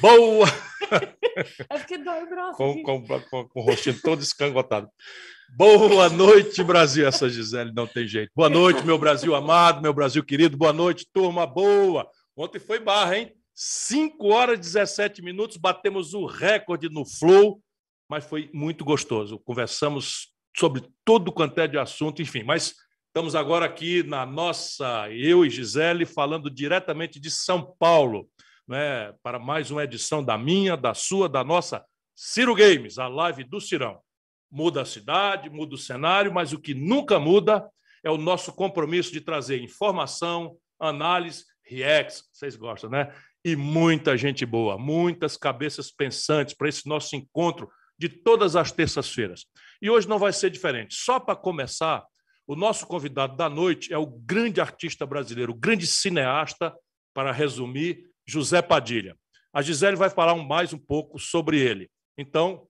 Boa! É porque dói o braço. Com, com, com, com, o rostinho todo escangotado. Boa noite, Brasil. Essa Gisele não tem jeito. Boa noite, meu Brasil amado, meu Brasil querido. Boa noite, turma boa. Ontem foi barra, hein? 5 horas e 17 minutos. Batemos o recorde no Flow, mas foi muito gostoso. Conversamos sobre todo quanto é de assunto, enfim. Mas estamos agora aqui na nossa, eu e Gisele, falando diretamente de São Paulo né, para mais uma edição da minha, da sua, da nossa Ciro Games, a live do Cirão. Muda a cidade, muda o cenário, mas o que nunca muda é o nosso compromisso de trazer informação, análise, reacts, vocês gostam, né? E muita gente boa, muitas cabeças pensantes para esse nosso encontro de todas as terças-feiras. E hoje não vai ser diferente. Só para começar, o nosso convidado da noite é o grande artista brasileiro, o grande cineasta, para resumir, José Padilha. A Gisele vai falar mais um pouco sobre ele. Então,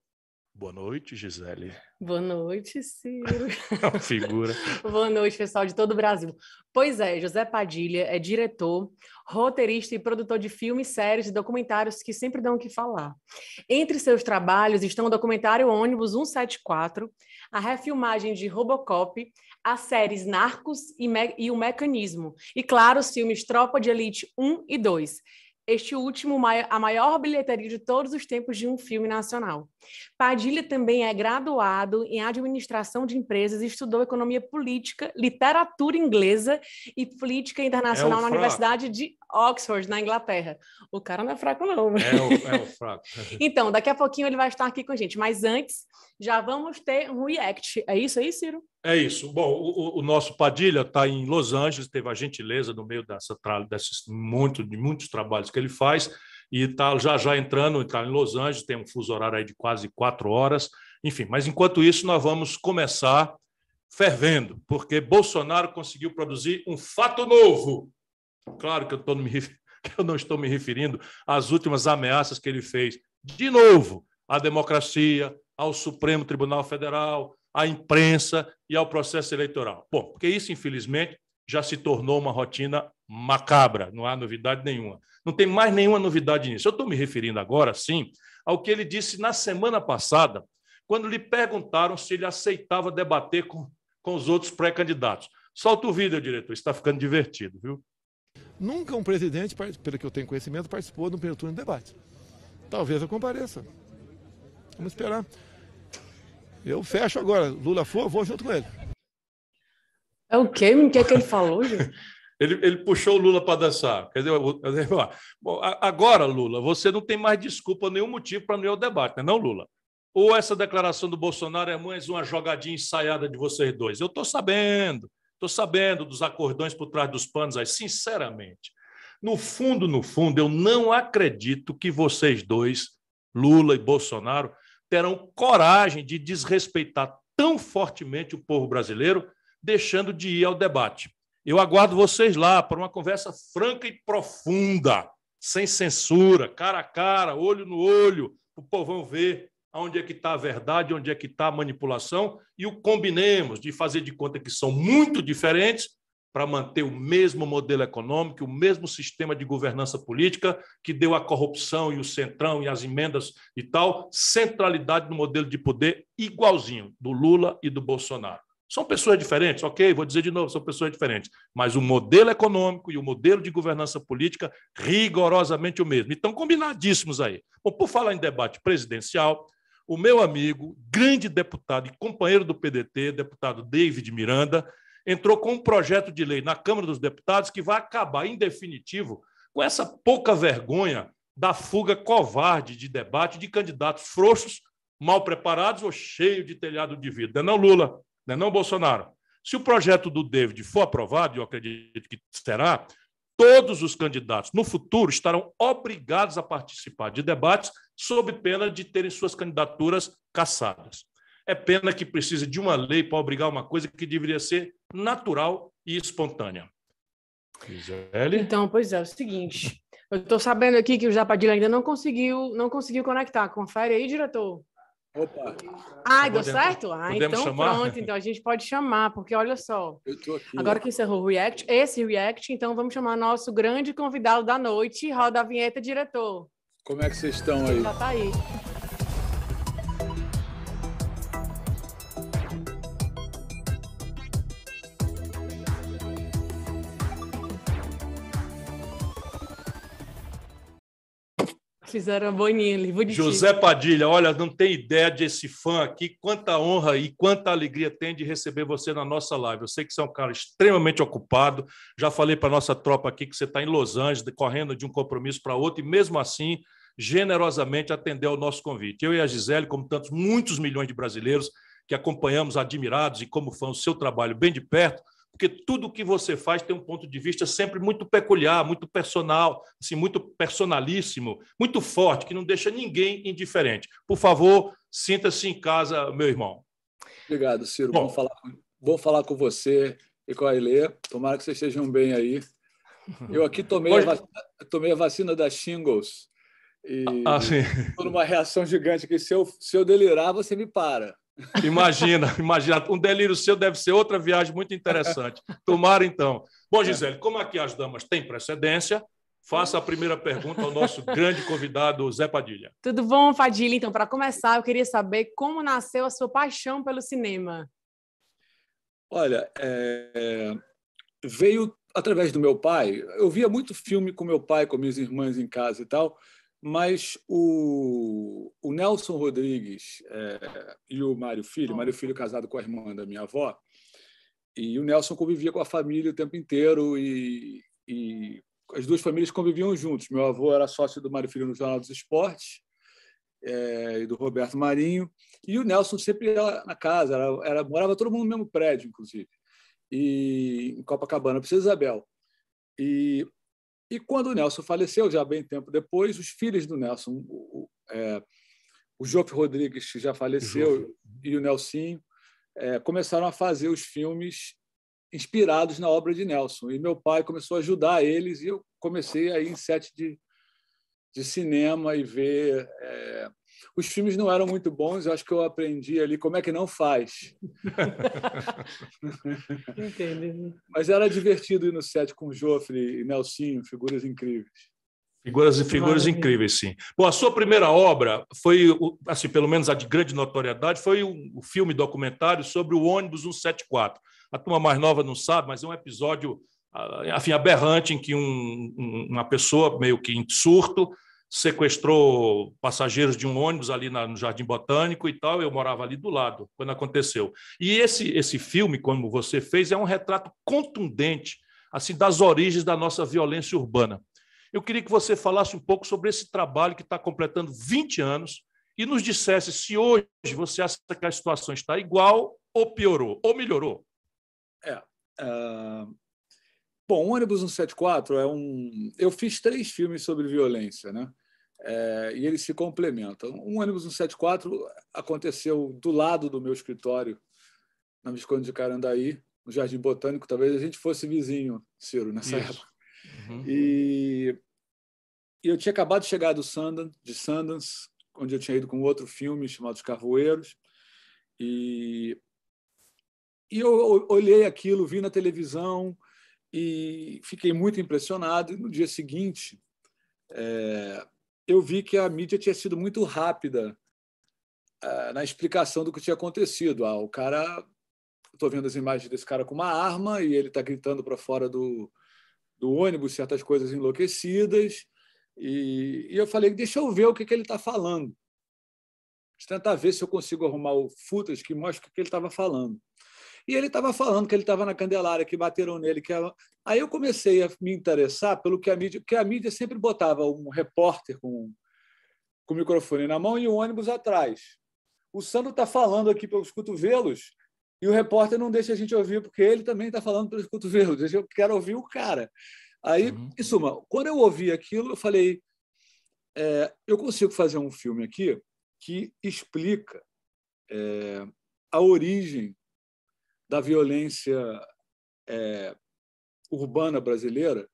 boa noite, Gisele. Boa noite, Ciro. É figura. boa noite, pessoal de todo o Brasil. Pois é, José Padilha é diretor, roteirista e produtor de filmes, séries e documentários que sempre dão o que falar. Entre seus trabalhos estão o documentário Ônibus 174, a refilmagem de Robocop, as séries Narcos e, Me e O Mecanismo, e claro, os filmes Tropa de Elite 1 e 2 este último a maior bilheteria de todos os tempos de um filme nacional. Padilha também é graduado em administração de empresas e estudou economia política, literatura inglesa e política internacional é na Universidade de Oxford, na Inglaterra. O cara não é fraco, não. Né? É o, é o fraco. então, daqui a pouquinho ele vai estar aqui com a gente. Mas antes, já vamos ter um react. É isso aí, Ciro? É isso. Bom, o, o nosso Padilha está em Los Angeles, teve a gentileza no meio dessa, desses muito, de muitos trabalhos que ele faz, e está já já entrando, está em Los Angeles, tem um fuso horário aí de quase quatro horas. Enfim, mas enquanto isso, nós vamos começar fervendo, porque Bolsonaro conseguiu produzir um fato novo. Claro que eu, tô me, eu não estou me referindo às últimas ameaças que ele fez, de novo, à democracia, ao Supremo Tribunal Federal, à imprensa e ao processo eleitoral? Bom, porque isso, infelizmente, já se tornou uma rotina macabra, não há novidade nenhuma. Não tem mais nenhuma novidade nisso. Eu estou me referindo agora, sim, ao que ele disse na semana passada, quando lhe perguntaram se ele aceitava debater com, com os outros pré-candidatos. Solta o vídeo, diretor, está ficando divertido, viu? Nunca um presidente, pelo que eu tenho conhecimento, participou de um primeiro de debate. Talvez eu compareça. Vamos esperar. Eu fecho agora. Lula for, vou junto com ele. É o quê? O que é que ele falou, ele, ele puxou o Lula para dançar. Quer dizer, bom, agora, Lula, você não tem mais desculpa, nenhum motivo para não ir ao debate, não, é não, Lula? Ou essa declaração do Bolsonaro é mais uma jogadinha ensaiada de vocês dois? Eu estou sabendo, estou sabendo dos acordões por trás dos panos aí, sinceramente. No fundo, no fundo, eu não acredito que vocês dois, Lula e Bolsonaro, terão coragem de desrespeitar tão fortemente o povo brasileiro, deixando de ir ao debate. Eu aguardo vocês lá para uma conversa franca e profunda, sem censura, cara a cara, olho no olho, para o povão ver onde é que está a verdade, onde é que está a manipulação, e o combinemos de fazer de conta que são muito diferentes para manter o mesmo modelo econômico, o mesmo sistema de governança política que deu à corrupção e o centrão e as emendas e tal, centralidade no modelo de poder igualzinho do Lula e do Bolsonaro. São pessoas diferentes, ok? Vou dizer de novo, são pessoas diferentes. Mas o modelo econômico e o modelo de governança política, rigorosamente o mesmo. Então, combinadíssimos aí. Bom, por falar em debate presidencial, o meu amigo, grande deputado e companheiro do PDT, deputado David Miranda, entrou com um projeto de lei na Câmara dos Deputados que vai acabar, em definitivo, com essa pouca vergonha da fuga covarde de debate de candidatos frouxos, mal preparados ou cheios de telhado de vidro. Não é não, Lula? Não é não, Bolsonaro? Se o projeto do David for aprovado, e eu acredito que será, todos os candidatos no futuro estarão obrigados a participar de debates sob pena de terem suas candidaturas cassadas. É pena que precisa de uma lei para obrigar uma coisa que deveria ser natural e espontânea. Gisele? Então, pois é, é o seguinte. Eu estou sabendo aqui que o Japadilha ainda não conseguiu, não conseguiu conectar. Confere aí, diretor. Opa! Ai, ah, deu certo? Ah, então chamar? pronto, então a gente pode chamar, porque olha só. Aqui, Agora ó. que encerrou o React, esse React, então vamos chamar nosso grande convidado da noite. Roda a vinheta, diretor. Como é que vocês estão aí? Já tá aí. Fizeram a ali. bonitinho. José Padilha, olha, não tem ideia desse fã aqui, quanta honra e quanta alegria tem de receber você na nossa live. Eu sei que você é um cara extremamente ocupado, já falei para nossa tropa aqui que você está em Los Angeles, correndo de um compromisso para outro, e mesmo assim, generosamente atendeu ao nosso convite. Eu e a Gisele, como tantos, muitos milhões de brasileiros que acompanhamos, admirados e como fã o seu trabalho bem de perto, porque tudo que você faz tem um ponto de vista sempre muito peculiar, muito personal, assim, muito personalíssimo, muito forte, que não deixa ninguém indiferente. Por favor, sinta-se em casa, meu irmão. Obrigado, Ciro. Bom, bom, falar, bom falar com você e com a Ilê. Tomara que vocês estejam bem aí. Eu aqui tomei, Pode... a, vacina, tomei a vacina da Shingles. E ah, sim. Foi uma reação gigante que se eu, se eu delirar, você me para. Imagina, imagina. Um delírio seu deve ser outra viagem muito interessante. Tomara então. Bom, é. Gisele, como aqui as damas têm precedência, Faça a primeira pergunta ao nosso grande convidado, Zé Padilha. Tudo bom, Padilha? Então, para começar, eu queria saber como nasceu a sua paixão pelo cinema. Olha, é... veio através do meu pai. Eu via muito filme com meu pai, com minhas irmãs em casa e tal. Mas o, o Nelson Rodrigues é, e o Mário Filho, Mário Filho casado com a irmã da minha avó, e o Nelson convivia com a família o tempo inteiro e, e as duas famílias conviviam juntos. Meu avô era sócio do Mário Filho no Jornal dos Esportes, é, e do Roberto Marinho. E o Nelson sempre ia na casa, era, era, morava todo mundo no mesmo prédio, inclusive, e, em Copacabana, Princesa Isabel. E e quando o Nelson faleceu, já bem tempo depois, os filhos do Nelson, o, é, o Rodrigues, que já faleceu, e o Nelsinho, é, começaram a fazer os filmes inspirados na obra de Nelson. E meu pai começou a ajudar eles, e eu comecei aí em sete de, de cinema e ver é, os filmes não eram muito bons, eu acho que eu aprendi ali como é que não faz. Entendi. Mas era divertido ir no set com o Joffre e Nelsinho, figuras incríveis. Figuras e figuras incríveis, sim. Bom, a sua primeira obra foi, assim, pelo menos a de grande notoriedade, foi o filme documentário sobre o ônibus 174. A turma mais nova não sabe, mas é um episódio afim, ah, aberrante em que um, uma pessoa, meio que em surto, sequestrou passageiros de um ônibus ali na, no Jardim Botânico e tal. Eu morava ali do lado quando aconteceu. E esse, esse filme, como você fez, é um retrato contundente assim das origens da nossa violência urbana. Eu queria que você falasse um pouco sobre esse trabalho que está completando 20 anos e nos dissesse se hoje você acha que a situação está igual ou piorou, ou melhorou. É. Uh... Bom, ônibus 174 é um. Eu fiz três filmes sobre violência, né? é, e eles se complementam. Um ônibus 174 aconteceu do lado do meu escritório, na Visconde de Carandaí, no Jardim Botânico. Talvez a gente fosse vizinho, Ciro, nessa Isso. época. Uhum. E, e, eu tinha acabado de chegar do Sundance, de Sundance, onde eu tinha ido com outro filme chamado Os Carvoeiros. E, e eu olhei aquilo, vi na televisão e fiquei muito impressionado. E no dia seguinte, é, eu vi que a mídia tinha sido muito rápida uh, na explicação do que tinha acontecido. Ah, o cara, estou vendo as imagens desse cara com uma arma e ele está gritando para fora do, do ônibus certas coisas enlouquecidas. E, e eu falei, deixa eu ver o que, que ele está falando. Deixa eu tentar ver se eu consigo arrumar o footage que mostra o que, que ele estava falando. E ele estava falando que ele estava na Candelária, que bateram nele. Que era... Aí eu comecei a me interessar pelo que a mídia, porque a mídia sempre botava um repórter com, com o microfone na mão e o ônibus atrás. O Sandro está falando aqui pelos cotovelos e o repórter não deixa a gente ouvir, porque ele também está falando pelos cotovelos. Eu quero ouvir o cara. Aí, uhum. em suma, quando eu ouvi aquilo, eu falei: é, eu consigo fazer um filme aqui que explica é, a origem da violência é, urbana brasileira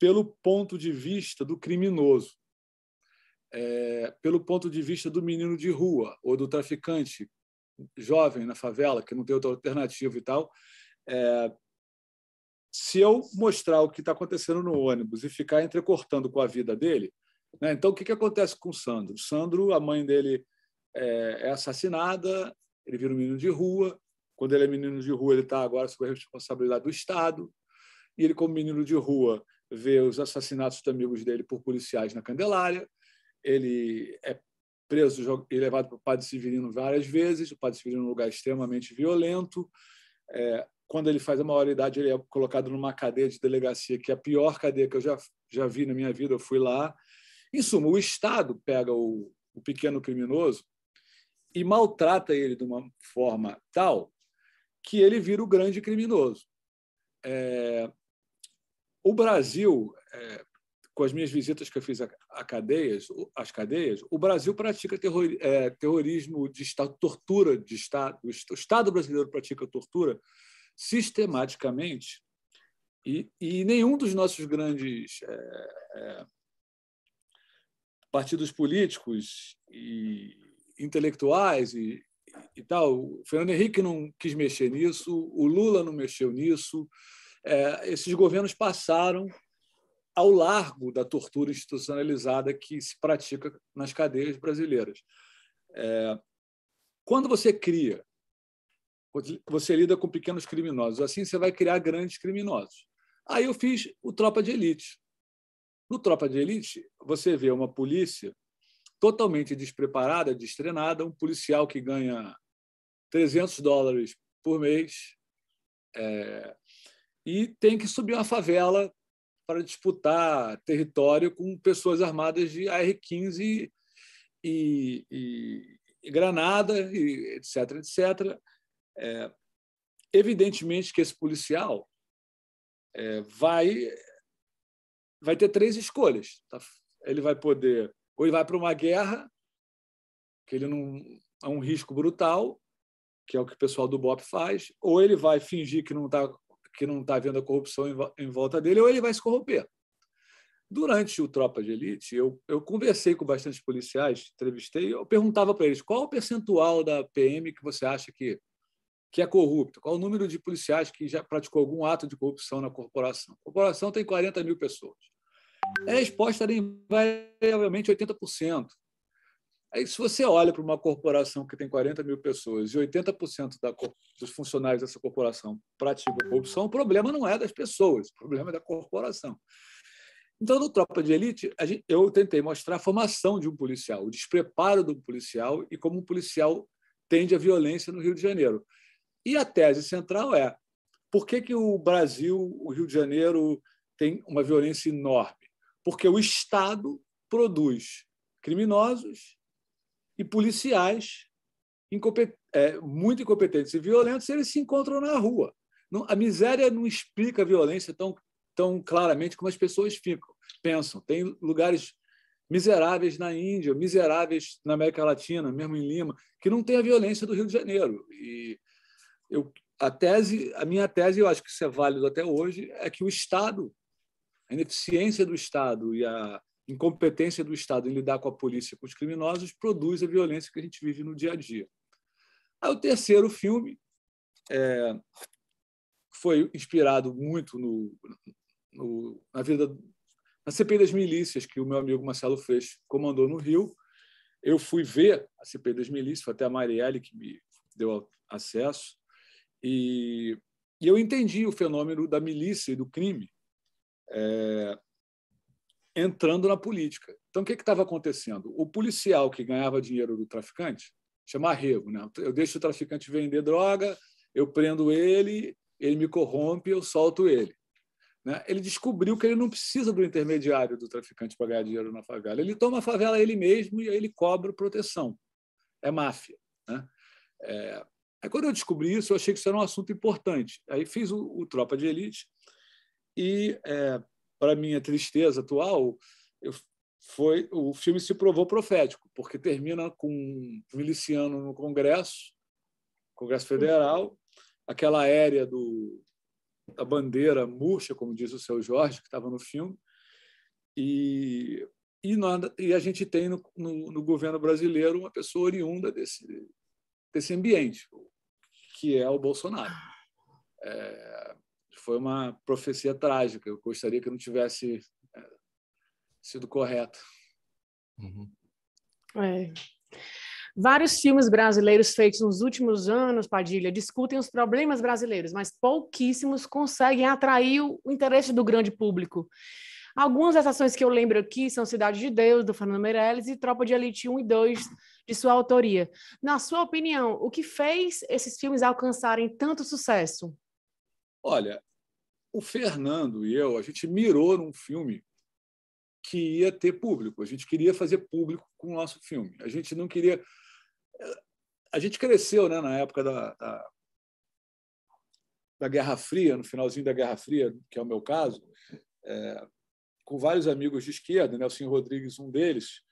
pelo ponto de vista do criminoso, é, pelo ponto de vista do menino de rua ou do traficante jovem na favela, que não tem outra alternativa e tal. É, se eu mostrar o que está acontecendo no ônibus e ficar entrecortando com a vida dele, né? então o que, que acontece com o Sandro? O Sandro, a mãe dele é, é assassinada, ele vira um menino de rua, quando ele é menino de rua, ele está agora sob a responsabilidade do Estado. E ele, como menino de rua, vê os assassinatos de amigos dele por policiais na Candelária. Ele é preso e levado para o Padre Severino várias vezes. O Padre Severino é um lugar extremamente violento. É, quando ele faz a maioridade, ele é colocado numa cadeia de delegacia, que é a pior cadeia que eu já, já vi na minha vida. Eu fui lá. Em suma, o Estado pega o, o pequeno criminoso e maltrata ele de uma forma tal que ele vira o grande criminoso. É, o Brasil, é, com as minhas visitas que eu fiz a, a cadeias, as cadeias, o Brasil pratica terror, é, terrorismo de Estado, tortura de Estado, o Estado brasileiro pratica tortura sistematicamente e, e nenhum dos nossos grandes é, é, partidos políticos e intelectuais e, e tal. O Fernando Henrique não quis mexer nisso, o Lula não mexeu nisso. É, esses governos passaram ao largo da tortura institucionalizada que se pratica nas cadeias brasileiras. É, quando você cria, você lida com pequenos criminosos, assim você vai criar grandes criminosos. Aí eu fiz o Tropa de Elite. No Tropa de Elite, você vê uma polícia totalmente despreparada, destrenada, um policial que ganha 300 dólares por mês é, e tem que subir uma favela para disputar território com pessoas armadas de AR-15 e, e, e, granada, e etc, etc. É, evidentemente que esse policial é, vai vai ter três escolhas. Tá? Ele vai poder ou ele vai para uma guerra, que ele não há é um risco brutal, que é o que o pessoal do BOP faz, ou ele vai fingir que não está que não tá vendo a corrupção em, em volta dele, ou ele vai se corromper. Durante o Tropa de Elite, eu, eu conversei com bastantes policiais, entrevistei, eu perguntava para eles qual o percentual da PM que você acha que, que é corrupto, qual o número de policiais que já praticou algum ato de corrupção na corporação. A corporação tem 40 mil pessoas é exposta invariavelmente 80%. Aí, se você olha para uma corporação que tem 40 mil pessoas e 80% da, dos funcionários dessa corporação praticam corrupção, o problema não é das pessoas, o problema é da corporação. Então, no Tropa de Elite, gente, eu tentei mostrar a formação de um policial, o despreparo do policial e como um policial tende à violência no Rio de Janeiro. E a tese central é por que, que o Brasil, o Rio de Janeiro, tem uma violência enorme? porque o Estado produz criminosos e policiais é, muito incompetentes e violentos, e eles se encontram na rua. Não, a miséria não explica a violência tão, tão claramente como as pessoas ficam, pensam. Tem lugares miseráveis na Índia, miseráveis na América Latina, mesmo em Lima, que não tem a violência do Rio de Janeiro. E eu, a tese, a minha tese, eu acho que isso é válido até hoje, é que o Estado a ineficiência do Estado e a incompetência do Estado em lidar com a polícia e com os criminosos produz a violência que a gente vive no dia a dia. Aí o terceiro filme é, foi inspirado muito no, no, na vida na CPI das milícias que o meu amigo Marcelo fez comandou no Rio. Eu fui ver a CPI das milícias, foi até a Marielle que me deu acesso, e, e eu entendi o fenômeno da milícia e do crime é, entrando na política. Então, o que estava acontecendo? O policial que ganhava dinheiro do traficante, chama arrego, né? eu deixo o traficante vender droga, eu prendo ele, ele me corrompe, eu solto ele. Né? Ele descobriu que ele não precisa do intermediário do traficante para ganhar dinheiro na favela. Ele toma a favela ele mesmo e aí ele cobra proteção. É máfia. Né? É... Aí, quando eu descobri isso, eu achei que isso era um assunto importante. Aí fiz o, o Tropa de Elite, e, é, para minha tristeza atual, eu, foi o filme se provou profético, porque termina com um miliciano no Congresso, Congresso Federal, aquela área do, da bandeira murcha, como diz o seu Jorge, que estava no filme, e, e, nada e a gente tem no, no, no, governo brasileiro uma pessoa oriunda desse, desse ambiente, que é o Bolsonaro. É, foi uma profecia trágica. Eu gostaria que não tivesse é, sido correto. Uhum. É. Vários filmes brasileiros feitos nos últimos anos, Padilha, discutem os problemas brasileiros, mas pouquíssimos conseguem atrair o interesse do grande público. Algumas das ações que eu lembro aqui são Cidade de Deus, do Fernando Meirelles, e Tropa de Elite 1 e 2, de sua autoria. Na sua opinião, o que fez esses filmes alcançarem tanto sucesso? Olha, o Fernando e eu, a gente mirou num filme que ia ter público. A gente queria fazer público com o nosso filme. A gente não queria. Eh, a gente cresceu né, na época da, da, da Guerra Fria, no finalzinho da Guerra Fria, que é o meu caso, é, com vários amigos de esquerda, Nelson né, Rodrigues, um deles,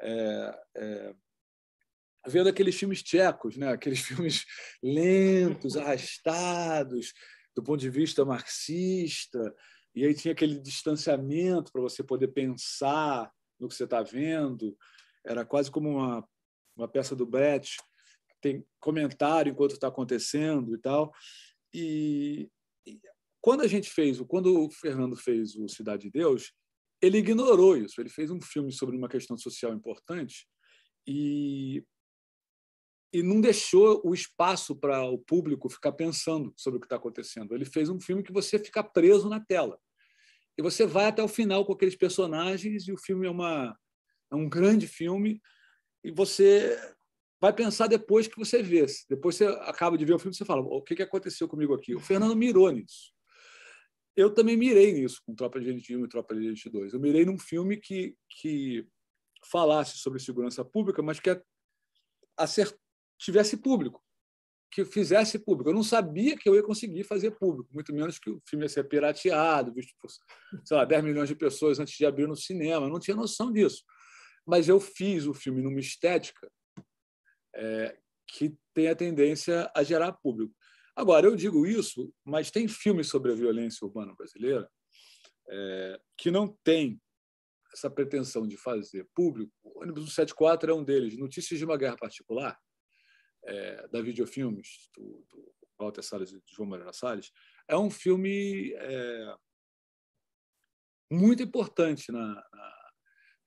é, é, vendo aqueles filmes tchecos, né, aqueles filmes lentos, arrastados, do ponto de vista marxista, e aí tinha aquele distanciamento para você poder pensar no que você está vendo. Era quase como uma, uma peça do Brecht, tem comentário enquanto está acontecendo e tal. E, e, quando a gente fez, quando o Fernando fez o Cidade de Deus, ele ignorou isso. Ele fez um filme sobre uma questão social importante e e não deixou o espaço para o público ficar pensando sobre o que está acontecendo. Ele fez um filme que você fica preso na tela. E você vai até o final com aqueles personagens, e o filme é, uma, é um grande filme, e você vai pensar depois que você vê. Depois você acaba de ver o filme você fala: o que, que aconteceu comigo aqui? O Fernando mirou nisso. Eu também mirei nisso com Tropa de Gente 1 e Tropa de Gente 2. Eu mirei num filme que, que falasse sobre segurança pública, mas que acertasse tivesse público, que fizesse público. Eu não sabia que eu ia conseguir fazer público, muito menos que o filme ia ser pirateado, visto por, sei lá, 10 milhões de pessoas antes de abrir no cinema. Eu não tinha noção disso. Mas eu fiz o filme numa estética é, que tem a tendência a gerar público. Agora, eu digo isso, mas tem filmes sobre a violência urbana brasileira é, que não tem essa pretensão de fazer público. O ônibus 174 é um deles. Notícias de uma guerra particular é, da Videofilmes, do, do Walter Salles e do João Moreira Salles, é um filme é, muito importante na, na,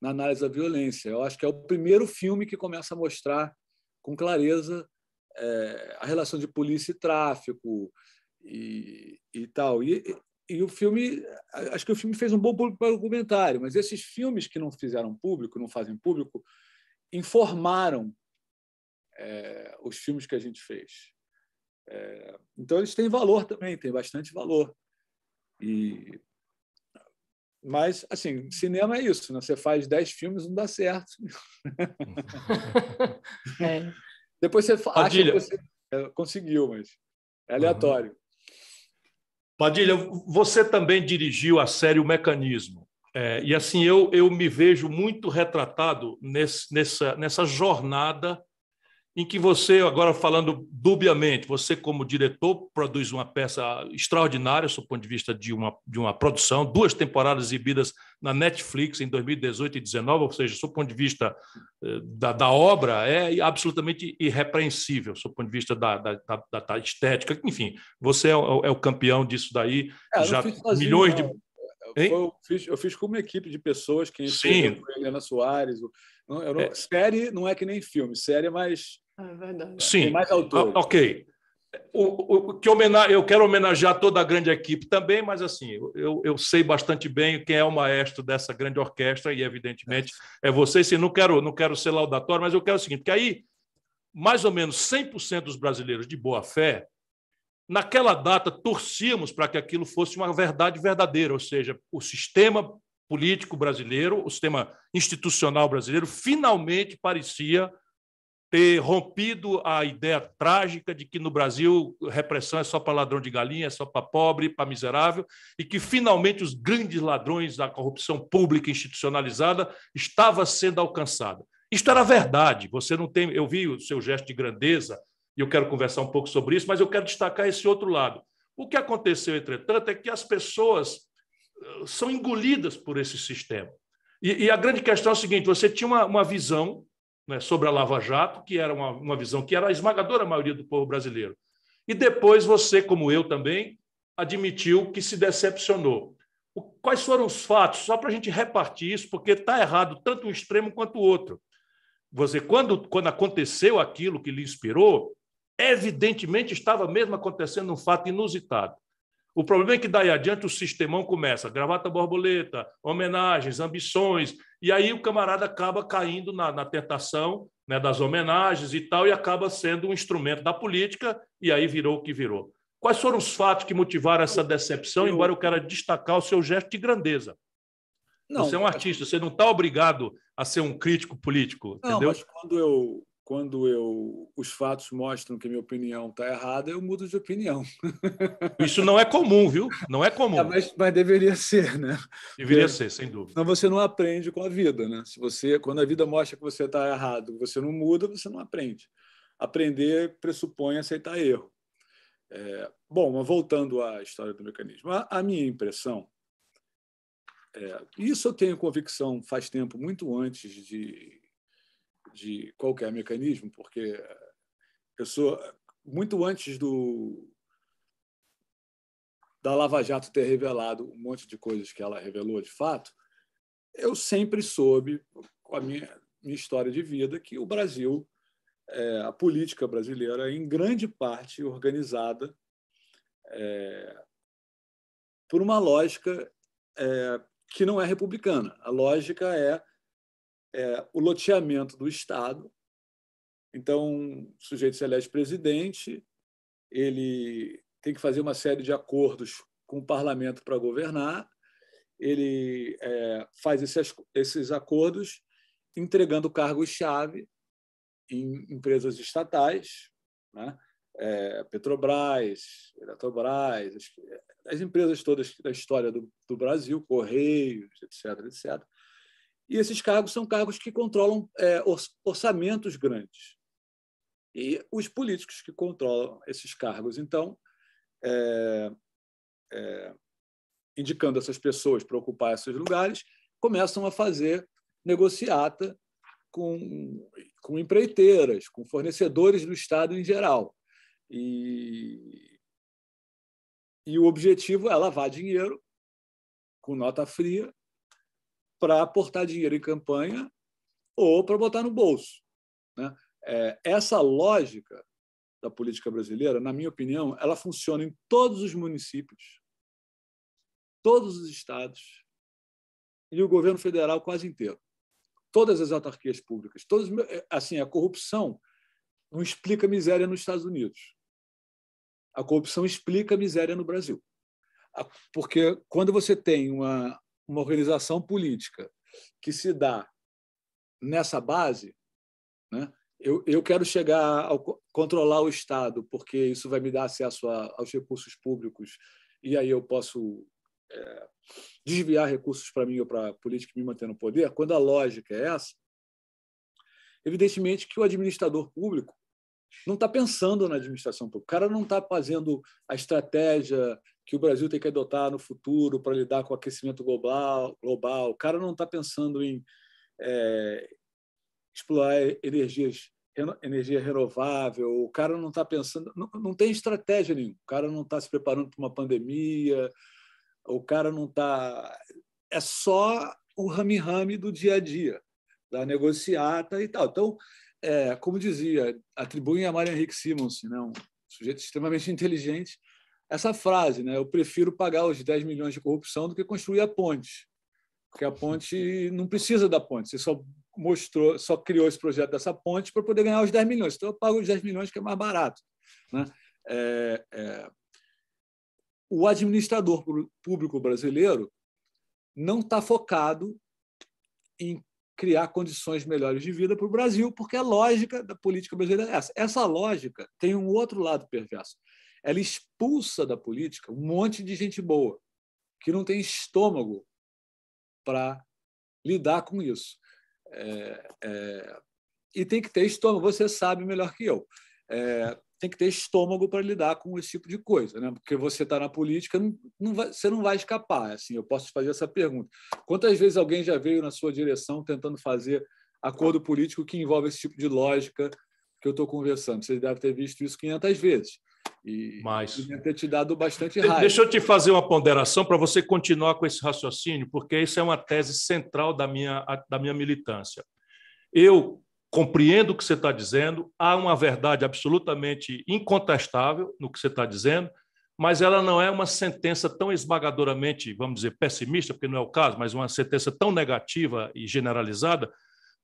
na, análise da violência. Eu acho que é o primeiro filme que começa a mostrar com clareza é, a relação de polícia e tráfico e, e tal. E, e, e o filme, acho que o filme fez um bom público para o documentário, mas esses filmes que não fizeram público, não fazem público, informaram é, os filmes que a gente fez. É, então eles têm valor também, têm bastante valor. E mas assim, cinema é isso, né? Você faz dez filmes, não dá certo. é. Depois você Padilha. acha que você é, conseguiu, mas é aleatório. Uhum. Padilha, você também dirigiu a série O Mecanismo. É, e assim, eu, eu me vejo muito retratado nesse, nessa, nessa jornada em que você, agora falando dubiamente, você, como diretor, produz uma peça extraordinária, do ponto de vista de uma, de uma produção, duas temporadas exibidas na Netflix em 2018 e 2019, ou seja, do ponto de vista eh, da, da obra, é absolutamente irrepreensível, do ponto de vista da, da, da, da estética. Enfim, você é o, é o é campeão disso daí, é, já milhões de. eu, fiz, eu, fiz, com uma equipe de pessoas que Sim. Helena Soares. Eu, é. Série não é que nem filme, série é mais é verdade. Sim. Tem mais autores. Ah, ok. O, o, que homena... Eu quero homenagear toda a grande equipe também, mas assim, eu, eu sei bastante bem quem é o maestro dessa grande orquestra, e evidentemente é você. Sim, não quero, não quero ser laudatório, mas eu quero o seguinte: que aí, mais ou menos 100% dos brasileiros de boa fé, naquela data, torcíamos para que aquilo fosse uma verdade verdadeira, ou seja, o sistema político brasileiro, o sistema institucional brasileiro, finalmente parecia ter rompido a ideia trágica de que no Brasil repressão é só para ladrão de galinha, é só para pobre, para miserável, e que finalmente os grandes ladrões da corrupção pública institucionalizada estava sendo alcançada. Isto era verdade. Você não tem, eu vi o seu gesto de grandeza e eu quero conversar um pouco sobre isso, mas eu quero destacar esse outro lado. O que aconteceu, entretanto, é que as pessoas eh, são engolidas por esse sistema. E, e a grande questão é o seguinte: você tinha uma, uma visão né, sobre a Lava Jato, que era uma, uma visão que era a esmagadora maioria do povo brasileiro. E depois você, como eu também, admitiu que se decepcionou. O, quais foram os fatos? Só para a gente repartir isso, porque está errado tanto um extremo quanto o outro. Você, quando, quando aconteceu aquilo que lhe inspirou, evidentemente estava mesmo acontecendo um fato inusitado. O problema é que daí adiante o sistemão começa, gravata borboleta, homenagens, ambições, e aí o camarada acaba caindo na, na tentação né, das homenagens e tal, e acaba sendo um instrumento da política, e aí virou o que virou. Quais foram os fatos que motivaram essa decepção? Embora eu quero destacar o seu gesto de grandeza. Não, você é um artista, você não está obrigado a ser um crítico político. Não, entendeu? mas quando eu, quando eu, os fatos mostram que minha opinião está errada, eu mudo de opinião. Isso não é comum, viu? Não é comum. É, mas, mas, deveria ser, né? Deveria Porque, ser, sem dúvida. Então você não aprende com a vida, né? Se você, quando a vida mostra que você está errado, você não muda, você não aprende. Aprender pressupõe aceitar erro. É, bom, mas voltando à história do mecanismo, a, a minha impressão é, isso eu tenho convicção faz tempo, muito antes de de qualquer é mecanismo, porque eu sou muito antes do da Lava Jato ter revelado um monte de coisas que ela revelou de fato, eu sempre soube com a minha, minha história de vida que o Brasil, é, a política brasileira, é em grande parte organizada é, por uma lógica é, que não é republicana. A lógica é é, o loteamento do Estado. Então, o sujeito se elege presidente, ele tem que fazer uma série de acordos com o parlamento para governar, ele é, faz esses, esses acordos entregando cargos-chave em empresas estatais, né? É, Petrobras, Eletrobras, as, é, as, empresas todas da história do, do Brasil, Correios, etc., etc. E esses cargos são cargos que controlam é, orçamentos grandes. E os políticos que controlam esses cargos, então, é, é, indicando essas pessoas para ocupar esses lugares, começam a fazer negociata com, com empreiteiras, com fornecedores do Estado em geral. E, e o objetivo é lavar dinheiro com nota fria para aportar dinheiro em campanha ou para botar no bolso. Né? É, essa lógica da política brasileira, na minha opinião, ela funciona em todos os municípios, todos os estados e o governo federal quase inteiro. Todas as autarquias públicas, todos é, assim, a corrupção não explica miséria nos Estados Unidos. A corrupção explica miséria no Brasil. Porque quando você tem uma uma organização política que se dá nessa base, né? eu, eu quero chegar a controlar o Estado, porque isso vai me dar acesso a, aos recursos públicos e aí eu posso é, desviar recursos para mim ou para a política me manter no poder. Quando a lógica é essa, evidentemente que o administrador público não está pensando na administração pública. O cara não está fazendo a estratégia que o Brasil tem que adotar no futuro para lidar com o aquecimento global. global. O cara não está pensando em é, explorar energias energia renovável, o cara não está pensando, não, não tem estratégia nenhuma, o cara não está se preparando para uma pandemia, o cara não está. É só o rame-rame do dia a dia, da negociata e tal. Então, é, como dizia, atribuem a Mário Henrique Simons né, um sujeito extremamente inteligente, essa frase, né? Eu prefiro pagar os 10 milhões de corrupção do que construir a ponte. Porque a ponte não precisa da ponte, você só mostrou, só criou esse projeto dessa ponte para poder ganhar os 10 milhões. Então eu pago os 10 milhões que é mais barato, né? É, é... O administrador público brasileiro não está focado em criar condições melhores de vida para o Brasil, porque a lógica da política brasileira é essa. Essa lógica tem um outro lado perverso ela expulsa da política um monte de gente boa que não tem estômago para lidar com isso. É, é, e tem que ter estômago, você sabe melhor que eu. É, tem que ter estômago para lidar com esse tipo de coisa, né? Porque você está na política, não, não vai, você não vai escapar. Assim, eu posso fazer essa pergunta: quantas vezes alguém já veio na sua direção tentando fazer acordo político que envolve esse tipo de lógica que eu estou conversando? Você deve ter visto isso 500 vezes. E Mas... devia ter te dado bastante raiva. Deixa eu te fazer uma ponderação para você continuar com esse raciocínio, porque isso é uma tese central da minha, da minha militância. Eu compreendo o que você está dizendo, há uma verdade absolutamente incontestável no que você está dizendo, mas ela não é uma sentença tão esmagadoramente, vamos dizer, pessimista, porque não é o caso, mas uma sentença tão negativa e generalizada,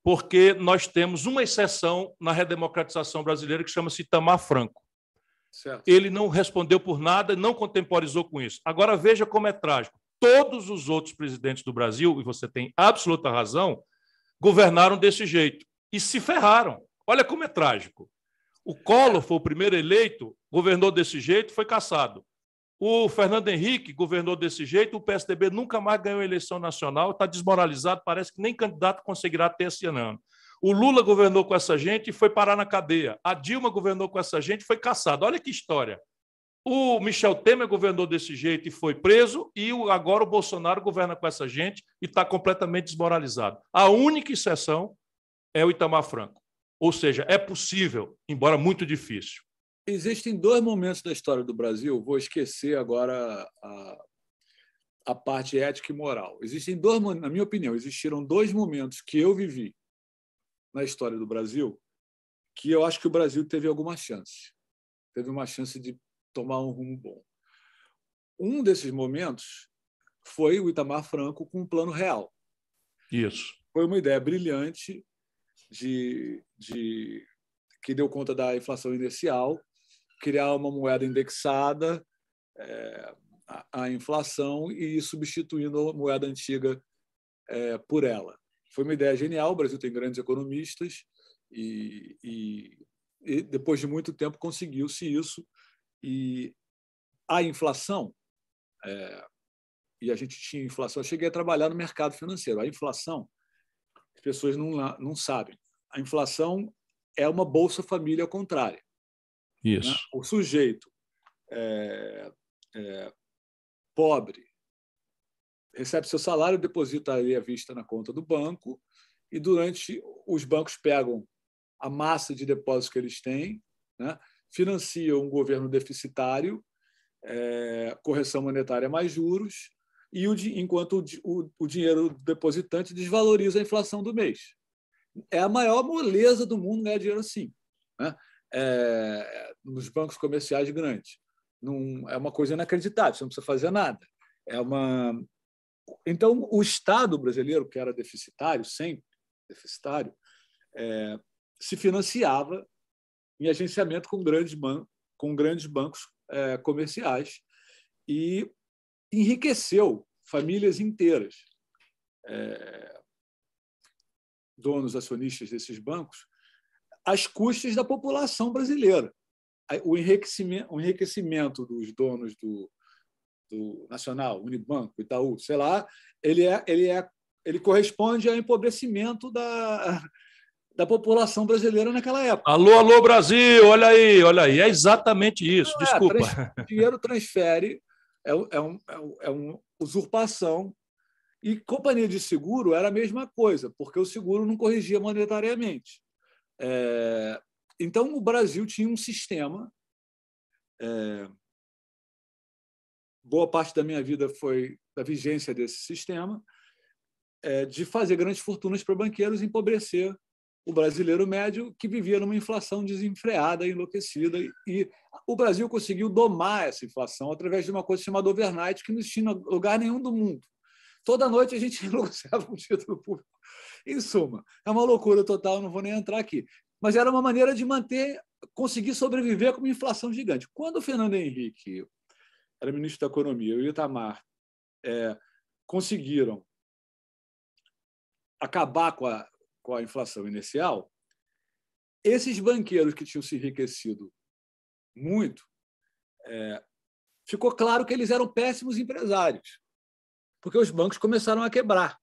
porque nós temos uma exceção na redemocratização brasileira que chama-se Itamar Franco. Certo. Ele não respondeu por nada, não contemporizou com isso. Agora veja como é trágico. Todos os outros presidentes do Brasil, e você tem absoluta razão, governaram desse jeito e se ferraram. Olha como é trágico. O Collor foi o primeiro eleito, governou desse jeito, foi caçado. O Fernando Henrique governou desse jeito, o PSDB nunca mais ganhou eleição nacional, está desmoralizado, parece que nem candidato conseguirá ter esse ano. O Lula governou com essa gente e foi parar na cadeia. A Dilma governou com essa gente e foi caçado. Olha que história. O Michel Temer governou desse jeito e foi preso, e agora o Bolsonaro governa com essa gente e está completamente desmoralizado. A única exceção é o Itamar Franco. Ou seja, é possível, embora muito difícil. Existem dois momentos da história do Brasil, vou esquecer agora a, a parte ética e moral. Existem dois, na minha opinião, existiram dois momentos que eu vivi na história do Brasil que eu acho que o Brasil teve alguma chance. Teve uma chance de tomar um rumo bom. Um desses momentos foi o Itamar Franco com um plano real. Isso. Foi uma ideia brilhante de, de que deu conta da inflação inicial, criar uma moeda indexada é, eh, à inflação e ir substituindo a moeda antiga é, por ela. Foi uma ideia genial. O Brasil tem grandes economistas e, e, e depois de muito tempo conseguiu-se isso. E a inflação, é, e a gente tinha inflação. Eu cheguei a trabalhar no mercado financeiro. A inflação, as pessoas não, não sabem. A inflação é uma Bolsa Família ao contrário. Isso. Né? O sujeito é, é, pobre, recebe seu salário, deposita ali à vista na conta do banco e durante os bancos pegam a massa de depósitos que eles têm, né? financiam um governo deficitário, é, correção monetária mais juros e o, enquanto o, o, o dinheiro do depositante desvaloriza a inflação do mês. É a maior moleza do mundo ganhar dinheiro assim, né? é, nos bancos comerciais grandes. Não, é uma coisa inacreditável, você não precisa fazer nada. É uma, então, o Estado brasileiro, que era deficitário, sempre deficitário, é, se financiava em agenciamento com grandes, com grandes bancos é, comerciais e enriqueceu famílias inteiras. É, donos acionistas desses bancos, às custas da população brasileira. O enriquecimento, o enriquecimento dos donos do, do Nacional, Unibanco, Itaú, sei lá, ele, é, ele, é, ele corresponde ao empobrecimento da, da população brasileira naquela época. Alô, alô, Brasil! Olha aí, olha aí. É exatamente isso, é, desculpa. Trans, dinheiro transfere, é, é, um, é uma é usurpação. E companhia de seguro era a mesma coisa, porque o seguro não corrigia monetariamente. É, então, o Brasil tinha um sistema é, boa parte da minha vida foi da vigência desse sistema, é, de fazer grandes fortunas para banqueiros empobrecer o brasileiro médio que vivia numa inflação desenfreada, enlouquecida. E o Brasil conseguiu domar essa inflação através de uma coisa chamada overnight, que não existia em lugar nenhum do mundo. Toda noite a gente negociava um título público. Em suma, é uma loucura total, não vou nem entrar aqui. Mas era uma maneira de manter, conseguir sobreviver com uma inflação gigante. Quando o Fernando Henrique era ministro da Economia, e o Itamar, é, conseguiram acabar com a, com a inflação inicial, esses banqueiros que tinham se enriquecido muito, é, ficou claro que eles eram péssimos empresários, porque os bancos começaram a quebrar.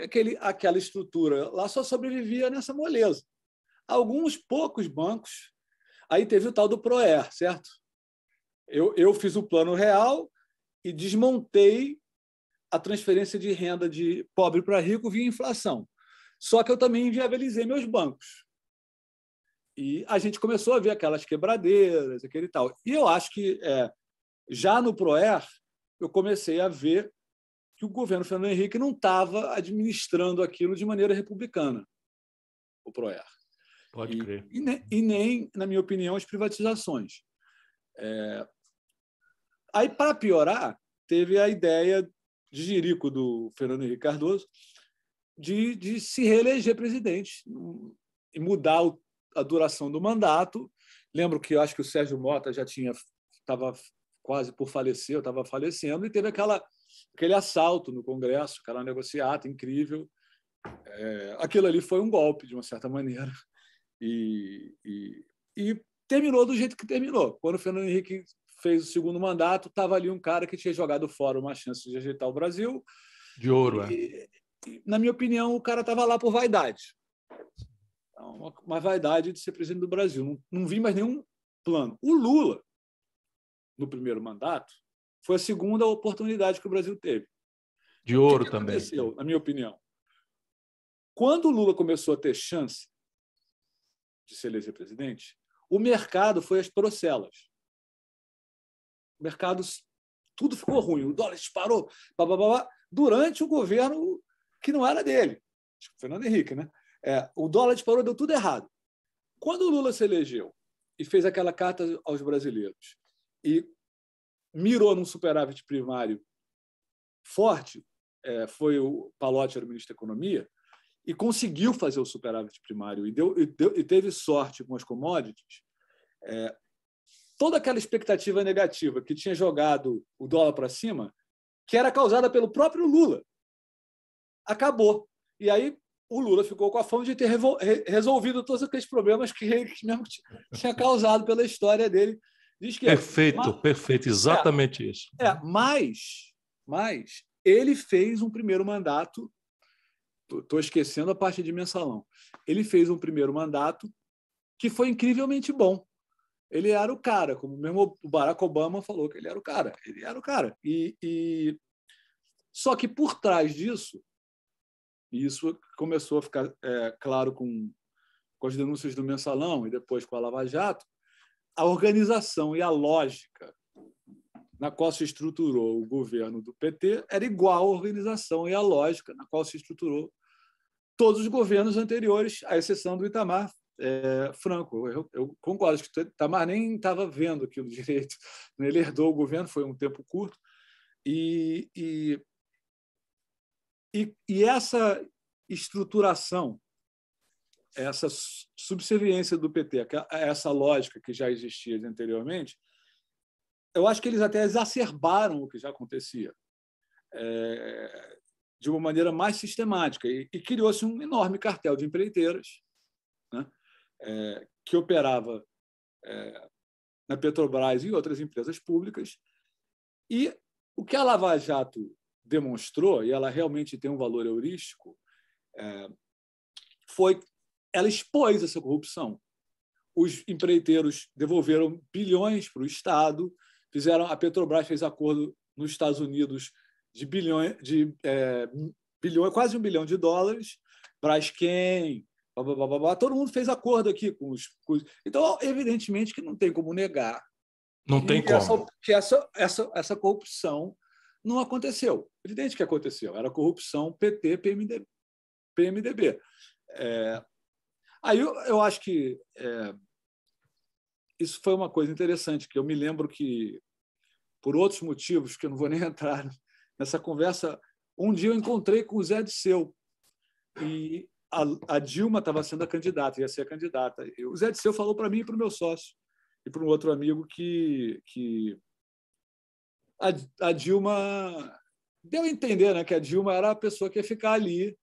Aquele, aquela estrutura lá só sobrevivia nessa moleza. Alguns poucos bancos. Aí teve o tal do PROER, certo? Eu, eu fiz o plano real e desmontei a transferência de renda de pobre para rico via inflação. Só que eu também inviabilizei meus bancos. E a gente começou a ver aquelas quebradeiras, aquele tal. E eu acho que é, já no PROER, eu comecei a ver que o governo Fernando Henrique não estava administrando aquilo de maneira republicana, o PROER. Pode e, crer. E, ne, e, nem, na minha opinião, as privatizações. É, Aí, para piorar, teve a ideia de Jerico do Fernando Henrique Cardoso de, de se reeleger presidente e mudar o, a duração do mandato. Lembro que eu acho que o Sérgio Mota já tinha estava quase por falecer, eu estava falecendo, e teve aquela, aquele assalto no Congresso, aquela negociata incrível. É, aquilo ali foi um golpe, de uma certa maneira. E, e, e terminou do jeito que terminou. Quando o Fernando Henrique fez o segundo mandato, estava ali um cara que tinha jogado fora uma chance de ajeitar o Brasil. De ouro, e, é. E, na minha opinião, o cara estava lá por vaidade. Então, uma, uma, vaidade de ser presidente do Brasil. Não, não vi mais nenhum plano. O Lula, no primeiro mandato, foi a segunda oportunidade que o Brasil teve. De ouro o que também. Aconteceu, na minha opinião. Quando o Lula começou a ter chance de se eleger presidente, o mercado foi às procelas mercados, tudo ficou ruim, o dólar disparou, blá, blá, blá, durante o governo que não era dele, Fernando Henrique, né? É, o dólar disparou, deu tudo errado. Quando o Lula se elegeu e fez aquela carta aos brasileiros e mirou num superávit primário forte, é, foi o Palotti, era o ministro da Economia, e conseguiu fazer o superávit primário e, deu, e, deu, e teve sorte com as commodities, é, toda aquela expectativa negativa que tinha jogado o dólar para cima, que era causada pelo próprio Lula, acabou. E aí o Lula ficou com a fome de ter resolvido todos aqueles problemas que ele mesmo tinha causado pela história dele diz que Perfeito, mas, perfeito, exatamente é, isso. É, mas, mas ele fez um primeiro mandato. Estou esquecendo a parte de mensalão. Ele fez um primeiro mandato que foi incrivelmente bom ele era o cara, como mesmo o Barack Obama falou que ele era o cara. Ele era o cara. E, e... Só que por trás disso, e isso começou a ficar é, claro com, com as denúncias do Mensalão e depois com a Lava Jato, a organização e a lógica na qual se estruturou o governo do PT era igual à organização e à lógica na qual se estruturou todos os governos anteriores, à exceção do Itamar, é, franco. Eu, eu concordo que o Tamar nem estava vendo aquilo direito. Né? Ele herdou o governo, foi um tempo curto. E, e, e, e essa estruturação, essa subserviência do PT, essa lógica que já existia anteriormente, eu acho que eles até exacerbaram o que já acontecia. É, de uma maneira mais sistemática e, e criou-se um enorme cartel de empreiteiras né, é, que operava é, na Petrobras e outras empresas públicas. E o que a Lava Jato demonstrou, e ela realmente tem um valor heurístico, é, foi ela expôs essa corrupção. Os empreiteiros devolveram bilhões para o Estado, fizeram a Petrobras fez acordo nos Estados Unidos de bilhões de é, bilhões, quase um bilhão de dólares. para quem blá, blá, blá, blá, todo mundo fez acordo aqui com os, com os... Então, evidentemente que não tem como negar. Não tem que como. Essa, que essa, essa, essa corrupção não aconteceu. Evidente que aconteceu. Era corrupção PT, PMDB. PMDB. É... Aí eu, eu, acho que é... isso foi uma coisa interessante, que eu me lembro que, por outros motivos, que eu não vou nem entrar nessa conversa, um dia eu encontrei com o Zé de Seu e a, a Dilma estava sendo a candidata, ia ser a candidata. E o Zé Disseu falou para mim e para o meu sócio, e para um outro amigo, que, que a, a Dilma. Deu a entender né, que a Dilma era a pessoa que ia ficar ali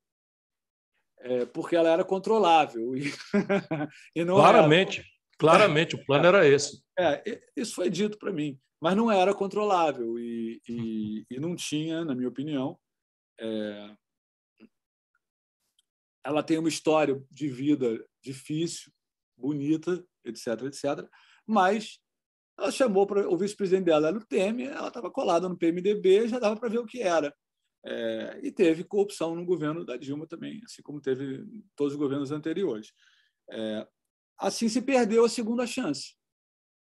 é, porque ela era controlável. E, e claramente, era... claramente, o plano era esse. É, isso foi dito para mim, mas não era controlável e, e, e, não tinha, na minha opinião, é, ela tem uma história de vida difícil, bonita, etc, etc. Mas ela chamou para o vice-presidente dela, era o Temer, ela estava colada no PMDB, já dava para ver o que era. É, e teve corrupção no governo da Dilma também, assim como teve todos os governos anteriores. É, assim se perdeu a segunda chance.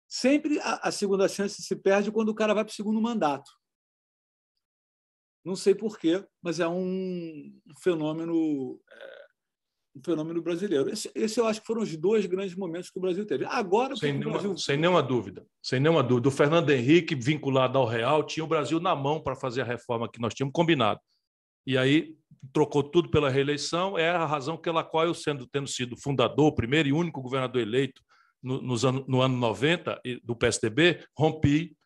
Sempre a, a segunda chance se perde quando o cara vai para o segundo mandato. Não sei porquê, mas é um fenômeno, é, um fenômeno brasileiro. Esse, esse, eu acho que foram os dois grandes momentos que o Brasil teve. Agora, sem, nenhuma, Brasil... sem nenhuma dúvida, sem nenhuma dúvida. O Fernando Henrique, vinculado ao Real, tinha o Brasil na mão para fazer a reforma que nós tínhamos combinado. E aí trocou tudo pela reeleição, é a razão pela qual eu, sendo, tendo sido fundador, primeiro e único governador eleito no, no ano, no ano 90 do PSDB, rompi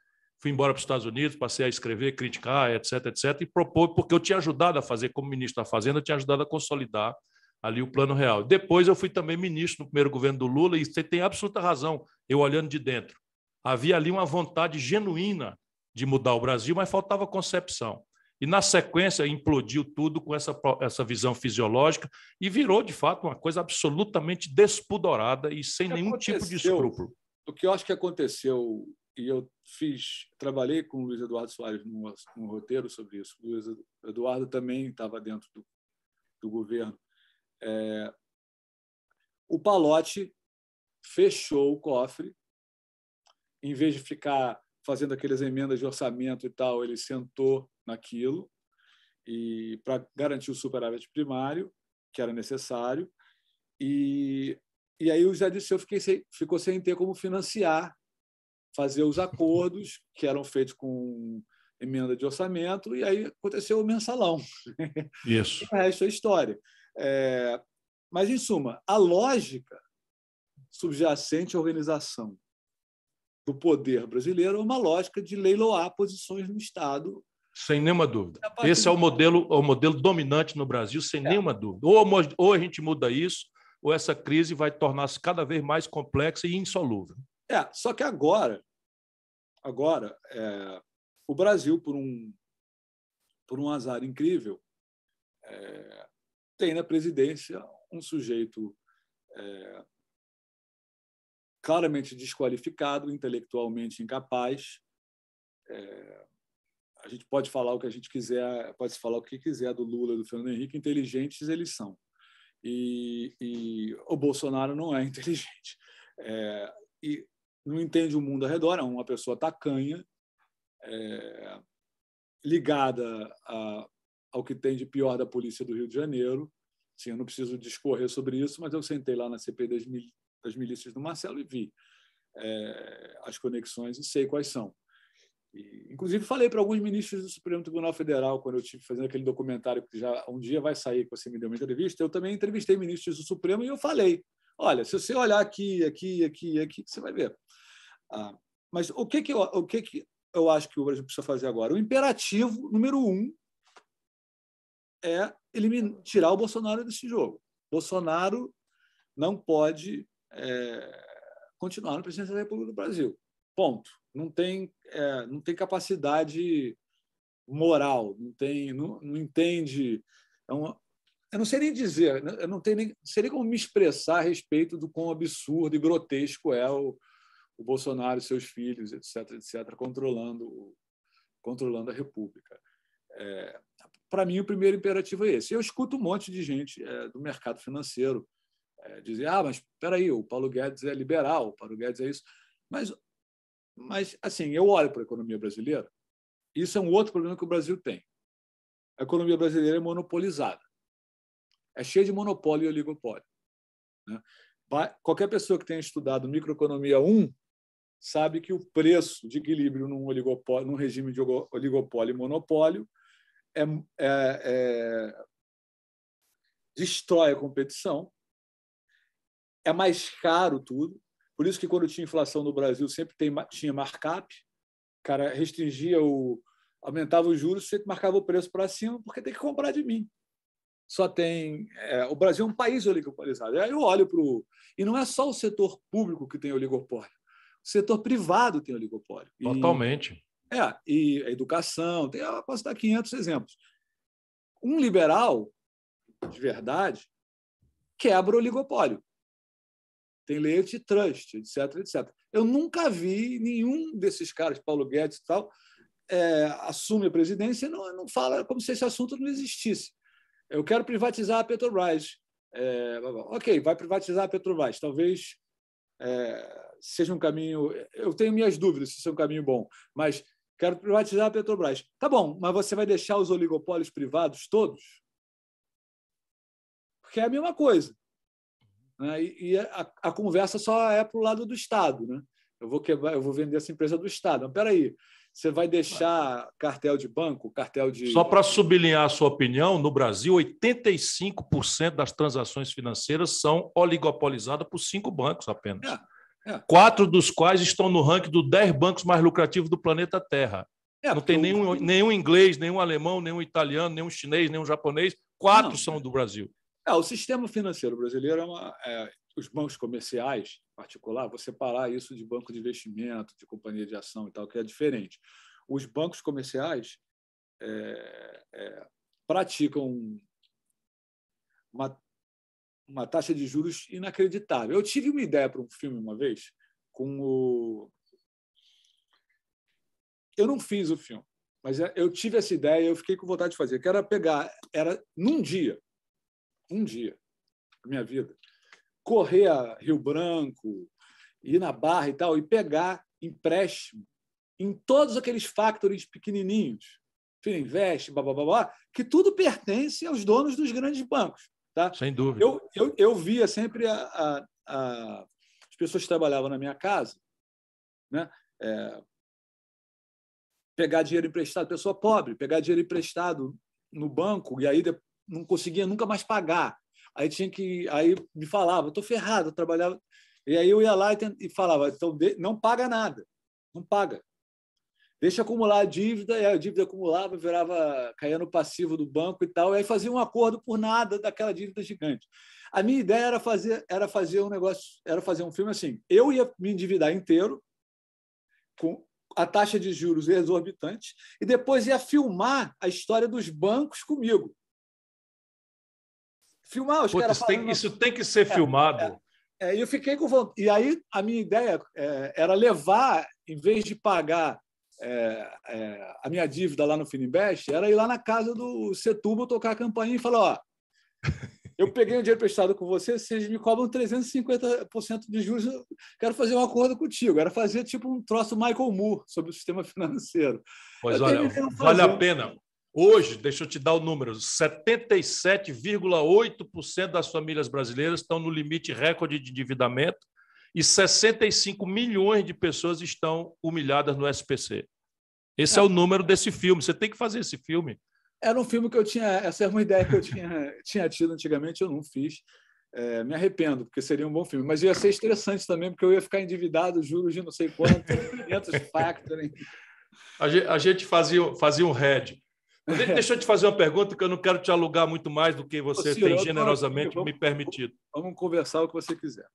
fui embora para os Estados Unidos, passei a escrever, criticar, etc, etc, e propôs, porque eu tinha ajudado a fazer, como ministro da Fazenda, eu tinha ajudado a consolidar ali o Plano Real. Depois eu fui também ministro no primeiro governo do Lula, e você tem absoluta razão, eu olhando de dentro. Havia ali uma vontade genuína de mudar o Brasil, mas faltava concepção. E, na sequência, implodiu tudo com essa, essa visão fisiológica e virou, de fato, uma coisa absolutamente despudorada e sem nenhum tipo de escrúpulo. O que eu acho que aconteceu e eu fiz, trabalhei com o Luiz Eduardo Soares num, num roteiro sobre isso. O Luiz Eduardo também estava dentro do, do governo. É, o Palote fechou o cofre, em vez de ficar fazendo aquelas emendas de orçamento e tal, ele sentou naquilo e para garantir o superávit primário que era necessário e e aí o Zé disse eu fiquei sem, ficou sem ter como financiar fazer os acordos que eram feitos com emenda de orçamento, e aí aconteceu o mensalão. Isso. o resto é história. É... Mas, em suma, a lógica subjacente à organização do poder brasileiro é uma lógica de leiloar posições no Estado. Sem nenhuma dúvida. Esse é o modelo, é o modelo dominante no Brasil, sem é. nenhuma dúvida. Ou, ou a gente muda isso, ou essa crise vai tornar-se cada vez mais complexa e insolúvel. É, só que agora Agora, é, o Brasil, por um, por um azar incrível, é, tem na presidência um sujeito é, claramente desqualificado, intelectualmente incapaz. É, a gente pode falar o que a gente quiser, pode falar o que quiser do Lula, do Fernando Henrique, inteligentes eles são. E, e o Bolsonaro não é inteligente. É, e não entende o mundo ao redor, é uma pessoa tacanha, é, ligada a, ao que tem de pior da polícia do Rio de Janeiro. Sim, eu não preciso discorrer sobre isso, mas eu sentei lá na CP das, mil, das milícias do Marcelo e vi é, as conexões e sei quais são. E, inclusive, falei para alguns ministros do Supremo Tribunal Federal, quando eu estive fazendo aquele documentário que já um dia vai sair, que você me deu uma entrevista, eu também entrevistei ministros do Supremo e eu falei Olha, se você olhar aqui, aqui, aqui, aqui, você vai ver. Ah, mas o que que eu, o que que eu acho que o Brasil precisa fazer agora? O imperativo número um é eliminar, tirar o Bolsonaro desse jogo. Bolsonaro não pode é, continuar na presidência da República do Brasil. Ponto. Não tem, é, não tem capacidade moral, não tem, não, não entende. É uma, eu não sei nem dizer, né? eu não tenho nem, como me expressar a respeito do quão absurdo e grotesco é o, o Bolsonaro e seus filhos, etc, etc, controlando, controlando a República. É, Para mim, o primeiro imperativo é esse. Eu escuto um monte de gente é, do mercado financeiro é, dizer: ah, mas espera aí, o Paulo Guedes é liberal, o Paulo Guedes é isso. Mas, mas assim, eu olho para a economia brasileira, isso é um outro problema que o Brasil tem. A economia brasileira é monopolizada é cheio de monopólio e oligopólio. Né? Qualquer pessoa que tenha estudado microeconomia 1 sabe que o preço de equilíbrio num, oligopólio, num regime de oligopólio e monopólio é, é, é, destrói a competição, é mais caro tudo. Por isso que quando tinha inflação no Brasil sempre tem, tinha markup, cara restringia o aumentava os juros, você marcava o preço para cima porque tem que comprar de mim só tem. É, o Brasil é um país oligopolizado. Aí eu olho para o. E não é só o setor público que tem oligopólio. O setor privado tem oligopólio. E, Totalmente. é, e a educação, tem, eu posso dar 500 exemplos. Um liberal, de verdade, quebra o oligopólio. Tem lei de trust, etc, etc. Eu nunca vi nenhum desses caras, Paulo Guedes e tal, é, assume a presidência e não, não fala como se esse assunto não existisse eu quero privatizar a Petrobras. É, ok, vai privatizar a Petrobras. Talvez é, seja um caminho. Eu tenho minhas dúvidas se isso é um caminho bom, mas quero privatizar a Petrobras. Tá bom, mas você vai deixar os oligopólios privados todos? Porque é a mesma coisa. Né? E, e a, a, conversa só é para o lado do Estado. Né? Eu, vou quebrar, eu vou vender essa empresa do Estado. Mas peraí, você vai deixar cartel de banco, cartel de. Só para sublinhar a sua opinião, no Brasil, 85% das transações financeiras são oligopolizadas por cinco bancos apenas. É, é. Quatro dos quais estão no ranking dos dez bancos mais lucrativos do planeta Terra. É, Não tem nenhum, nenhum inglês, nenhum alemão, nenhum italiano, nenhum chinês, nenhum japonês. Quatro Não. são do Brasil. É, o sistema financeiro brasileiro é uma, é, os bancos comerciais, em particular, vou separar isso de banco de investimento, de companhia de ação e tal, que é diferente. Os bancos comerciais é, é, praticam uma, uma taxa de juros inacreditável. Eu tive uma ideia para um filme uma vez com o. Eu não fiz o filme, mas é, eu tive essa ideia eu fiquei com vontade de fazer, que era pegar, era num dia, um dia minha vida, correr a Rio Branco, ir na Barra e tal, e pegar empréstimo em todos aqueles factories pequenininhos, Fininvest, blá, blá, blá, blá, que tudo pertence aos donos dos grandes bancos. Tá? Sem dúvida. Eu, eu, eu via sempre a, a, a, as pessoas que trabalhavam na minha casa né? É, pegar dinheiro emprestado, pessoa pobre, pegar dinheiro emprestado no banco e aí não conseguia nunca mais pagar. Aí tinha que. Aí me falava, estou ferrado, eu trabalhava. E aí eu ia lá e, e falava, então não paga nada, não paga. Deixa acumular a dívida, e a dívida acumulava, virava, caía no passivo do banco e tal, e aí fazia um acordo por nada daquela dívida gigante. A minha ideia era fazer, era fazer um negócio, era fazer um filme assim. Eu ia me endividar inteiro, com a taxa de juros exorbitante, e depois ia filmar a história dos bancos comigo. Filmar, os caras Isso tem que ser é, filmado. É, é, eu fiquei com vontade. E aí a minha ideia é, era levar, em vez de pagar é, é, a minha dívida lá no Finibest, era ir lá na casa do Setubo tocar a campainha e falar: ó, eu peguei um dinheiro prestado com você, vocês me cobram 350% de juros, eu quero fazer um acordo contigo. Era fazer tipo um troço Michael Moore sobre o sistema financeiro. Pois eu olha, vale a pena. Hoje, deixa eu te dar o número: 77,8% das famílias brasileiras estão no limite recorde de endividamento e 65 milhões de pessoas estão humilhadas no SPC. Esse é, é o número desse filme. Você tem que fazer esse filme. Era um filme que eu tinha. Essa é uma ideia que eu tinha, tinha tido antigamente, eu não fiz. É, me arrependo, porque seria um bom filme. Mas ia ser estressante também, porque eu ia ficar endividado, juros de não sei quanto, 500 factoring. A gente, a gente fazia, fazia um red. Deixa eu te fazer uma pergunta que eu não quero te alugar muito mais do que você tem generosamente vamos, me permitido. Vamos conversar o que você quiser.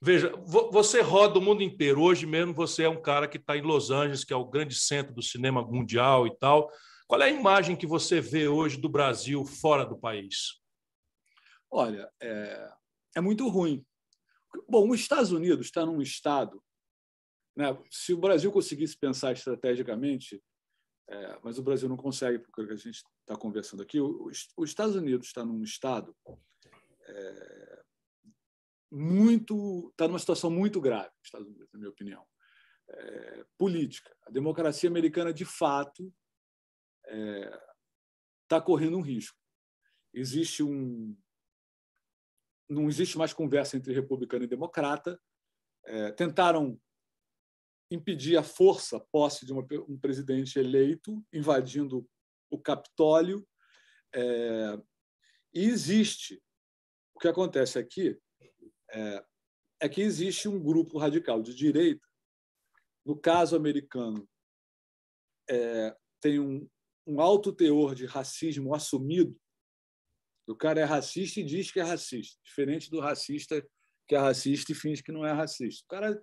Veja, você roda o mundo inteiro. Hoje mesmo você é um cara que está em Los Angeles, que é o grande centro do cinema mundial e tal. Qual é a imagem que você vê hoje do Brasil fora do país? Olha, é, é muito ruim. Bom, os Estados Unidos está num estado. Né, se o Brasil conseguisse pensar estrategicamente, é, mas o Brasil não consegue, porque a gente está conversando aqui. Os, os, Estados Unidos está num estado é, muito, está numa situação muito grave, Estados Unidos, na minha opinião, é, política. A democracia americana, de fato, está é, correndo um risco. Existe um, não existe mais conversa entre republicano e democrata. É, tentaram impedir à força a posse de uma, um presidente eleito, invadindo o Capitólio. É, e existe. O que acontece aqui é, é que existe um grupo radical de direita. No caso americano, é, tem um, um alto teor de racismo assumido. O cara é racista e diz que é racista, diferente do racista que é racista e finge que não é racista. O cara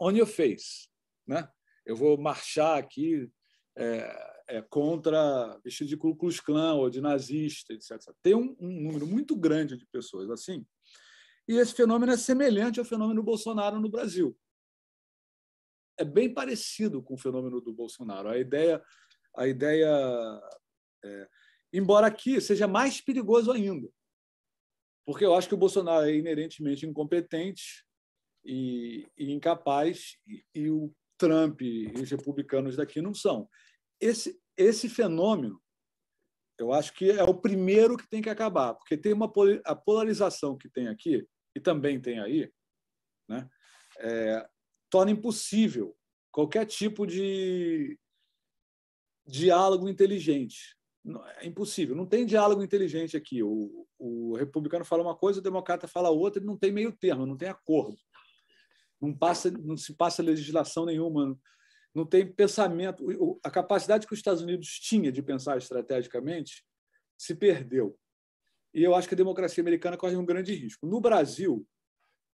on your face. Né? Eu vou marchar aqui é, é, contra vestido de Ku Klux Klan ou de nazista, etc. Tem um, um número muito grande de pessoas assim. E esse fenômeno é semelhante ao fenômeno Bolsonaro no Brasil. É bem parecido com o fenômeno do Bolsonaro. A ideia, a ideia é, embora aqui seja mais perigoso ainda, porque eu acho que o Bolsonaro é inerentemente incompetente, e, e incapaz, e, e, o Trump e os republicanos daqui não são. Esse, esse fenômeno, eu acho que é o primeiro que tem que acabar, porque tem uma a polarização que tem aqui, e também tem aí, né? É, torna impossível qualquer tipo de diálogo inteligente. É impossível, não tem diálogo inteligente aqui. O, o republicano fala uma coisa, o democrata fala outra, não tem meio termo, não tem acordo. Não, passa, não se passa legislação nenhuma, não tem pensamento. A capacidade que os Estados Unidos tinha de pensar estrategicamente se perdeu. E eu acho que a democracia americana corre um grande risco. No Brasil,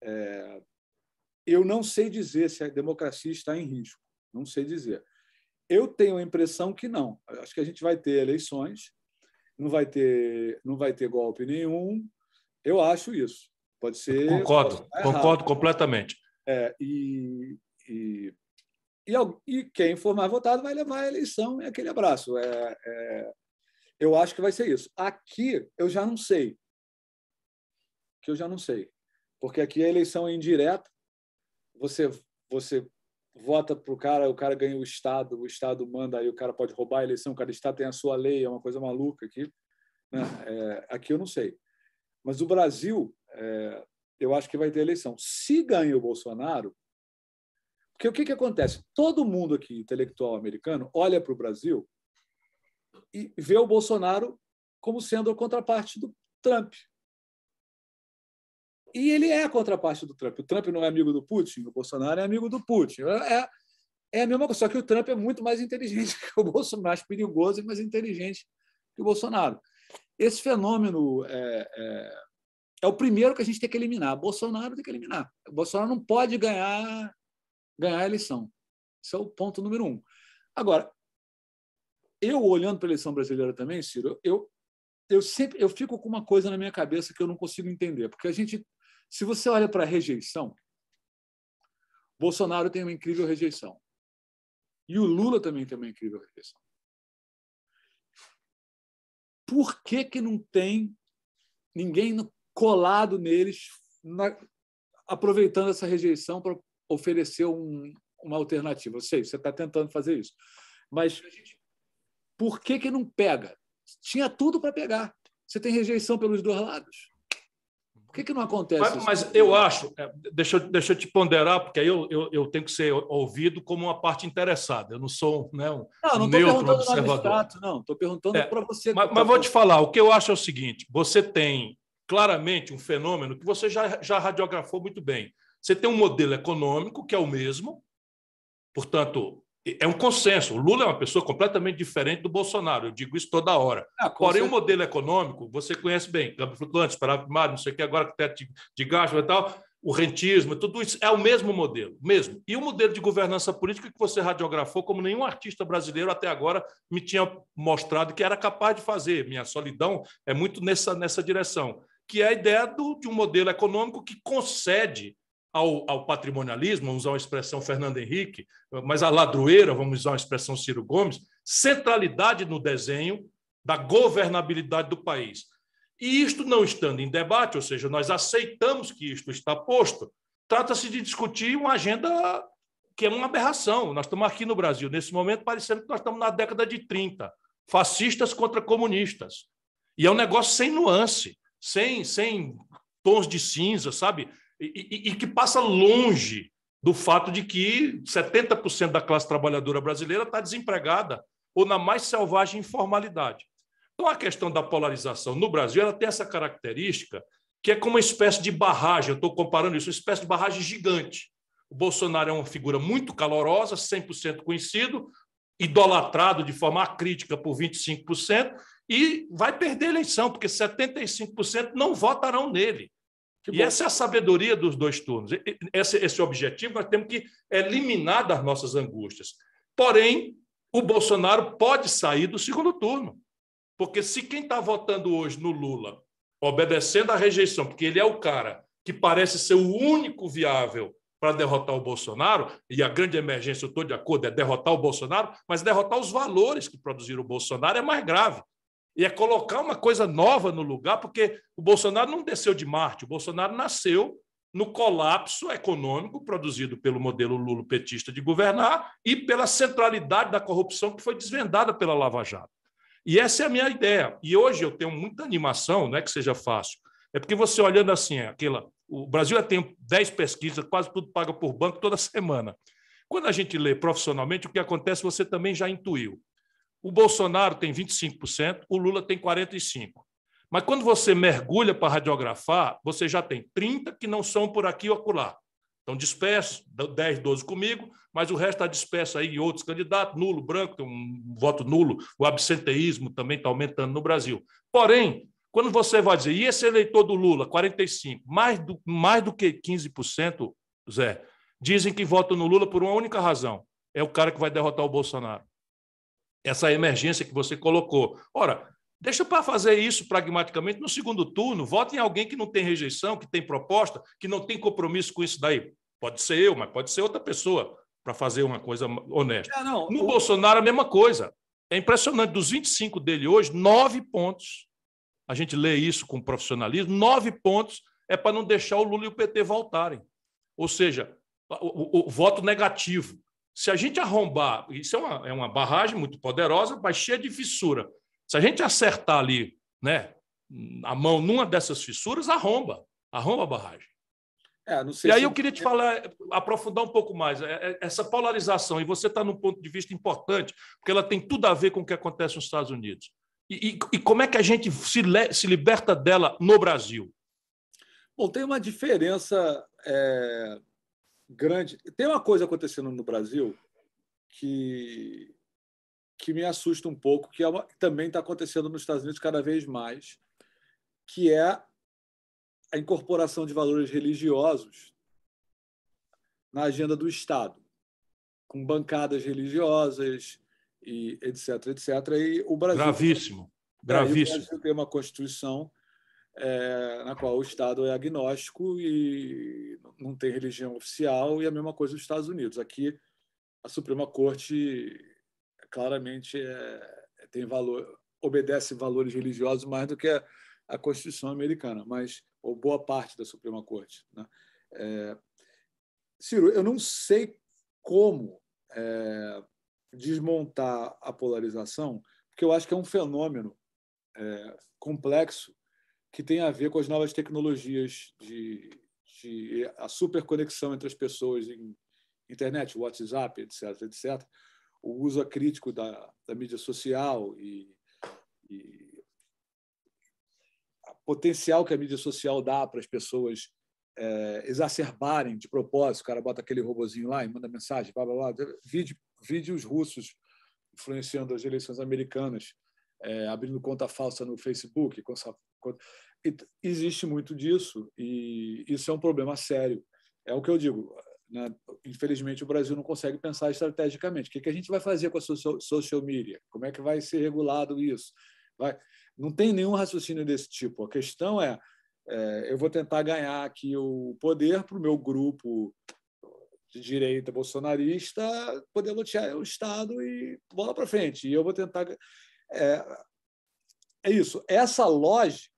é, eu não sei dizer se a democracia está em risco. Não sei dizer. Eu tenho a impressão que não. Acho que a gente vai ter eleições, não vai ter, não vai ter golpe nenhum. Eu acho isso. Pode ser. Concordo, concordo completamente. É, e, e, e, e, quem for mais votado vai levar a eleição é aquele abraço. É, é, eu acho que vai ser isso. Aqui eu já não sei. Que eu já não sei. Porque aqui a eleição é indireta. Você, você vota para o cara, o cara ganha o Estado, o Estado manda, aí o cara pode roubar a eleição, cada Estado tem a sua lei, é uma coisa maluca aqui. Né? É, aqui eu não sei. Mas o Brasil, é, eu acho que vai ter eleição. Se ganha o Bolsonaro, porque o que, que acontece? Todo mundo aqui, intelectual americano, olha para o Brasil e vê o Bolsonaro como sendo a contraparte do Trump. E ele é a contraparte do Trump. O Trump não é amigo do Putin, o Bolsonaro é amigo do Putin. É, é, é a mesma coisa, só que o Trump é muito mais inteligente que o Bolsonaro, mais perigoso e mais inteligente que o Bolsonaro. Esse fenômeno é, é, é o primeiro que a gente tem que eliminar. Bolsonaro tem que eliminar. Bolsonaro não pode ganhar, ganhar a eleição. Esse é o ponto número um. Agora, eu olhando para a eleição brasileira também, Ciro, eu, eu sempre eu fico com uma coisa na minha cabeça que eu não consigo entender. Porque a gente, se você olha para a rejeição, Bolsonaro tem uma incrível rejeição. E o Lula também tem uma incrível rejeição. Por que, que não tem ninguém colado neles, na, aproveitando essa rejeição para oferecer um, uma alternativa. Eu sei, você está tentando fazer isso. Mas por que, que não pega? Tinha tudo para pegar. Você tem rejeição pelos dois lados. Por que, que não acontece mas, isso? Mas eu acho, é, deixa, deixa eu te ponderar, porque aí eu, eu, eu, tenho que ser ouvido como uma parte interessada. Eu não sou né, um não, não neutro perguntando observador. Abstrato, não, estou perguntando é, para você. Mas, mas tá vou te falar, o que eu acho é o seguinte: você tem claramente um fenômeno que você já, já radiografou muito bem. Você tem um modelo econômico que é o mesmo, portanto, é um consenso. O Lula é uma pessoa completamente diferente do Bolsonaro, eu digo isso toda hora. Ah, Porém, certeza. o modelo econômico, você conhece bem, câmbio flutuante, esperava primário, não sei o que, agora teto de gasto e tal, o rentismo, tudo isso é o mesmo modelo, mesmo. E o modelo de governança política que você radiografou, como nenhum artista brasileiro até agora me tinha mostrado que era capaz de fazer. Minha solidão é muito nessa, nessa direção que é a ideia do, de um modelo econômico que concede ao, ao, patrimonialismo, vamos usar uma expressão Fernando Henrique, mas a ladroeira, vamos usar uma expressão Ciro Gomes, centralidade no desenho da governabilidade do país. E isto não estando em debate, ou seja, nós aceitamos que isto está posto, trata-se de discutir uma agenda que é uma aberração. Nós estamos aqui no Brasil, nesse momento, parecendo que nós estamos na década de 30, fascistas contra comunistas. E é um negócio sem nuance sem, sem tons de cinza, sabe? E, e, e que passa longe do fato de que 70% da classe trabalhadora brasileira está desempregada ou na mais selvagem informalidade. Então, a questão da polarização no Brasil ela tem essa característica que é como uma espécie de barragem, eu estou comparando isso, uma espécie de barragem gigante. O Bolsonaro é uma figura muito calorosa, 100% conhecido, idolatrado de forma crítica por 25%, e vai perder a eleição, porque 75% não votarão nele. e essa é a sabedoria dos dois turnos. Esse, esse objetivo nós temos que eliminar das nossas angústias. Porém, o Bolsonaro pode sair do segundo turno. Porque se quem está votando hoje no Lula, obedecendo à rejeição, porque ele é o cara que parece ser o único viável para derrotar o Bolsonaro, e a grande emergência, eu estou de acordo, é derrotar o Bolsonaro, mas derrotar os valores que produziram o Bolsonaro é mais grave e é colocar uma coisa nova no lugar, porque o Bolsonaro não desceu de Marte, o Bolsonaro nasceu no colapso econômico produzido pelo modelo Lula petista de governar e pela centralidade da corrupção que foi desvendada pela Lava Jato. E essa é a minha ideia. E hoje eu tenho muita animação, não é que seja fácil. É porque você olhando assim, aquela, o Brasil já tem 10 pesquisas, quase tudo paga por banco toda semana. Quando a gente lê profissionalmente, o que acontece você também já intuiu. O Bolsonaro tem 25%, o Lula tem 45%. Mas quando você mergulha para radiografar, você já tem 30 que não são por aqui ou acolá. Estão dispersos, 10, 12 comigo, mas o resto está disperso aí em outros candidatos, nulo, branco, tem um voto nulo, o absenteísmo também está aumentando no Brasil. Porém, quando você vai dizer, e esse eleitor do Lula, 45%, mais do, mais do que 15%, Zé, dizem que votam no Lula por uma única razão: é o cara que vai derrotar o Bolsonaro essa emergência que você colocou. Ora, deixa para fazer isso pragmaticamente no segundo turno, vote em alguém que não tem rejeição, que tem proposta, que não tem compromisso com isso daí. Pode ser eu, mas pode ser outra pessoa para fazer uma coisa honesta. É, não, no o... Bolsonaro, a mesma coisa. É impressionante, dos 25 dele hoje, nove pontos. A gente lê isso com profissionalismo, nove pontos é para não deixar o Lula e o PT voltarem. Ou seja, o, o, o voto negativo se a gente arrombar, isso é uma, é uma barragem muito poderosa, mas cheia de fissura. Se a gente acertar ali né, a mão numa dessas fissuras, arromba, arromba a barragem. É, e aí se... eu queria te falar, aprofundar um pouco mais é, é, essa polarização, e você está num ponto de vista importante, porque ela tem tudo a ver com o que acontece nos Estados Unidos. E, e, e como é que a gente se, le, se, liberta dela no Brasil? Bom, tem uma diferença é, grande. Tem uma coisa acontecendo no Brasil que que me assusta um pouco, que é uma, também está acontecendo nos Estados Unidos cada vez mais, que é a incorporação de valores religiosos na agenda do Estado, com bancadas religiosas e etc, etc. E o Brasil gravíssimo, gravíssimo. O Brasil tem uma constituição é, na qual o Estado é agnóstico e não tem religião oficial, e a mesma coisa nos Estados Unidos. Aqui, a Suprema Corte claramente é, é, tem valor, obedece valores religiosos mais do que a, a, Constituição americana, mas ou boa parte da Suprema Corte. Né? É, Ciro, eu não sei como é, desmontar a polarização, porque eu acho que é um fenômeno é, complexo que tem a ver com as novas tecnologias de, de a superconexão entre as pessoas em internet, WhatsApp, etc, etc. O uso crítico da, da mídia social e, e o potencial que a mídia social dá para as pessoas é, exacerbarem de propósito. O cara bota aquele robozinho lá e manda mensagem, blá, blá, blá. Vídeo, vídeos russos influenciando as eleições americanas, é, abrindo conta falsa no Facebook, Existe muito disso e isso é um problema sério. É o que eu digo. Né? Infelizmente, o Brasil não consegue pensar estrategicamente. O que, a gente vai fazer com a social media? Como é que vai ser regulado isso? Vai... Não tem nenhum raciocínio desse tipo. A questão é, é eu vou tentar ganhar aqui o poder para o meu grupo de direita bolsonarista poder lotear o Estado e bola para frente. E eu vou tentar. É, é isso. Essa lógica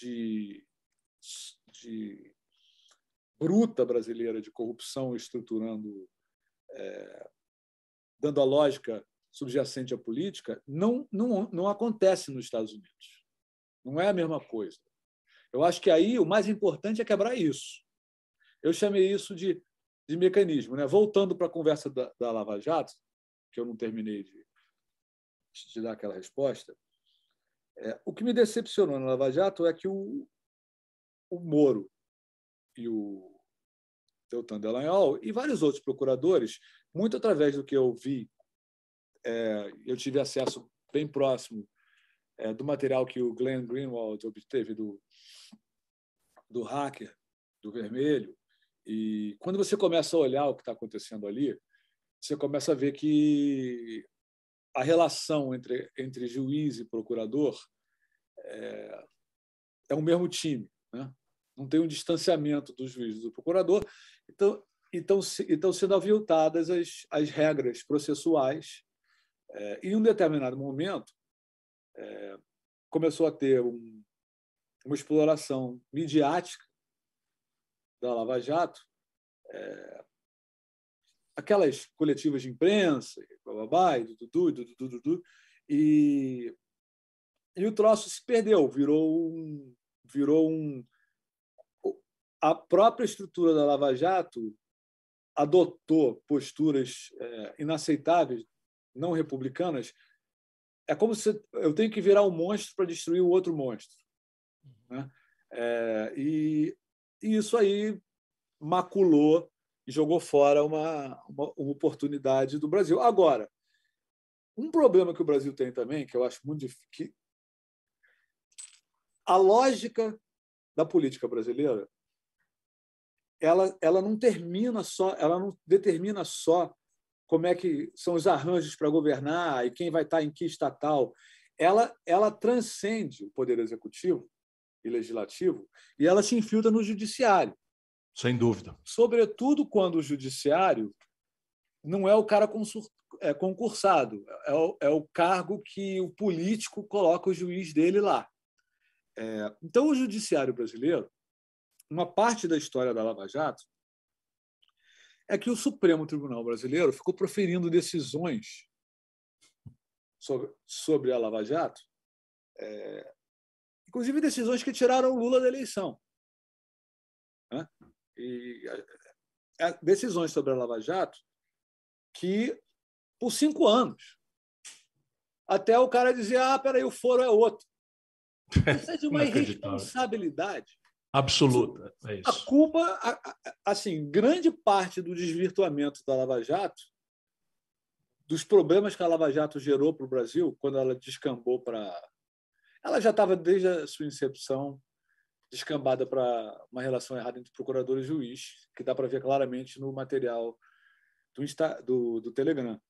de, de bruta brasileira de corrupção estruturando, é, dando a lógica subjacente à política, não, não, não acontece nos Estados Unidos. Não é a mesma coisa. Eu acho que aí o mais importante é quebrar isso. Eu chamei isso de, de mecanismo. Né? Voltando para a conversa da, da Lava Jato, que eu não terminei de, de dar aquela resposta, é, o que me decepcionou no Lava Jato é que o, o Moro e o Deltan Dallagnol e vários outros procuradores, muito através do que eu vi, é, eu tive acesso bem próximo é, do material que o Glenn Greenwald obteve do, do hacker, do vermelho. E quando você começa a olhar o que está acontecendo ali, você começa a ver que a relação entre, entre juiz e procurador é, é o mesmo time, né? não tem um distanciamento do juiz e do procurador, então então estão sendo aviltadas as, as regras processuais. É, em um determinado momento, é, começou a ter um, uma exploração midiática da Lava Jato, é, aquelas coletivas de imprensa, blá, blá, e Dudu, Dudu, Dudu, Dudu, e, e o troço se perdeu, virou um, virou um a própria estrutura da Lava Jato adotou posturas é, inaceitáveis, não republicanas. É como se eu tenho que virar um monstro para destruir o outro monstro, né? É, e, e isso aí maculou e jogou fora uma, uma, uma oportunidade do Brasil. Agora, um problema que o Brasil tem também, que eu acho muito difícil, que a lógica da política brasileira ela, ela não termina só, ela não determina só como é que são os arranjos para governar e quem vai estar em que estatal. Ela, ela transcende o poder executivo e legislativo e ela se infiltra no judiciário. Sem dúvida. Sobretudo quando o judiciário não é o cara é, concursado, é o, é o cargo que o político coloca o juiz dele lá. É, então, o judiciário brasileiro, uma parte da história da Lava Jato, é que o Supremo Tribunal Brasileiro ficou proferindo decisões sobre, sobre a Lava Jato, é, inclusive decisões que tiraram o Lula da eleição. Né? e decisões sobre a Lava Jato que por cinco anos até o cara dizer ah peraí o foro é outro isso é de uma irresponsabilidade absoluta é a culpa assim grande parte do desvirtuamento da Lava Jato dos problemas que a Lava Jato gerou para o Brasil quando ela descambou para ela já estava desde a sua incepção descambada para uma relação errada entre procurador e juiz, que dá para ver claramente no material do, Insta, do, do Telegram.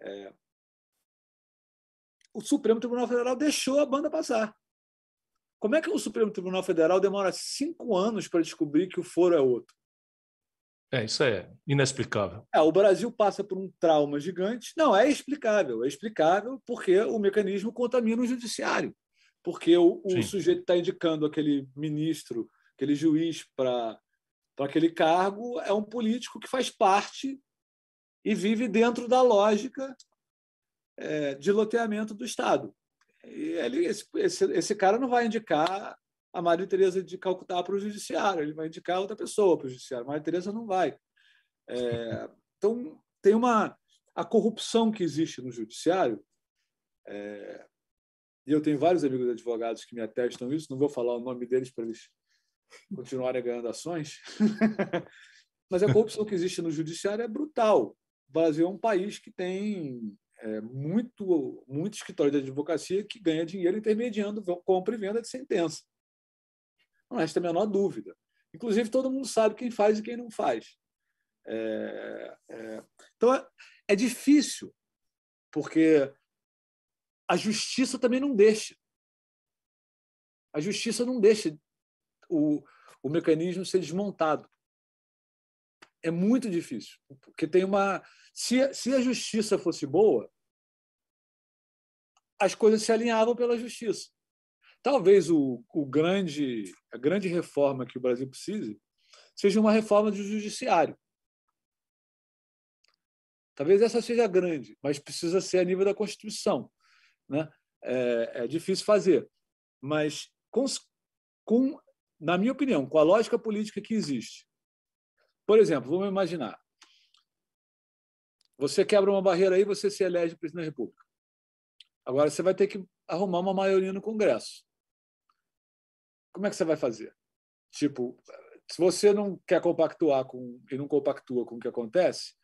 É, o Supremo Tribunal Federal deixou a banda passar. Como é que o Supremo Tribunal Federal demora cinco anos para descobrir que o foro é outro? É, isso é inexplicável. É, o Brasil passa por um trauma gigante. Não, é explicável. É explicável porque o mecanismo contamina o judiciário porque o, o sujeito está indicando aquele ministro, aquele juiz para aquele cargo, é um político que faz parte e vive dentro da lógica é, de loteamento do Estado. E ele, esse, esse, esse cara não vai indicar a Maria Tereza de Calcutá para o judiciário, ele vai indicar outra pessoa para o judiciário. A Maria Tereza não vai. É, então, tem uma. A corrupção que existe no judiciário é, e eu tenho vários amigos advogados que me atestam isso, não vou falar o nome deles para eles continuarem ganhando ações. Mas a corrupção que existe no judiciário é brutal. O Brasil é um país que tem é, muito, muito escritório de advocacia que ganha dinheiro intermediando compra e venda de sentença. Não resta a menor dúvida. Inclusive, todo mundo sabe quem faz e quem não faz. É, é, então, é, é difícil, porque a justiça também não deixa. A justiça não deixa o, o mecanismo ser desmontado. É muito difícil, porque tem uma. Se, se a justiça fosse boa, as coisas se alinhavam pela justiça. Talvez o, o grande, a grande reforma que o Brasil precise seja uma reforma do judiciário. Talvez essa seja grande, mas precisa ser a nível da Constituição né? é, é difícil fazer. Mas, com, com, na minha opinião, com a lógica política que existe. Por exemplo, vamos imaginar. Você quebra uma barreira aí, você se elege presidente da República. Agora você vai ter que arrumar uma maioria no Congresso. Como é que você vai fazer? Tipo, se você não quer compactuar com e não compactua com o que acontece,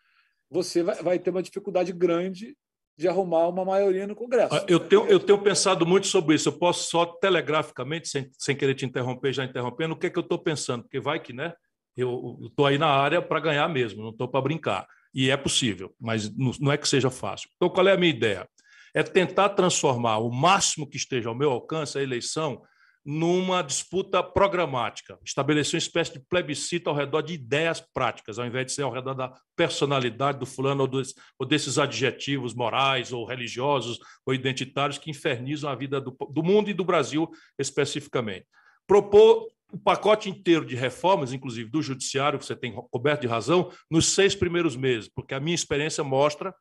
você vai, vai ter uma dificuldade grande de arrumar uma maioria no Congresso. Ah, eu tenho, eu tenho pensado muito sobre isso. Eu posso só telegraficamente, sem, sem querer te interromper, já interrompendo, o que é que eu estou pensando? Porque vai que, né? Eu estou aí na área para ganhar mesmo, não estou para brincar. E é possível, mas não é que seja fácil. Então, qual é a minha ideia? É tentar transformar o máximo que esteja ao meu alcance a eleição numa disputa programática. Estabeleceu uma espécie de plebiscito ao redor de ideias práticas, ao invés de ser ao redor da personalidade do fulano ou, dos, ou desses adjetivos morais ou religiosos ou identitários que infernizam a vida do, do mundo e do Brasil especificamente. Propor o pacote inteiro de reformas, inclusive do judiciário, você tem coberto de razão, nos seis primeiros meses, porque a minha experiência mostra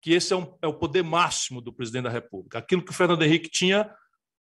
que esse é, um, é o poder máximo do presidente da República. Aquilo que o Fernando Henrique tinha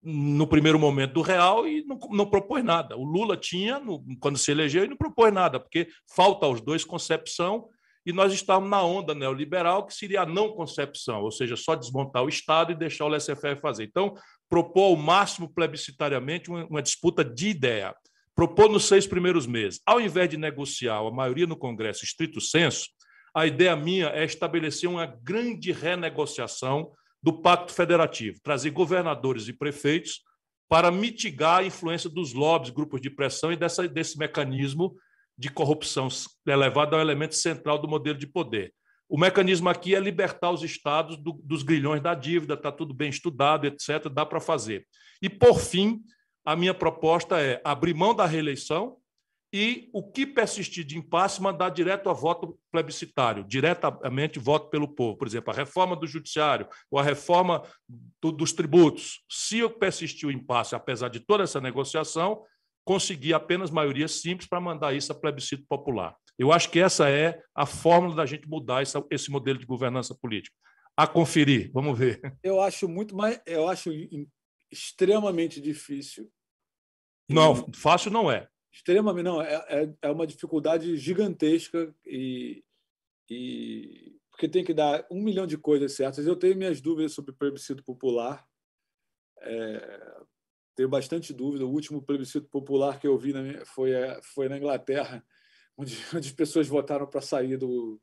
no primeiro momento do real e não, não propôs nada. O Lula tinha, no, quando se elegeu, e não propôs nada, porque falta aos dois concepção e nós estávamos na onda neoliberal, que seria a não concepção, ou seja, só desmontar o Estado e deixar o LSFR fazer. Então, propôs ao máximo plebiscitariamente uma, uma disputa de ideia. Propor nos seis primeiros meses. Ao invés de negociar a maioria no Congresso, estrito senso, a ideia minha é estabelecer uma grande renegociação do Pacto Federativo, trazer governadores e prefeitos para mitigar a influência dos lobbies, grupos de pressão e dessa, desse mecanismo de corrupção elevado ao elemento central do modelo de poder. O mecanismo aqui é libertar os estados do, dos grilhões da dívida, está tudo bem estudado, etc., dá para fazer. E, por fim, a minha proposta é abrir mão da reeleição, e o que persistir de impasse mandar direto a voto plebiscitário, diretamente voto pelo povo. Por exemplo, a reforma do judiciário ou a reforma do, dos tributos. Se persistir o impasse, apesar de toda essa negociação, conseguir apenas maioria simples para mandar isso a plebiscito popular. Eu acho que essa é a fórmula da gente mudar essa, esse modelo de governança política. A conferir, vamos ver. Eu acho muito mais, eu acho extremamente difícil. Não, fácil não é. Extremamente, não, é, é, é, uma dificuldade gigantesca e, e porque tem que dar um milhão de coisas certas. Eu tenho minhas dúvidas sobre plebiscito popular. É, tenho bastante dúvida. O último plebiscito popular que eu vi na minha, foi, é, foi na Inglaterra, onde, onde as pessoas votaram para sair do,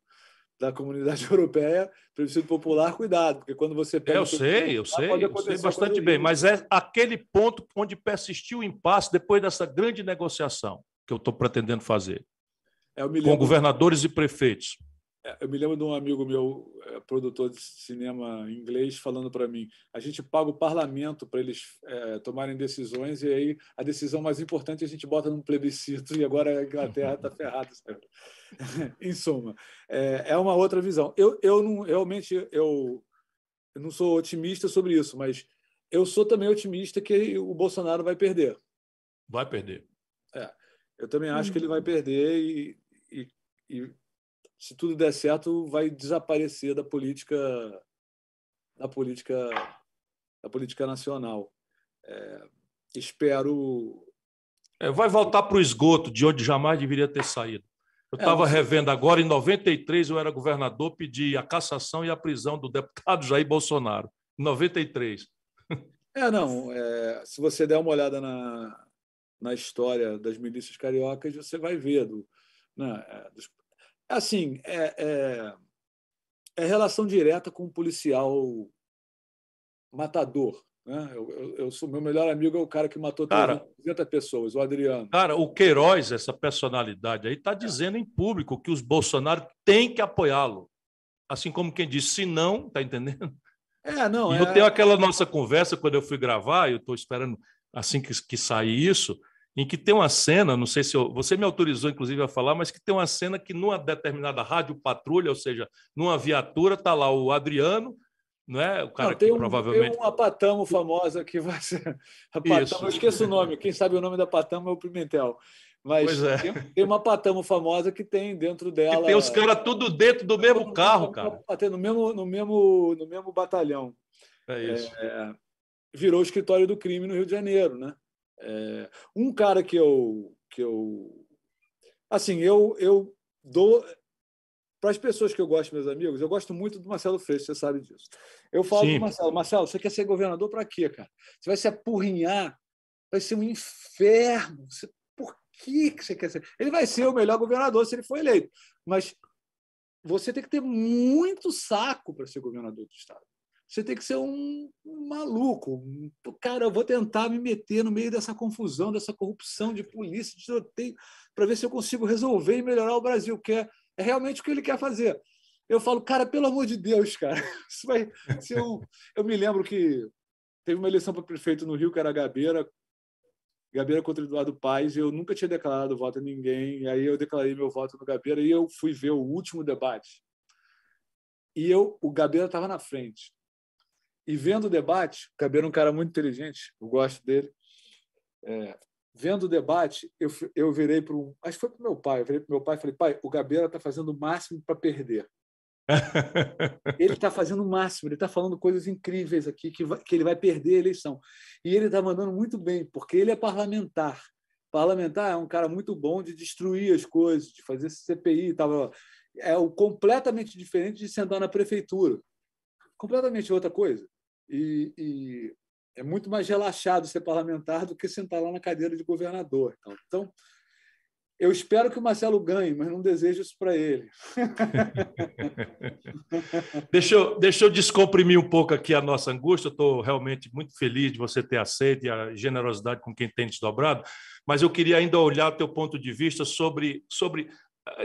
da comunidade europeia, plebiscito popular, cuidado, porque quando você é, pega. Eu sei, eu sei, eu sei bastante bem, mas é aquele ponto onde persistiu o impasse depois dessa grande negociação que eu estou pretendendo fazer é, com governadores e prefeitos. É, eu me lembro de um amigo meu, é, produtor de cinema inglês, falando para mim: a gente paga o parlamento para eles é, tomarem decisões, e aí a decisão mais importante a gente bota num plebiscito, e agora a Inglaterra está ferrada. em suma, é, é, uma outra visão. Eu, eu não, realmente eu, eu não sou otimista sobre isso, mas eu sou também otimista que o Bolsonaro vai perder. Vai perder. É, eu também acho que ele vai uhum. perder e, e, e se tudo der certo, vai desaparecer da política da política da política nacional. É, espero. É, vai voltar para o esgoto, de onde jamais deveria ter saído. Eu estava é, você... revendo agora, em 93, eu era governador, pedi a cassação e a prisão do deputado Jair Bolsonaro. Em 93. É, não. É, se você der uma olhada na, na história das milícias cariocas, você vai ver do, né, é, dos Assim, é, é, é relação direta com um policial matador. Né? Eu, eu, eu, sou meu melhor amigo é o cara que matou cara, 300 pessoas, o Adriano. Cara, o Queiroz, essa personalidade aí, está dizendo em público que os Bolsonaro têm que apoiá-lo. Assim como quem disse se não, tá entendendo? É, não. E é... Eu tenho aquela nossa conversa quando eu fui gravar, eu estou esperando assim que, que sair isso, em que tem uma cena, não sei se eu, você me autorizou, inclusive, a falar, mas que tem uma cena que numa determinada rádio patrulha, ou seja, numa viatura, está lá o Adriano, não é? O cara não, tem um, que provavelmente. Tem uma patamo famosa que vai ser. eu esqueço o nome, quem sabe o nome da patamo é o Pimentel. Mas é. tem, uma patamo famosa que tem dentro dela. tem os caras tudo dentro do mesmo no, carro, tá cara. Até no mesmo, no mesmo, no mesmo batalhão. É isso. É, virou o escritório do crime no Rio de Janeiro, né? É, um cara que eu. Que eu assim, eu, eu dou. Para as pessoas que eu gosto, meus amigos, eu gosto muito do Marcelo Freixo, você sabe disso. Eu falo Sim. Marcelo, Marcelo, você quer ser governador para quê, cara? Você vai se apurrinhar, vai ser um inferno. Você, por que, que você quer ser? Ele vai ser o melhor governador se ele for eleito. Mas você tem que ter muito saco para ser governador do Estado. Você tem que ser um maluco. Cara, eu vou tentar me meter no meio dessa confusão, dessa corrupção de polícia, de tiroteio, para ver se eu consigo resolver e melhorar o Brasil, que é, é realmente o que ele quer fazer. Eu falo, cara, pelo amor de Deus, cara, isso vai ser um... Eu me lembro que teve uma eleição para prefeito no Rio, que era Gabeira, Gabeira contra Eduardo Paes, eu nunca tinha declarado voto em ninguém, aí eu declarei meu voto no Gabeira e eu fui ver o último debate. E eu, o Gabeira estava na frente. E vendo o debate, o Cabeira é um cara muito inteligente, eu gosto dele. É, vendo o debate, eu, eu virei para um. Acho que foi para meu pai. Eu virei para meu pai e falei: pai, o Gabeira está fazendo o máximo para perder. ele está fazendo o máximo, ele está falando coisas incríveis aqui, que, vai, que ele vai perder a eleição. E ele está mandando muito bem, porque ele é parlamentar. Parlamentar é um cara muito bom de destruir as coisas, de fazer CPI. tal. é o completamente diferente de sentar na prefeitura. Completamente outra coisa e, e é muito mais relaxado ser parlamentar do que sentar lá na cadeira de governador. Então, então eu espero que o Marcelo ganhe, mas não desejo isso para ele. deixa, eu, deixa eu descomprimir um pouco aqui a nossa angústia. Estou realmente muito feliz de você ter aceito e a generosidade com quem tem desdobrado, mas eu queria ainda olhar o teu ponto de vista sobre, sobre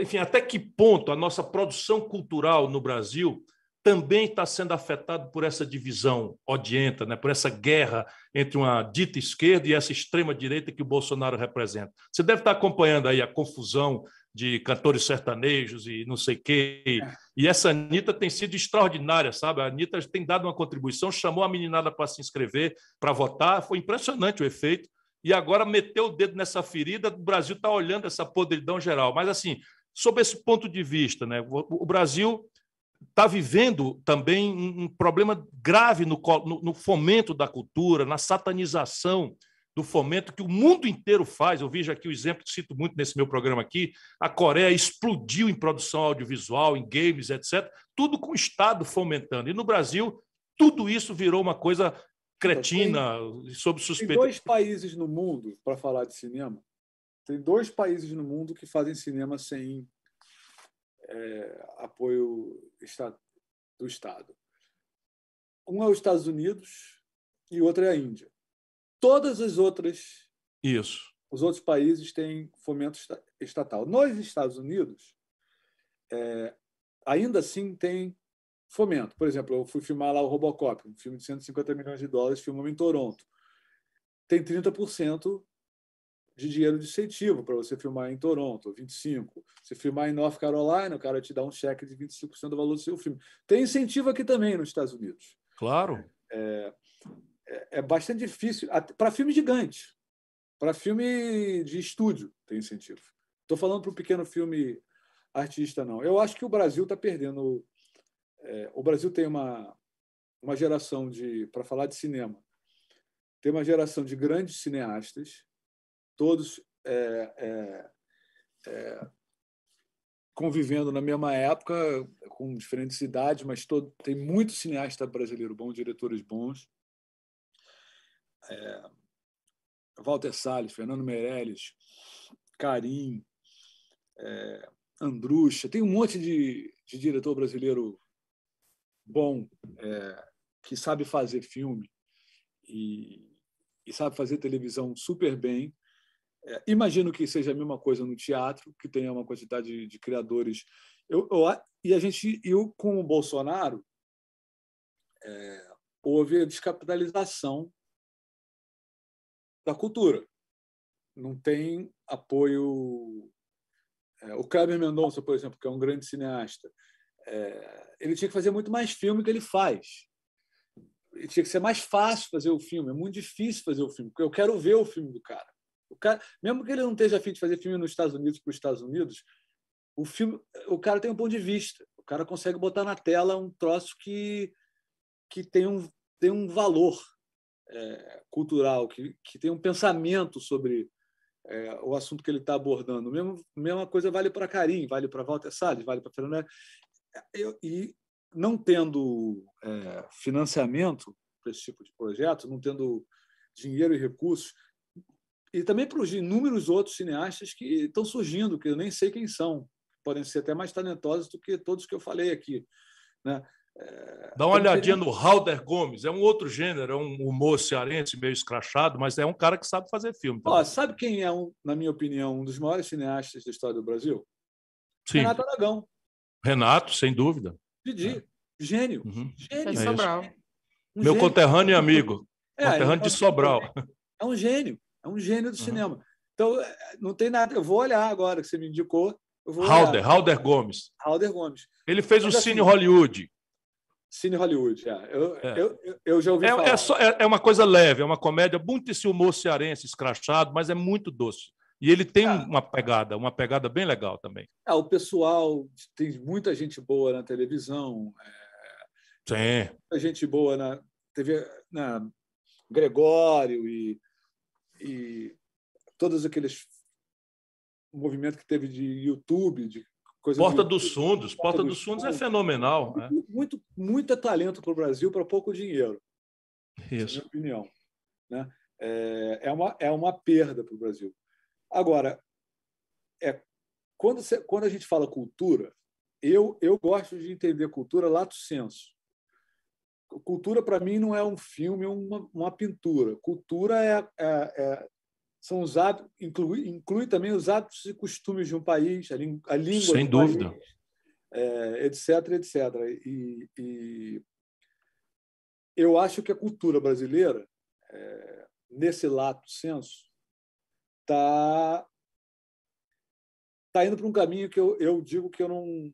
enfim, até que ponto a nossa produção cultural no Brasil também está sendo afetado por essa divisão odienta, né? por essa guerra entre uma dita esquerda e essa extrema direita que o Bolsonaro representa. Você deve estar acompanhando aí a confusão de cantores sertanejos e não sei quê. E essa Anitta tem sido extraordinária, sabe? A Anitta tem dado uma contribuição, chamou a meninada para se inscrever, para votar. Foi impressionante o efeito. E agora meteu o dedo nessa ferida, o Brasil está olhando essa podridão geral. Mas, assim, sob esse ponto de vista, né? o Brasil está vivendo também um, problema grave no, no, no, fomento da cultura, na satanização do fomento que o mundo inteiro faz. Eu vejo aqui o exemplo que cito muito nesse meu programa aqui: a Coreia explodiu em produção audiovisual, em games, etc. Tudo com o Estado fomentando. E no Brasil, tudo isso virou uma coisa cretina, tem, sob suspeita. Tem dois países no mundo, para falar de cinema, tem dois países no mundo que fazem cinema sem é, apoio do Estado. Um é os Estados Unidos e outro é a Índia. Todas as outras. Isso. Os outros países têm fomento estatal. Nos Estados Unidos, é, ainda assim, tem fomento. Por exemplo, eu fui filmar lá o Robocop, um filme de 150 milhões de dólares, filmamos em Toronto. Tem 30% de dinheiro de incentivo para você filmar em Toronto, 25. Se filmar em North Carolina, o cara te dá um cheque de 25% do valor do seu filme. Tem incentivo aqui também nos Estados Unidos. Claro. É, é, é bastante difícil. Para filme gigante, para filme de estúdio, tem incentivo. Estou falando para o pequeno filme artista, não. Eu acho que o Brasil está perdendo. É, o Brasil tem uma, uma geração de. Para falar de cinema, tem uma geração de grandes cineastas todos é, é, é, convivendo na mesma época, com diferentes idades, mas todo, tem muito cineasta brasileiro bom, diretores bons. É, Walter Salles, Fernando Meirelles, Carim, é, Andrucha, tem um monte de, de diretor brasileiro bom é, que sabe fazer filme e, e, sabe fazer televisão super bem é, imagino que seja a mesma coisa no teatro, que tenha uma quantidade de, de criadores. Eu, eu, e a gente, eu com o Bolsonaro, é, houve a descapitalização da cultura. Não tem apoio. É, o Kleber Mendonça, por exemplo, que é um grande cineasta, é, ele tinha que fazer muito mais filme que ele faz tinha que ser mais fácil fazer o filme. É muito difícil fazer o filme, porque eu quero ver o filme do cara. O cara, mesmo que ele não esteja afim de fazer filme nos Estados Unidos para os Estados Unidos, o filme, o cara tem um ponto de vista. O cara consegue botar na tela um troço que que tem um tem um valor é, cultural, que, que tem um pensamento sobre é, o assunto que ele está abordando. Mesmo, mesma coisa vale para Karim, vale para Walter Salles, vale para Fernando. Eu, e não tendo é, financiamento para esse tipo de projeto, não tendo dinheiro e recursos, e também para os inúmeros outros cineastas que estão surgindo, que eu nem sei quem são, podem ser até mais talentosos do que todos que eu falei aqui. Né? É... Dá uma olhadinha seria... no Halder Gomes, é um outro gênero, é um humor cearense meio escrachado, mas é um cara que sabe fazer filme. Ó, sabe quem é, um, na minha opinião, um dos maiores cineastas da história do Brasil? Sim. Renato Aragão. Renato, sem dúvida. Didi, é. gênio. Uhum. Gênio. É Sobral. Um Meu gênio. conterrâneo e amigo. É, é conterrâneo de Sobral. É um gênio. É um gênio do uhum. cinema. Então, é, não tem nada. Eu vou olhar agora que você me indicou. Halder, Halder Gomes. Halder Gomes. Ele fez Mas, o assim, Cine Hollywood. Cine Hollywood, é. Eu, é. eu, eu, eu já ouvi é, falar. É, só, é, é, uma coisa leve, é uma comédia, muito esse humor cearense escrachado, mas é muito doce. E ele tem uma pegada, uma pegada bem legal também. é o pessoal, tem muita gente boa na televisão. É, Sim. Muita gente boa na TV, na Gregório e e todos aqueles movimento que teve de YouTube, de coisa Porta dos Fundos, Porta, Porta dos, dos, Fundos é fenomenal, muito, né? muito, muito talento para o Brasil para pouco dinheiro. É Isso. Na minha opinião, né? É, é uma é uma perda para o Brasil. Agora, é quando você, quando a gente fala cultura, eu eu gosto de entender cultura lato senso cultura para mim não é um filme, é uma, uma pintura. Cultura é, é, é são os hábitos, inclui, inclui também os hábitos e costumes de um país, a, a língua Sem dúvida. País, é, etc, etc. E, e, eu acho que a cultura brasileira, é, nesse lato senso, está tá indo para um caminho que eu, eu digo que eu não,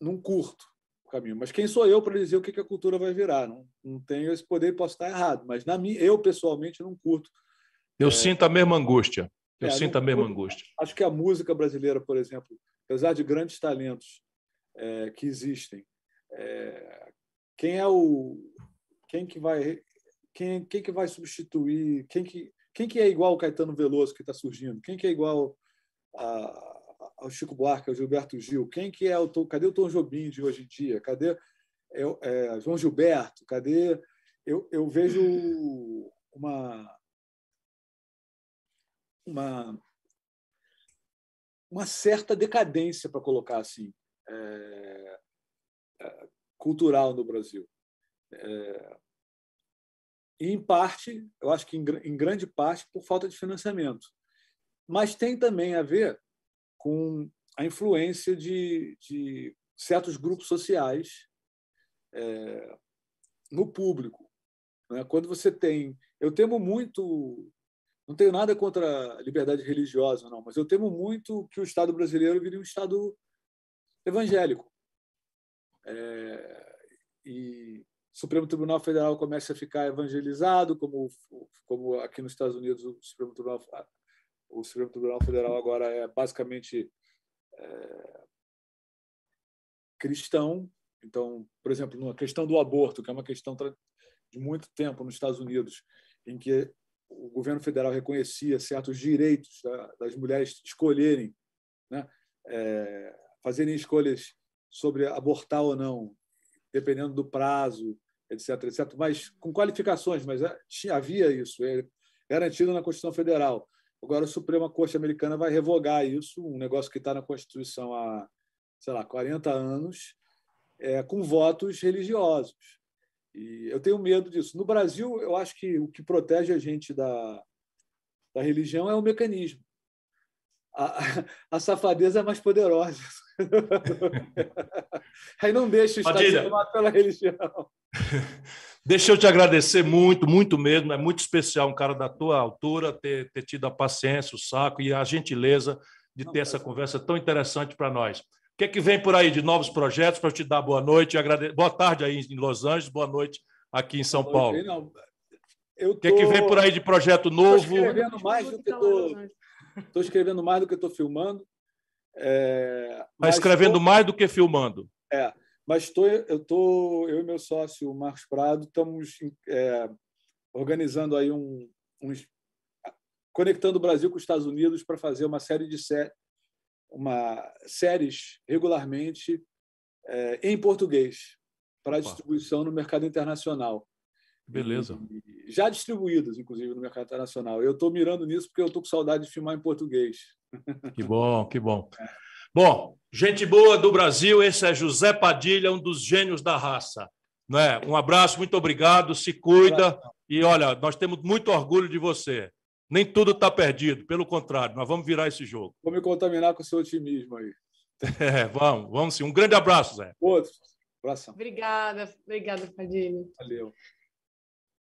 não curto caminho. Mas quem sou eu para dizer o que, a cultura vai virar? Não, não tenho esse poder posso estar errado. Mas na minha, eu, pessoalmente, não curto. Eu é, sinto a mesma angústia. Eu é, sinto a mesma angústia. Acho que a música brasileira, por exemplo, apesar de grandes talentos é, que existem, é, quem é o quem que vai quem, quem que vai substituir quem que quem que é igual o Caetano Veloso que está surgindo quem que é igual a ao Chico Buarque, ao Gilberto Gil, quem que é o cadê o Tom Jobim de hoje em dia? Cadê é, é, João Gilberto? Cadê eu, eu vejo uma uma uma certa decadência para colocar assim é, é, cultural no Brasil. É, em parte, eu acho que em, em grande parte por falta de financiamento mas tem também a ver com a influência de, de certos grupos sociais é, no público. Né? Quando você tem. Eu temo muito. Não tenho nada contra a liberdade religiosa, não, mas eu temo muito que o Estado brasileiro vire um Estado evangélico. É, e o Supremo Tribunal Federal começa a ficar evangelizado, como, como aqui nos Estados Unidos o Supremo Tribunal o Supremo Tribunal Federal agora é basicamente é, cristão. Então, por exemplo, na questão do aborto, que é uma questão de muito tempo nos Estados Unidos, em que o governo federal reconhecia certos direitos das mulheres escolherem, né, é, fazerem escolhas sobre abortar ou não, dependendo do prazo, etc, etc. Mas com qualificações, mas é, tinha, havia isso, é, era garantido na Constituição Federal. Agora, a Suprema Corte Americana vai revogar isso, um negócio que está na Constituição há, sei lá, 40 anos, é, com votos religiosos. E eu tenho medo disso. No Brasil, eu acho que o que protege a gente da, da religião é o mecanismo a, a safadeza é mais poderosa. Aí não deixa o Estado Estado tomado pela religião. Deixa eu te agradecer muito, muito mesmo. É muito especial um cara da tua altura ter, ter tido a paciência, o saco e a gentileza de ter tá essa conversa tão interessante para nós. O que é que vem por aí de novos projetos para te dar boa noite? Agrade... Boa tarde aí em Los Angeles, boa noite aqui em São Paulo. Não, tô... O que é que vem por aí de projeto novo? Estou escrevendo mais do que tá estou Estou escrevendo mais do que estou filmando. É, tá mas escrevendo tô... mais do que filmando. É, mas tô, eu tô, eu e meu sócio, Marcos Prado, estamos é, organizando aí um, conectando o Brasil com os Estados Unidos para fazer uma série de sé... uma séries regularmente é, em português para distribuição no mercado internacional. Beleza. E, já distribuídas, inclusive, no mercado internacional. Eu estou mirando nisso porque eu estou com saudade de filmar em português. Que bom, que bom. Bom, gente boa do Brasil, esse é José Padilha, um dos gênios da raça. Né? Um abraço, muito obrigado, se cuida. E olha, nós temos muito orgulho de você. Nem tudo está perdido, pelo contrário, nós vamos virar esse jogo. Vou me contaminar com o seu otimismo aí. É, vamos, vamos sim. Um grande abraço, Zé. Outro. Abração. Obrigada, obrigada, Padilha. Valeu.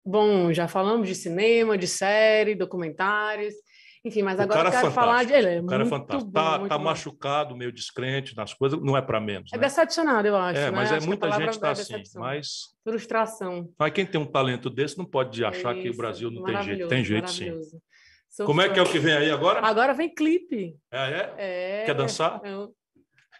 Bom, já falamos de cinema, de série, documentários, enfim, mas o agora eu é quero falar de ele. É o cara é fantástico. Está tá, tá machucado, meio descrente nas coisas, não é para menos. É né? decepcionado, eu acho. É, né? mas é acho é muita gente está é assim. Mas... Frustração. Mas quem tem um talento desse não pode achar isso, que o Brasil não tem jeito. Tem jeito, sim. Sou Como é fã. é que é o que vem aí agora? Agora vem clipe. Ah, é, é? Quer dançar? Eu...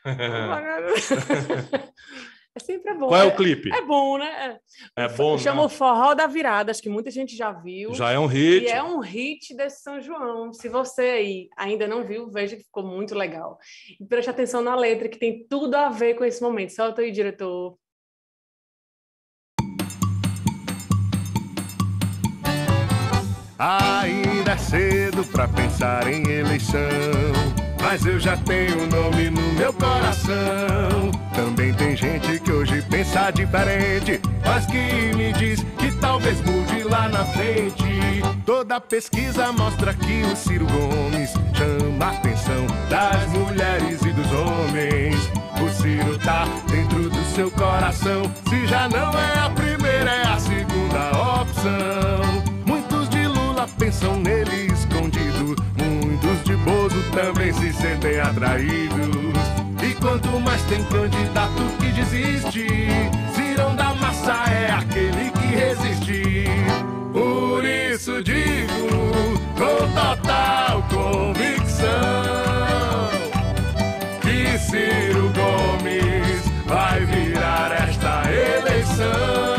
É sempre bom. Qual é, o é, clipe? É bom, né? É, é bom. Chama né? o Forró da Virada, acho que muita gente já viu. Já é um hit. E é um hit desse São João. Se você aí ainda não viu, veja que ficou muito legal. E preste atenção na letra, que tem tudo a ver com esse momento. Solta aí, diretor. Ainda é cedo para pensar em eleição mas eu já tenho um nome no meu coração. Também tem gente que hoje pensa diferente, mas que me diz que talvez mude lá na frente. Toda pesquisa mostra que o Ciro Gomes chama a atenção das mulheres e dos homens. O Ciro tá dentro do seu coração, se já não é a primeira, é a segunda opção. Muitos de Lula pensam nele todo também se sentem atraídos. E quanto mais tem candidato que desiste, Cirão da massa é aquele que resiste. Por isso digo com total convicção que Ciro Gomes vai virar esta eleição.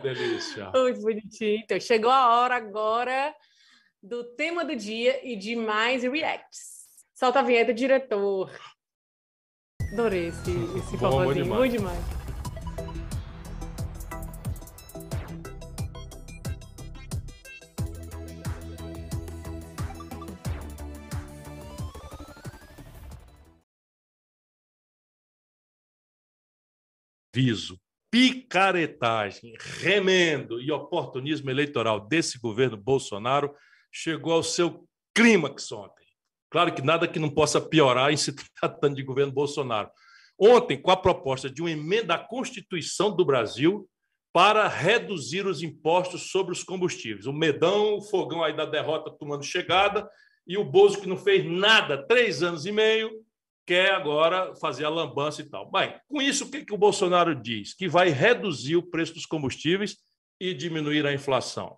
Delícia. Muito bonitinho. Então, chegou a hora agora do tema do dia e de mais reacts. Solta a vinheta, diretor. Adorei esse, esse Bom, forrozinho. Bom demais. Bom demais picaretagem, remendo e oportunismo eleitoral desse governo Bolsonaro chegou ao seu clímax ontem. Claro que nada que não possa piorar em se tratando de governo Bolsonaro. Ontem, com a proposta de uma emenda à Constituição do Brasil para reduzir os impostos sobre os combustíveis. O medão, o fogão aí da derrota tomando chegada, e o Bozo que não fez nada, três anos e meio, quer agora fazer a lambança e tal. Bem, com isso, o que, que o Bolsonaro diz? Que vai reduzir o preço dos combustíveis e diminuir a inflação.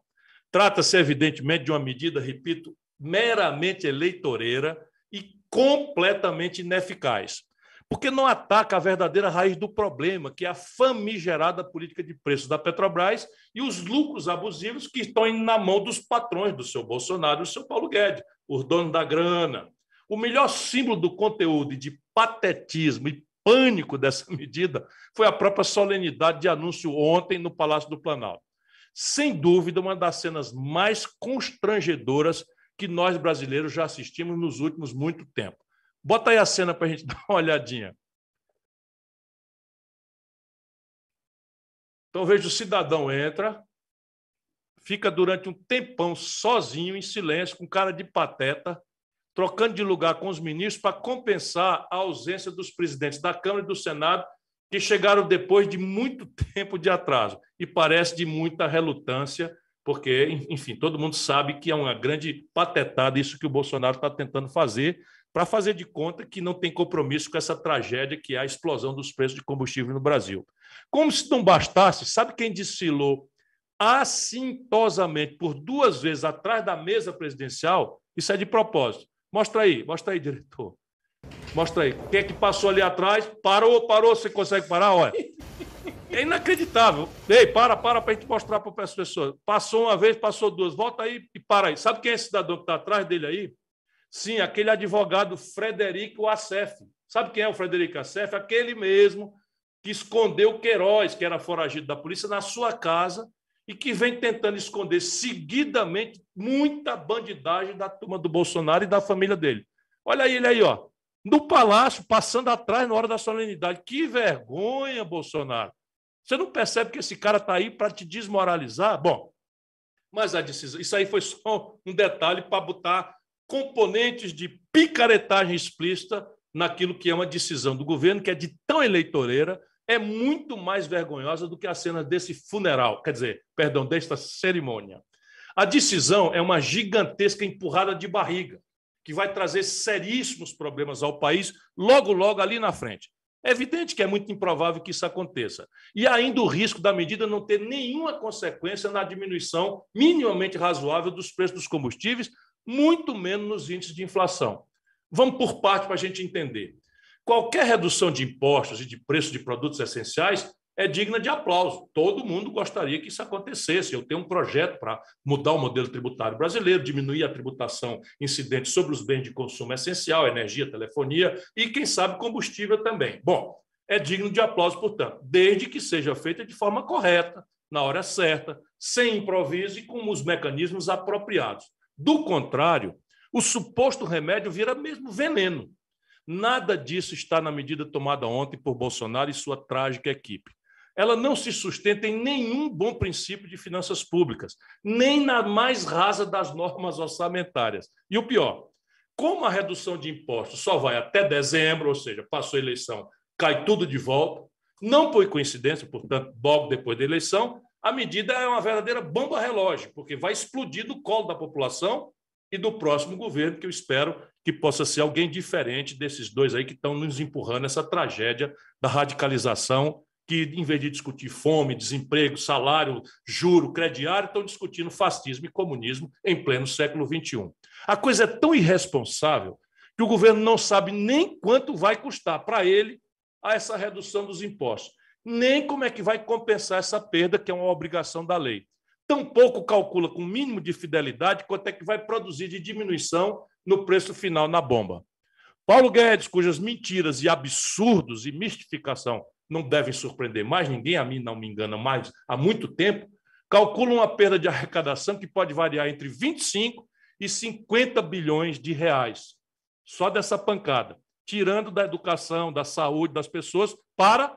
Trata-se, evidentemente, de uma medida, repito, meramente eleitoreira e completamente ineficaz, porque não ataca a verdadeira raiz do problema, que é a famigerada política de preços da Petrobras e os lucros abusivos que estão na mão dos patrões do seu Bolsonaro e do seu Paulo Guedes, os donos da grana, o melhor símbolo do conteúdo de patetismo e pânico dessa medida foi a própria solenidade de anúncio ontem no Palácio do Planalto. Sem dúvida, uma das cenas mais constrangedoras que nós brasileiros já assistimos nos últimos muito tempo. Bota aí a cena para a gente dar uma olhadinha. Então veja, o cidadão entra, fica durante um tempão sozinho, em silêncio, com cara de pateta, trocando de lugar com os ministros para compensar a ausência dos presidentes da Câmara e do Senado, que chegaram depois de muito tempo de atraso e parece de muita relutância, porque, enfim, todo mundo sabe que é uma grande patetada isso que o Bolsonaro está tentando fazer para fazer de conta que não tem compromisso com essa tragédia que é a explosão dos preços de combustível no Brasil. Como se não bastasse, sabe quem desfilou assintosamente por duas vezes atrás da mesa presidencial? Isso é de propósito. Mostra aí, mostra aí, diretor. Mostra aí. Quem é que passou ali atrás? Parou, parou. Você consegue parar? Olha. É inacreditável. Ei, para, para para a gente mostrar para as pessoas. Passou uma vez, passou duas. Volta aí e para aí. Sabe quem é esse cidadão que está atrás dele aí? Sim, aquele advogado Frederico Acef. Sabe quem é o Frederico Acef? Aquele mesmo que escondeu Queiroz, que era foragido da polícia, na sua casa e que vem tentando esconder seguidamente muita bandidagem da turma do Bolsonaro e da família dele. Olha ele aí, ó, no palácio, passando atrás na hora da solenidade. Que vergonha, Bolsonaro. Você não percebe que esse cara está aí para te desmoralizar? Bom, mas a decisão, isso aí foi só um detalhe para botar componentes de picaretagem explícita naquilo que é uma decisão do governo, que é de tão eleitoreira, é muito mais vergonhosa do que a cena desse funeral, quer dizer, perdão, desta cerimônia. A decisão é uma gigantesca empurrada de barriga, que vai trazer seríssimos problemas ao país logo, logo ali na frente. É evidente que é muito improvável que isso aconteça. E ainda o risco da medida não ter nenhuma consequência na diminuição minimamente razoável dos preços dos combustíveis, muito menos nos índices de inflação. Vamos por parte para a gente entender. Qualquer redução de impostos e de preço de produtos essenciais é digna de aplauso. Todo mundo gostaria que isso acontecesse. Eu tenho um projeto para mudar o modelo tributário brasileiro, diminuir a tributação incidente sobre os bens de consumo essencial, energia, telefonia e, quem sabe, combustível também. Bom, é digno de aplauso, portanto, desde que seja feita de forma correta, na hora certa, sem improviso e com os mecanismos apropriados. Do contrário, o suposto remédio vira mesmo veneno Nada disso está na medida tomada ontem por Bolsonaro e sua trágica equipe. Ela não se sustenta em nenhum bom princípio de finanças públicas, nem na mais rasa das normas orçamentárias. E o pior, como a redução de impostos só vai até dezembro, ou seja, passou a eleição, cai tudo de volta, não por coincidência, portanto, logo depois da eleição, a medida é uma verdadeira bomba relógio, porque vai explodir do colo da população e do próximo governo, que eu espero que possa ser alguém diferente desses dois aí que estão nos empurrando essa tragédia da radicalização, que em vez de discutir fome, desemprego, salário, juro, crediário, estão discutindo fascismo e comunismo em pleno século XXI. A coisa é tão irresponsável que o governo não sabe nem quanto vai custar para ele a essa redução dos impostos, nem como é que vai compensar essa perda, que é uma obrigação da lei tampouco calcula com o mínimo de fidelidade quanto é que vai produzir de diminuição no preço final na bomba. Paulo Guedes, cujas mentiras e absurdos e mistificação não devem surpreender mais ninguém, a mim não me engana mais há muito tempo, calcula uma perda de arrecadação que pode variar entre 25 e 50 bilhões de reais, só dessa pancada, tirando da educação, da saúde das pessoas para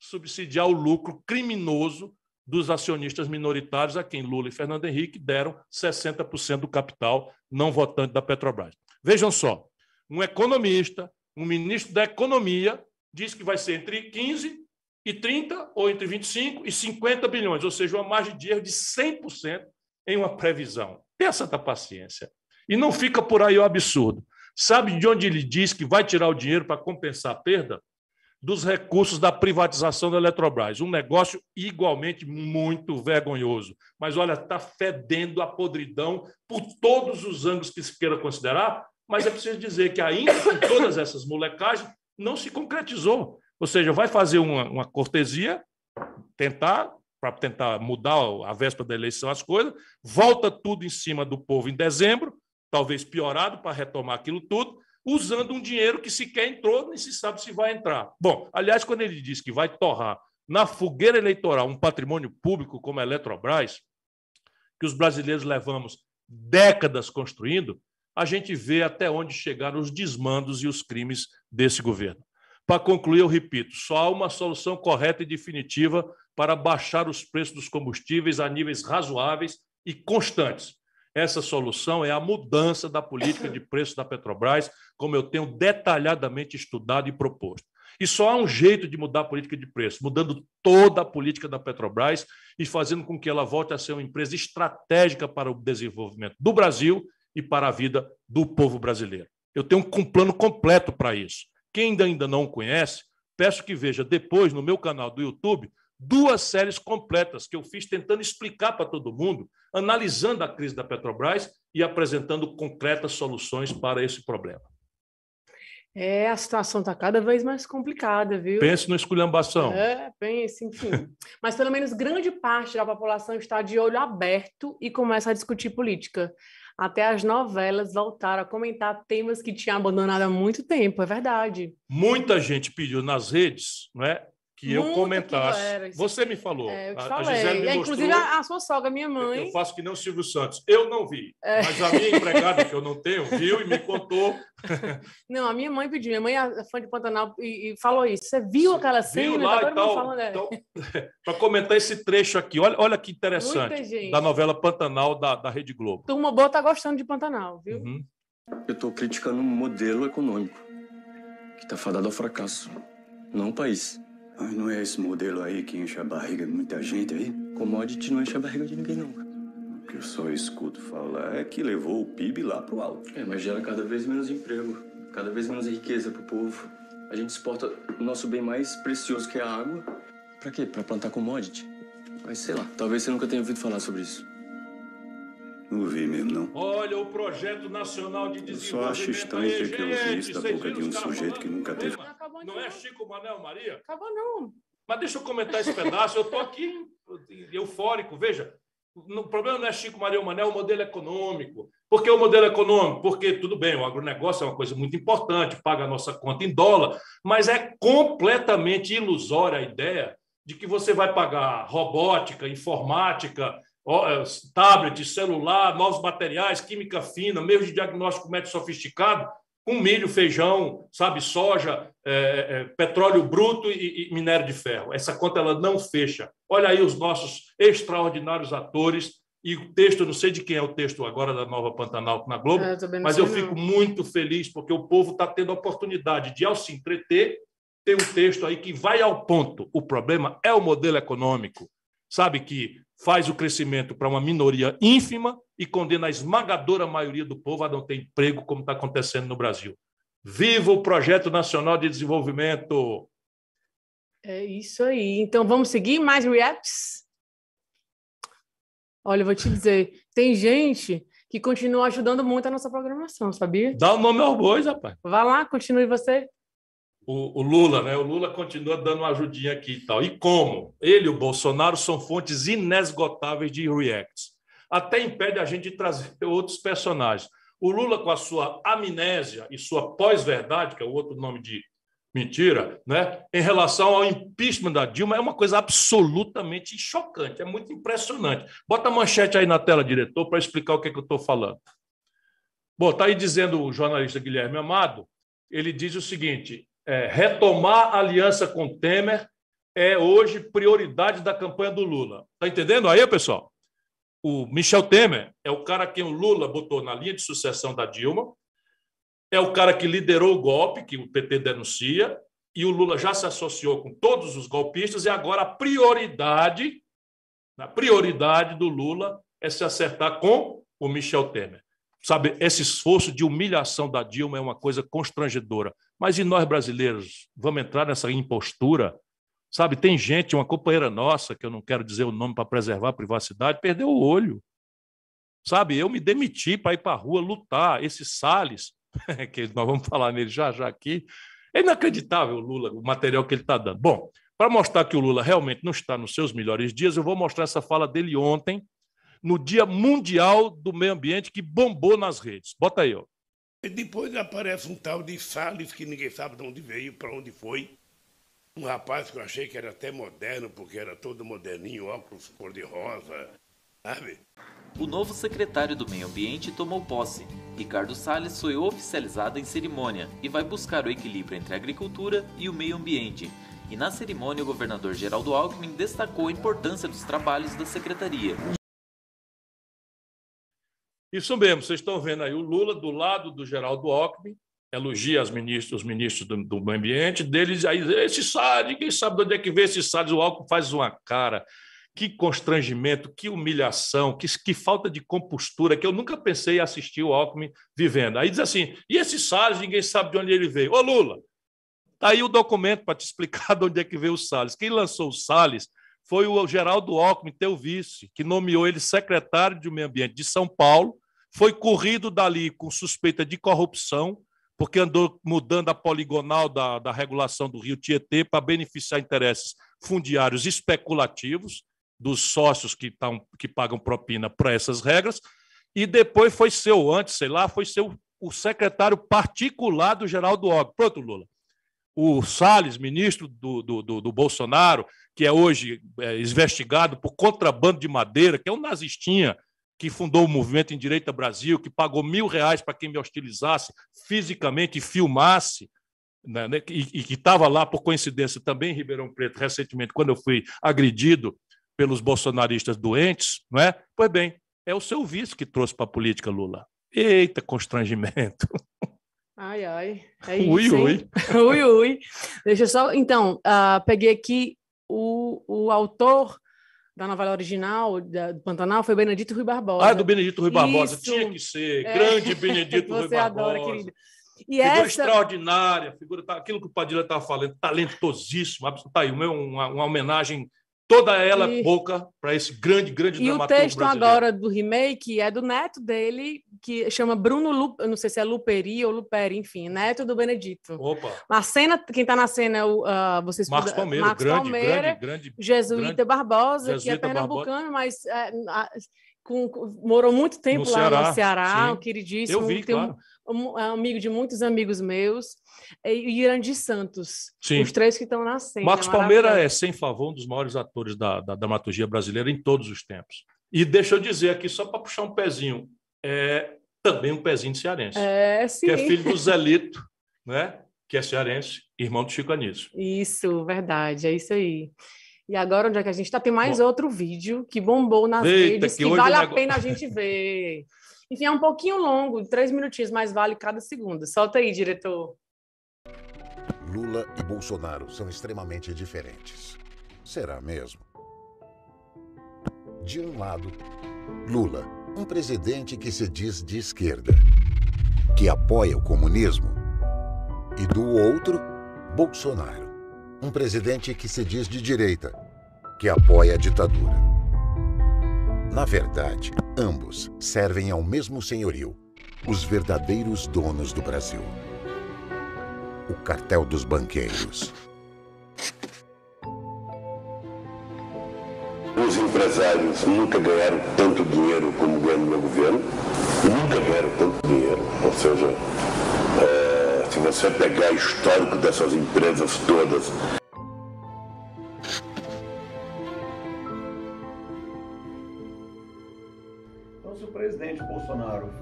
subsidiar o lucro criminoso dos acionistas minoritários a quem Lula e Fernando Henrique deram 60% do capital não votante da Petrobras. Vejam só, um economista, um ministro da Economia, diz que vai ser entre 15 e 30, ou entre 25 e 50 bilhões, ou seja, uma margem de erro de 100% em uma previsão. Tenha da paciência. E não fica por aí o absurdo. Sabe de onde ele diz que vai tirar o dinheiro para compensar a perda? dos recursos da privatização da Eletrobras. Um negócio igualmente muito vergonhoso. Mas olha, está fedendo a podridão por todos os ângulos que se queira considerar, mas é preciso dizer que ainda com todas essas molecagens, não se concretizou. Ou seja, vai fazer uma, uma cortesia, tentar, para tentar mudar a véspera da eleição as coisas, volta tudo em cima do povo em dezembro, talvez piorado para retomar aquilo tudo, usando um dinheiro que sequer entrou, nem se sabe se vai entrar. Bom, aliás, quando ele diz que vai torrar na fogueira eleitoral um patrimônio público como a Eletrobras, que os brasileiros levamos décadas construindo, a gente vê até onde chegaram os desmandos e os crimes desse governo. Para concluir, eu repito, só há uma solução correta e definitiva para baixar os preços dos combustíveis a níveis razoáveis e constantes. Essa solução é a mudança da política de preço da Petrobras, como eu tenho detalhadamente estudado e proposto. E só há um jeito de mudar a política de preço, mudando toda a política da Petrobras e fazendo com que ela volte a ser uma empresa estratégica para o desenvolvimento do Brasil e para a vida do povo brasileiro. Eu tenho um plano completo para isso. Quem ainda não conhece, peço que veja depois no meu canal do YouTube duas séries completas que eu fiz tentando explicar para todo mundo, analisando a crise da Petrobras e apresentando concretas soluções para esse problema. É, a situação está cada vez mais complicada, viu? Pense no esculhambação. É, pense, enfim. Mas pelo menos grande parte da população está de olho aberto e começa a discutir política. Até as novelas voltaram a comentar temas que tinham abandonado há muito tempo, é verdade. Muita gente pediu nas redes, não é? que eu comentasse. Que era, você me falou. É, eu te falei. A Gisele me é, inclusive a sua sogra, minha mãe. Eu, faço que nem o Silvio Santos. Eu não vi, é. mas a minha empregada, que eu não tenho, viu e me contou. não, a minha mãe pediu. Minha mãe é fã de Pantanal e, e falou isso. Você viu você aquela cena? Viu tá lá tá e tal. É. Então, Para comentar esse trecho aqui, olha, olha que interessante. Da novela Pantanal da, da Rede Globo. Turma boa tá gostando de Pantanal, viu? Uhum. Eu estou criticando um modelo econômico que está fadado ao fracasso, não o país. Mas ah, não é esse modelo aí que enche a barriga de muita gente aí? Commodity não enche a barriga de ninguém, não. O que eu só escuto falar é que levou o PIB lá pro alto. É, mas gera cada vez menos emprego, cada vez menos riqueza pro povo. A gente exporta o nosso bem mais precioso, que é a água. Pra quê? Pra plantar commodity? Mas sei lá, talvez você nunca tenha ouvido falar sobre isso. Não vi mesmo, não. Olha o projeto nacional de desenvolvimento. Eu só acho estranho ter que eu isso da boca de um sujeito que nunca teve. Não, é? não é Chico Manel Maria? Acabou não. Mas deixa eu comentar esse pedaço. Eu estou aqui eufórico. Veja, o problema não é Chico Maria Manel, é o modelo econômico. Por que o modelo econômico? Porque, tudo bem, o agronegócio é uma coisa muito importante, paga a nossa conta em dólar, mas é completamente ilusória a ideia de que você vai pagar robótica, informática, é, tablet, celular, novos materiais, química fina, meios de diagnóstico médico sofisticado, com milho, feijão, sabe, soja, é, é, petróleo bruto e, e, minério de ferro. Essa conta ela não fecha. Olha aí os nossos extraordinários atores e o texto, não sei de quem é o texto agora da Nova Pantanal na Globo, é, eu mas eu não. fico muito feliz porque o povo está tendo a oportunidade de, ao se entreter, ter um texto aí que vai ao ponto. O problema é o modelo econômico. Sabe que faz o crescimento para uma minoria ínfima e condena a esmagadora maioria do povo a não ter emprego, como está acontecendo no Brasil. Viva o Projeto Nacional de Desenvolvimento! É isso aí. Então vamos seguir mais reacts? Olha, eu vou te dizer, tem gente que continua ajudando muito a nossa programação, sabia? Dá o nome aos bois, rapaz. Vá lá, continue você o, o, Lula, né? O Lula continua dando uma ajudinha aqui e tal. E como? Ele e o Bolsonaro são fontes inesgotáveis de reacts. Até impede a gente de trazer outros personagens. O Lula, com a sua amnésia e sua pós-verdade, que é o outro nome de mentira, né? em relação ao impeachment da Dilma, é uma coisa absolutamente chocante, é muito impressionante. Bota a manchete aí na tela, diretor, para explicar o que, é que eu estou falando. Bom, está aí dizendo o jornalista Guilherme Amado, ele diz o seguinte: é, retomar a aliança com Temer é hoje prioridade da campanha do Lula. Está entendendo aí, pessoal? O Michel Temer é o cara que o Lula botou na linha de sucessão da Dilma, é o cara que liderou o golpe, que o PT denuncia, e o Lula já se associou com todos os golpistas, e agora a prioridade, a prioridade do Lula é se acertar com o Michel Temer. Sabe, esse esforço de humilhação da Dilma é uma coisa constrangedora. Mas e nós brasileiros? Vamos entrar nessa impostura? Sabe, tem gente, uma companheira nossa, que eu não quero dizer o nome para preservar a privacidade, perdeu o olho. Sabe, eu me demiti para ir para a rua lutar. Esse Salles, que nós vamos falar nele já já aqui, é inacreditável o Lula, o material que ele está dando. Bom, para mostrar que o Lula realmente não está nos seus melhores dias, eu vou mostrar essa fala dele ontem, no Dia Mundial do Meio Ambiente, que bombou nas redes. Bota aí, ó. E depois aparece um tal de Salles, que ninguém sabe de onde veio, para onde foi. Um rapaz que eu achei que era até moderno, porque era todo moderninho, óculos cor-de-rosa, sabe? O novo secretário do Meio Ambiente tomou posse. Ricardo Salles foi oficializado em cerimônia e vai buscar o equilíbrio entre a agricultura e o meio ambiente. E na cerimônia, o governador Geraldo Alckmin destacou a importância dos trabalhos da secretaria. Isso mesmo, vocês estão vendo aí o Lula do lado do Geraldo Alckmin, elogia os ministros, os ministros do, do meio ambiente, deles aí, esse SAD, quem sabe de onde é que veio esse SAD, o Alckmin faz uma cara, que constrangimento, que humilhação, que, que falta de compostura, que eu nunca pensei em assistir o Alckmin vivendo. Aí diz assim, e esse Salles, ninguém sabe de onde ele veio. Ô Lula, tá aí o documento para te explicar de onde é que veio o Salles. Quem lançou o Salles foi o Geraldo Alckmin, teu vice, que nomeou ele secretário de Meio Ambiente de São Paulo, foi corrido dali com suspeita de corrupção, porque andou mudando a poligonal da, da regulação do Rio Tietê para beneficiar interesses fundiários especulativos dos sócios que, tão, que pagam propina para essas regras, e depois foi seu antes, sei lá, foi seu o secretário particular do Geraldo Og. Pronto, Lula. O Salles, ministro do, do, do, do Bolsonaro, que é hoje é, investigado por contrabando de madeira, que é um nazistinha, que fundou o movimento em Direita Brasil, que pagou mil reais para quem me hostilizasse fisicamente e filmasse, né, né e, e que estava lá, por coincidência, também em Ribeirão Preto, recentemente, quando eu fui agredido pelos bolsonaristas doentes, não é? Pois bem, é o seu vice que trouxe para a política, Lula. Eita, constrangimento. Ai, ai. É isso, ui, ui. ui, ui. Deixa eu só. Então, uh, peguei aqui o, o autor da novela original da, do Pantanal foi Benedito Rui Barbosa. Ah, do Benedito Rui Barbosa, Isso. tinha que ser. É. Grande Benedito Você Rui Barbosa. Adora, querido. E figura essa... extraordinária, figura, tá, aquilo que o Padilha estava tá falando, talentosíssimo, está aí uma, uma homenagem toda ela e... boca para esse grande, grande e dramaturgo E o texto brasileiro. agora do remake é do neto dele, que chama Bruno, Lu... não sei se é Luperi ou Luperi, enfim, neto do Benedito. Opa! A cena, quem está na cena é o, uh, vocês... Marcos Palmeira, Marcos grande, Palmeira, grande, grande, Jesuíta grande, Barbosa, Jesuíta que é pernambucano, Barbosa. mas... É, com, morou muito tempo no lá Ceará, no Ceará, sim. o queridíssimo. Eu vi, claro. Um, um amigo de muitos amigos meus, e Irã de Santos. Sim. Os três que estão na cena. Marcos Palmeira é, sem favor, um dos maiores atores da, da dramaturgia brasileira em todos os tempos. E deixa eu dizer aqui, só para puxar um pezinho, é também um pezinho de cearense. É, sim. Que é filho do Zelito, né? que é cearense, irmão do Chico Anísio. Isso, verdade, é isso aí. E agora onde é que a gente está? Tem mais Bom. outro vídeo que bombou nas Eita, redes que, que vale negócio... a pena a gente ver. Enfim, é um pouquinho longo, três minutinhos, mas vale cada segundo. Solta aí, diretor. Lula e Bolsonaro são extremamente diferentes. Será mesmo? De um lado, Lula, um presidente que se diz de esquerda, que apoia o comunismo. E do outro, Bolsonaro, um presidente que se diz de direita, que apoia a ditadura. Na verdade, ambos servem ao mesmo senhorio, os verdadeiros donos do Brasil. O cartel dos banqueiros. Os empresários nunca ganharam tanto dinheiro como ganha o meu governo, nunca ganharam tanto dinheiro. Ou seja, é, se você pegar o histórico dessas empresas todas,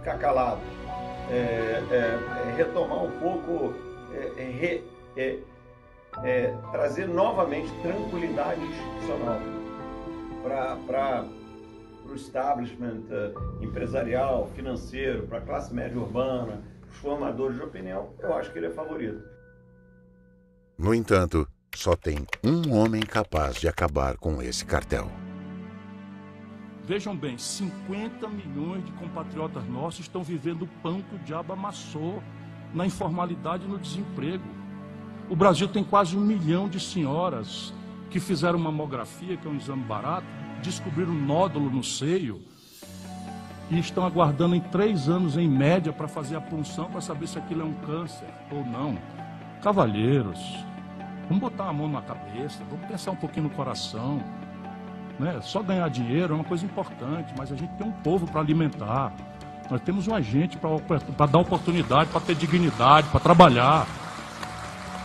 ficar calado, é, é, é, retomar um pouco, é, é, trazer novamente tranquilidade institucional para o establishment empresarial, financeiro, para a classe média urbana, os formadores de opinião, eu acho que ele é favorito. No entanto, só tem um homem capaz de acabar com esse cartel. Vejam bem, 50 milhões de compatriotas nossos estão vivendo o pão que o diabo amassou na informalidade e no desemprego. O Brasil tem quase um milhão de senhoras que fizeram mamografia, que é um exame barato, descobriram um nódulo no seio e estão aguardando em três anos, em média, para fazer a punção para saber se aquilo é um câncer ou não. Cavalheiros, vamos botar a mão na cabeça, vamos pensar um pouquinho no coração. Né? Só ganhar dinheiro é uma coisa importante, mas a gente tem um povo para alimentar. Nós temos uma gente para dar oportunidade, para ter dignidade, para trabalhar.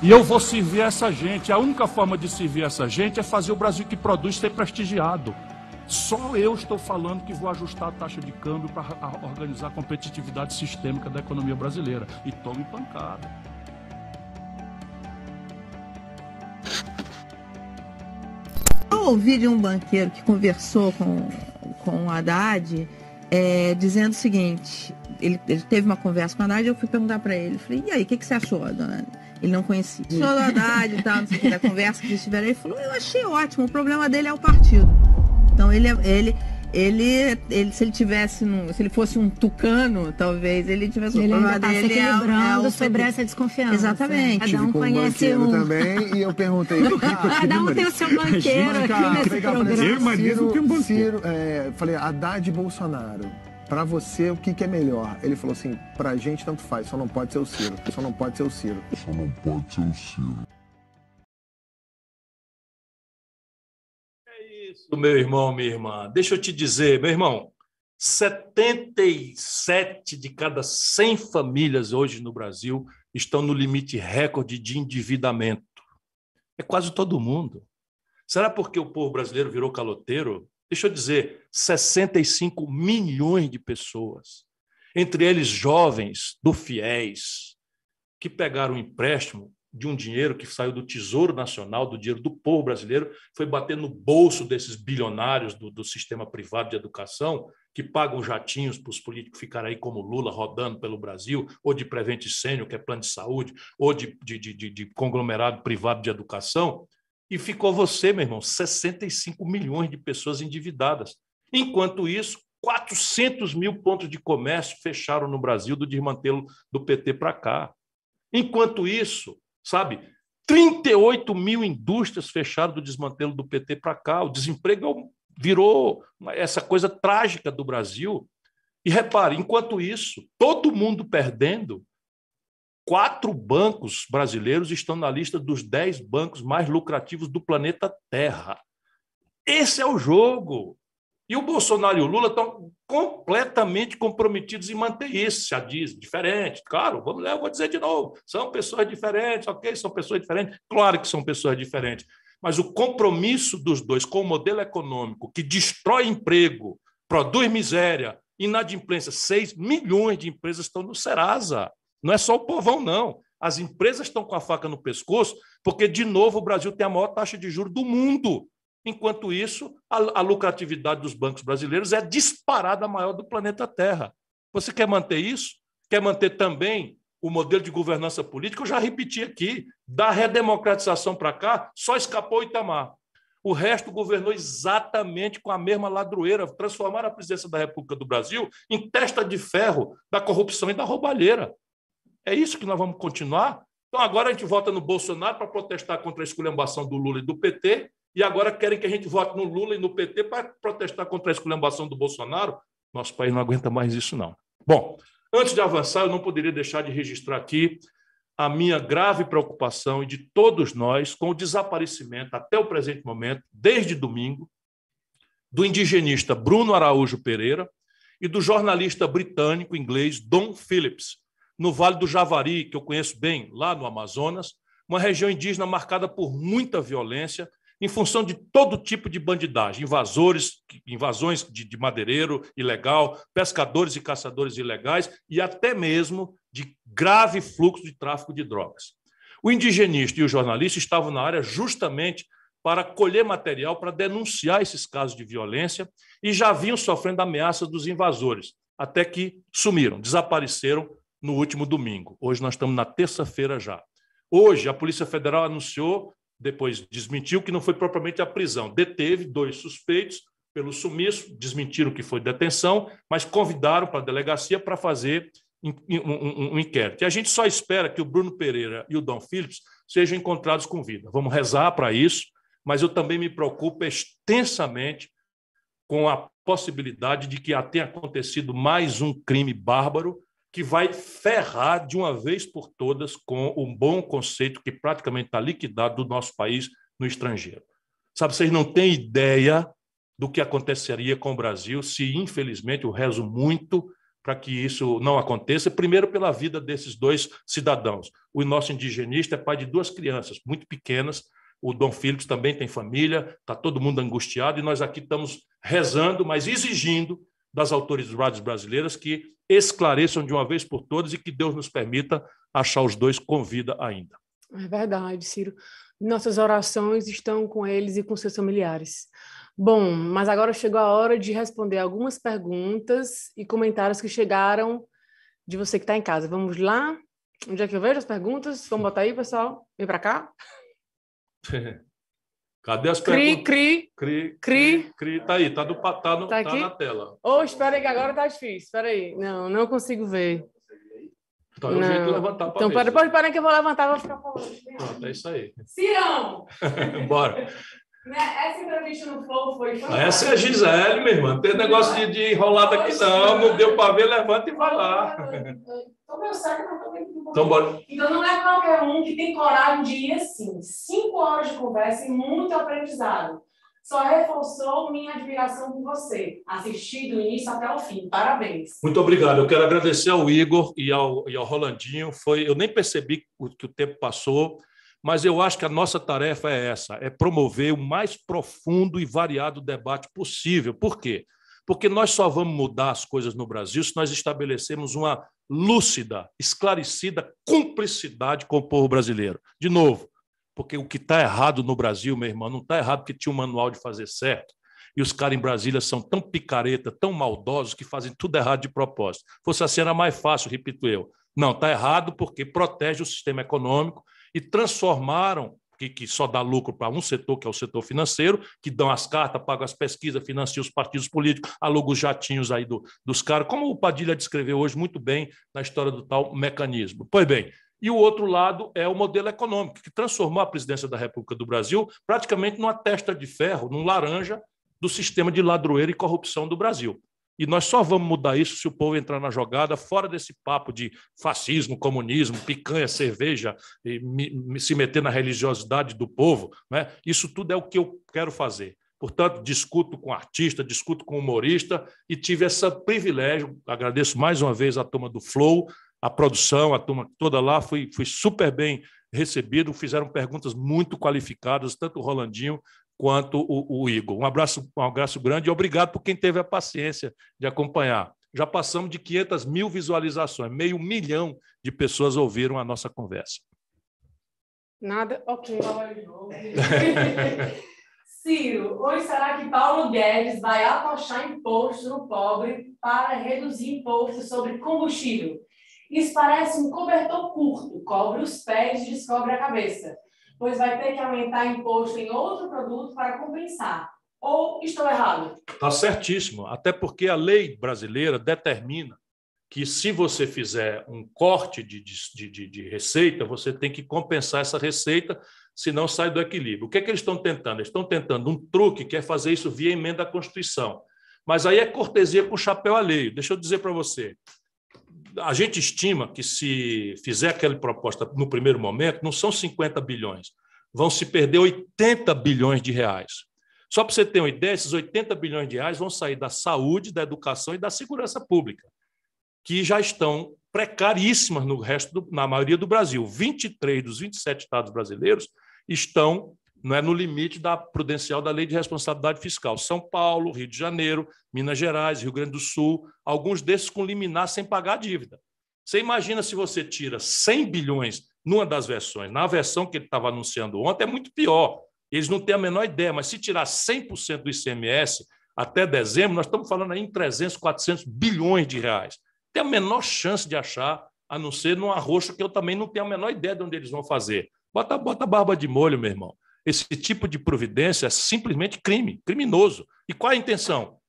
E eu vou servir essa gente. A única forma de servir essa gente é fazer o Brasil que produz ser prestigiado. Só eu estou falando que vou ajustar a taxa de câmbio para organizar a competitividade sistêmica da economia brasileira. E tome pancada. Eu ouvi de um banqueiro que conversou com, com o Haddad é, dizendo o seguinte: ele, ele, teve uma conversa com o Haddad, eu fui perguntar para ele, falei, e aí, o que, que você achou, dona? Ele não conhecia. Sou é do Haddad e tal, não sei o que, da conversa que eles tiveram. Ele falou, eu achei ótimo, o problema dele é o partido. Então ele, é, ele ele, ele se ele tivesse num, se ele fosse um tucano, talvez ele tivesse um ele problema tá dele. Se é é equilibrando é, é sobre essa desconfiança. Exatamente. Cada um, um conhece um. também e eu perguntei. Ah, Cada um tem o seu banqueiro aqui nesse programa. Ciro, Ciro é, falei Haddad e Bolsonaro. Para você, o que, que é melhor? Ele falou assim: pra gente tanto faz, só não pode ser o Ciro. Só não pode ser o Ciro. Só não pode ser o Ciro. meu irmão, minha irmã. Deixa eu te dizer, meu irmão, 77 de cada 100 famílias hoje no Brasil estão no limite recorde de endividamento. É quase todo mundo. Será porque o povo brasileiro virou caloteiro? Deixa eu dizer, 65 milhões de pessoas, entre eles jovens do fiéis, que pegaram um empréstimo de um dinheiro que saiu do Tesouro Nacional, do dinheiro do povo brasileiro, foi bater no bolso desses bilionários do, do sistema privado de educação, que pagam jatinhos para os políticos ficarem aí como Lula, rodando pelo Brasil, ou de Prevente Sênior, que é plano de saúde, ou de, de, de, de conglomerado privado de educação. E ficou você, meu irmão, 65 milhões de pessoas endividadas. Enquanto isso, 400 mil pontos de comércio fecharam no Brasil do desmantelo do PT para cá. Enquanto isso, sabe? 38 mil indústrias fecharam do desmantelo do PT para cá. O desemprego virou essa coisa trágica do Brasil. E repare, enquanto isso, todo mundo perdendo, quatro bancos brasileiros estão na lista dos dez bancos mais lucrativos do planeta Terra. Esse é o jogo. E o Bolsonaro e o Lula estão completamente comprometidos em manter isso, já diz, diferente. Claro, vamos lá, eu vou dizer de novo: são pessoas diferentes, ok? São pessoas diferentes. Claro que são pessoas diferentes. Mas o compromisso dos dois com o modelo econômico que destrói emprego, produz miséria, inadimplência. 6 milhões de empresas estão no Serasa. Não é só o povão, não. As empresas estão com a faca no pescoço, porque, de novo, o Brasil tem a maior taxa de juros do mundo. Enquanto isso, a, a lucratividade dos bancos brasileiros é disparada maior do planeta Terra. Você quer manter isso? Quer manter também o modelo de governança política? Eu já repeti aqui: da redemocratização para cá, só escapou Itamar. O resto governou exatamente com a mesma ladroeira, transformaram a presidência da República do Brasil em testa de ferro da corrupção e da roubalheira. É isso que nós vamos continuar? Então agora a gente vota no Bolsonaro para protestar contra a esculhambação do Lula e do PT, e agora querem que a gente vote no Lula e no PT para protestar contra a esculhambação do Bolsonaro. Nosso país não aguenta mais isso, não. Bom, antes de avançar, eu não poderia deixar de registrar aqui a minha grave preocupação e de todos nós com o desaparecimento, até o presente momento, desde domingo, do indigenista Bruno Araújo Pereira e do jornalista britânico inglês Don Phillips, no Vale do Javari, que eu conheço bem, lá no Amazonas, uma região indígena marcada por muita violência em função de todo tipo de bandidagem, invasores, invasões de, de madeireiro ilegal, pescadores e caçadores ilegais e até mesmo de grave fluxo de tráfico de drogas. O indigenista e o jornalista estavam na área justamente para colher material para denunciar esses casos de violência e já vinham sofrendo ameaças dos invasores, até que sumiram, desapareceram no último domingo. Hoje nós estamos na terça-feira já. Hoje a Polícia Federal anunciou depois desmentiu que não foi propriamente a prisão. Deteve dois suspeitos pelo sumiço, desmentiram que foi detenção, mas convidaram para a delegacia para fazer um, um, um, inquérito. E a gente só espera que o Bruno Pereira e o Dom Phillips sejam encontrados com vida. Vamos rezar para isso, mas eu também me preocupo extensamente com a possibilidade de que tenha acontecido mais um crime bárbaro que vai ferrar de uma vez por todas com um bom conceito que praticamente está liquidado do nosso país no estrangeiro. Sabe, vocês não têm ideia do que aconteceria com o Brasil se, infelizmente, eu rezo muito para que isso não aconteça. Primeiro, pela vida desses dois cidadãos. O nosso indigenista é pai de duas crianças muito pequenas. O Dom Filipe também tem família, está todo mundo angustiado e nós aqui estamos rezando, mas exigindo das autoridades brasileiras que esclareçam de uma vez por todas e que Deus nos permita achar os dois com vida ainda. É verdade, Ciro. Nossas orações estão com eles e com seus familiares. Bom, mas agora chegou a hora de responder algumas perguntas e comentários que chegaram de você que está em casa. Vamos lá? Onde é que eu vejo as perguntas? Vamos botar aí, pessoal? Vem para cá. Cadê as cri, perguntas? Cri, cri, cri, cri. Tá aí, tá, do, tá, no, tá, tá na tela. oh, espera aí, que agora tá difícil. Espera aí. Não, não consigo ver. Tá, então, é um jeito de levantar Então, pode, pode parar que eu vou levantar e vou ficar falando. Pronto, é isso aí. Sirão. Bora. Né? Essa entrevista no Flow foi Essa é a Gisele, minha irmã. Não tem negócio de, de enrolar daqui, não. Não deu para ver, levanta e vai lá. Então, meu então, bora. então, não é qualquer um que tem coragem de ir assim. Cinco horas de conversa e muito aprendizado. Só reforçou minha admiração por você. Assisti do início até o fim. Parabéns. Muito obrigado. Eu quero agradecer ao Igor e ao, e ao Rolandinho. Foi, eu nem percebi que o tempo passou mas eu acho que a nossa tarefa é essa: é promover o mais profundo e variado debate possível. Por quê? Porque nós só vamos mudar as coisas no Brasil se nós estabelecermos uma lúcida, esclarecida cumplicidade com o povo brasileiro. De novo, porque o que está errado no Brasil, meu irmão, não está errado porque tinha um manual de fazer certo. E os caras em Brasília são tão picareta, tão maldosos, que fazem tudo errado de propósito. Fosse assim, era mais fácil, repito eu. Não, está errado porque protege o sistema econômico, e transformaram que, que, só dá lucro para um setor, que é o setor financeiro, que dão as cartas, pagam as pesquisas, financiam os partidos políticos, alugam os jatinhos aí do, dos caras, como o Padilha descreveu hoje muito bem na história do tal mecanismo. Pois bem, e o outro lado é o modelo econômico, que transformou a presidência da República do Brasil praticamente numa testa de ferro, num laranja do sistema de ladroeira e corrupção do Brasil. E nós só vamos mudar isso se o povo entrar na jogada, fora desse papo de fascismo, comunismo, picanha, cerveja, e me, me, se meter na religiosidade do povo. Né? Isso tudo é o que eu quero fazer. Portanto, discuto com artista, discuto com humorista e tive esse privilégio. Agradeço mais uma vez à turma do Flow, a produção, a turma toda lá. Fui, fui super bem recebido, fizeram perguntas muito qualificadas, tanto o Rolandinho quanto o, o Igor. Um abraço, um abraço grande e obrigado por quem teve a paciência de acompanhar. Já passamos de 500 mil visualizações, meio milhão de pessoas ouviram a nossa conversa. Nada, ok. Ciro, hoje será que Paulo Guedes vai atochar impostos no pobre para reduzir impostos sobre combustível? Isso parece um cobertor curto, cobre os pés e descobre a cabeça pois vai ter que aumentar imposto em outro produto para compensar. Ou estou errado? Está certíssimo, até porque a lei brasileira determina que se você fizer um corte de, de, de, de, receita, você tem que compensar essa receita, senão sai do equilíbrio. O que é que eles estão tentando? Eles estão tentando um truque que é fazer isso via emenda à Constituição. Mas aí é cortesia com chapéu alheio. Deixa eu dizer para você a gente estima que se fizer aquela proposta no primeiro momento, não são 50 bilhões, vão se perder 80 bilhões de reais. Só para você ter uma ideia, esses 80 bilhões de reais vão sair da saúde, da educação e da segurança pública, que já estão precaríssimas no resto do, na maioria do Brasil. 23 dos 27 estados brasileiros estão não é no limite da prudencial da lei de responsabilidade fiscal. São Paulo, Rio de Janeiro, Minas Gerais, Rio Grande do Sul, alguns desses com liminar sem pagar a dívida. Você imagina se você tira 100 bilhões numa das versões, na versão que ele estava anunciando ontem, é muito pior. Eles não têm a menor ideia, mas se tirar 100% do ICMS até dezembro, nós estamos falando aí em 300, 400 bilhões de reais. Tem a menor chance de achar, a não ser num arroxo que eu também não tenho a menor ideia de onde eles vão fazer. Bota, bota a barba de molho, meu irmão. Esse tipo de providência é simplesmente crime, criminoso. E qual é a intenção?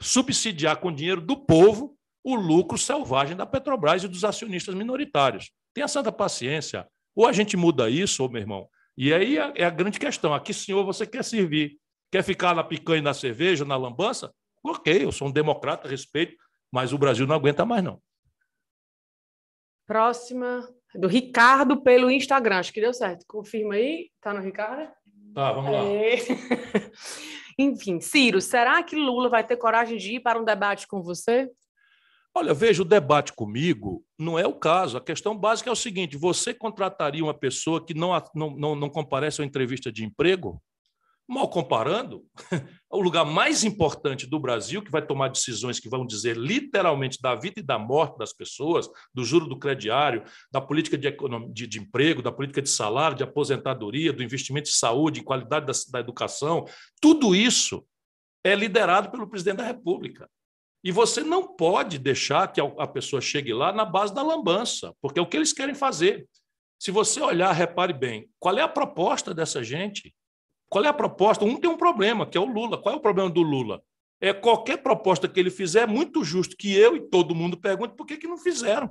Subsidiar com dinheiro do povo o lucro selvagem da Petrobras e dos acionistas minoritários. Tenha santa paciência. Ou a gente muda isso, ou meu irmão. E aí é, é a grande questão. Aqui, senhor, você quer servir? Quer ficar na picanha e na cerveja, na lambança? Ok, eu sou um democrata, respeito, mas o Brasil não aguenta mais, não. Próxima, do Ricardo pelo Instagram. Acho que deu certo. Confirma aí. Tá no Ricardo? Tá, vamos lá. É... Enfim, Ciro, será que Lula vai ter coragem de ir para um debate com você? Olha, veja, o debate comigo não é o caso. A questão básica é o seguinte: você contrataria uma pessoa que não, não, não, não comparece a uma entrevista de emprego? Mal comparando, o lugar mais importante do Brasil, que vai tomar decisões que vão dizer literalmente da vida e da morte das pessoas, do juro do crediário, da política de, de, de emprego, da política de salário, de aposentadoria, do investimento em saúde, em qualidade da, da educação, tudo isso é liderado pelo presidente da República. E você não pode deixar que a pessoa chegue lá na base da lambança, porque é o que eles querem fazer. Se você olhar, repare bem, qual é a proposta dessa gente? Qual é a proposta? Um tem um problema, que é o Lula. Qual é o problema do Lula? É qualquer proposta que ele fizer, é muito justo que eu e todo mundo pergunte por que, que não fizeram.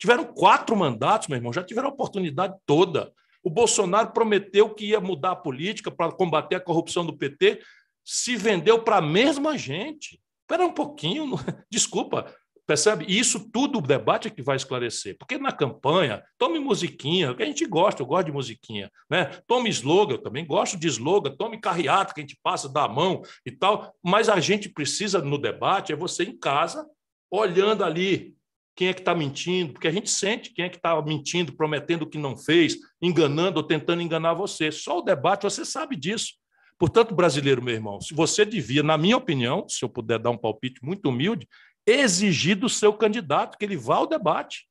Tiveram quatro mandatos, meu irmão, já tiveram a oportunidade toda. O Bolsonaro prometeu que ia mudar a política para combater a corrupção do PT, se vendeu para a mesma gente. Espera um pouquinho, desculpa, Percebe? E isso tudo o debate é que vai esclarecer. Porque na campanha, tome musiquinha, que a gente gosta, eu gosto de musiquinha, né? Tome slogan, eu também gosto de slogan, tome carreata que a gente passa, dá mão e tal. Mas a gente precisa, no debate, é você em casa, olhando ali quem é que está mentindo, porque a gente sente quem é que está mentindo, prometendo o que não fez, enganando ou tentando enganar você. Só o debate, você sabe disso. Portanto, brasileiro, meu irmão, se você devia, na minha opinião, se eu puder dar um palpite muito humilde, exigir do seu candidato que ele vá ao debate.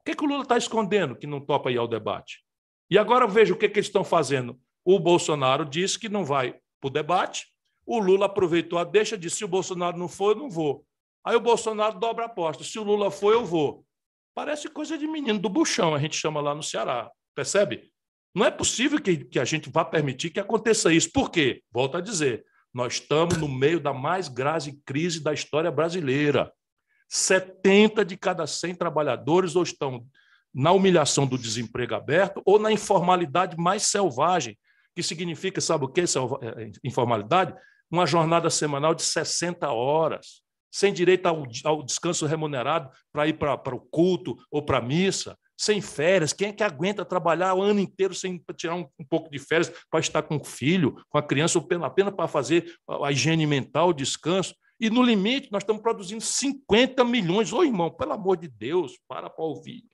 O que, é que o Lula está escondendo que não topa ir ao debate? E agora veja o que, é que eles estão fazendo. O Bolsonaro disse que não vai para o debate, o Lula aproveitou a deixa, disse: se o Bolsonaro não for, eu não vou. Aí o Bolsonaro dobra a aposta: se o Lula for, eu vou. Parece coisa de menino do buchão, a gente chama lá no Ceará, percebe? Não é possível que, que a gente vá permitir que aconteça isso. Por quê? Volto a dizer: nós estamos no meio da mais grave crise da história brasileira. 70 de cada 100 trabalhadores ou estão na humilhação do desemprego aberto ou na informalidade mais selvagem, que significa, sabe o que, eh, eh, informalidade? Uma jornada semanal de 60 horas, sem direito ao, ao descanso remunerado para ir para o culto ou para a missa, sem férias. Quem é que aguenta trabalhar o ano inteiro sem tirar um, um pouco de férias para estar com o filho, com a criança, ou apenas para fazer a higiene mental, o descanso? E no limite, nós estamos produzindo 50 milhões. Ô irmão, pelo amor de Deus, para para ouvir.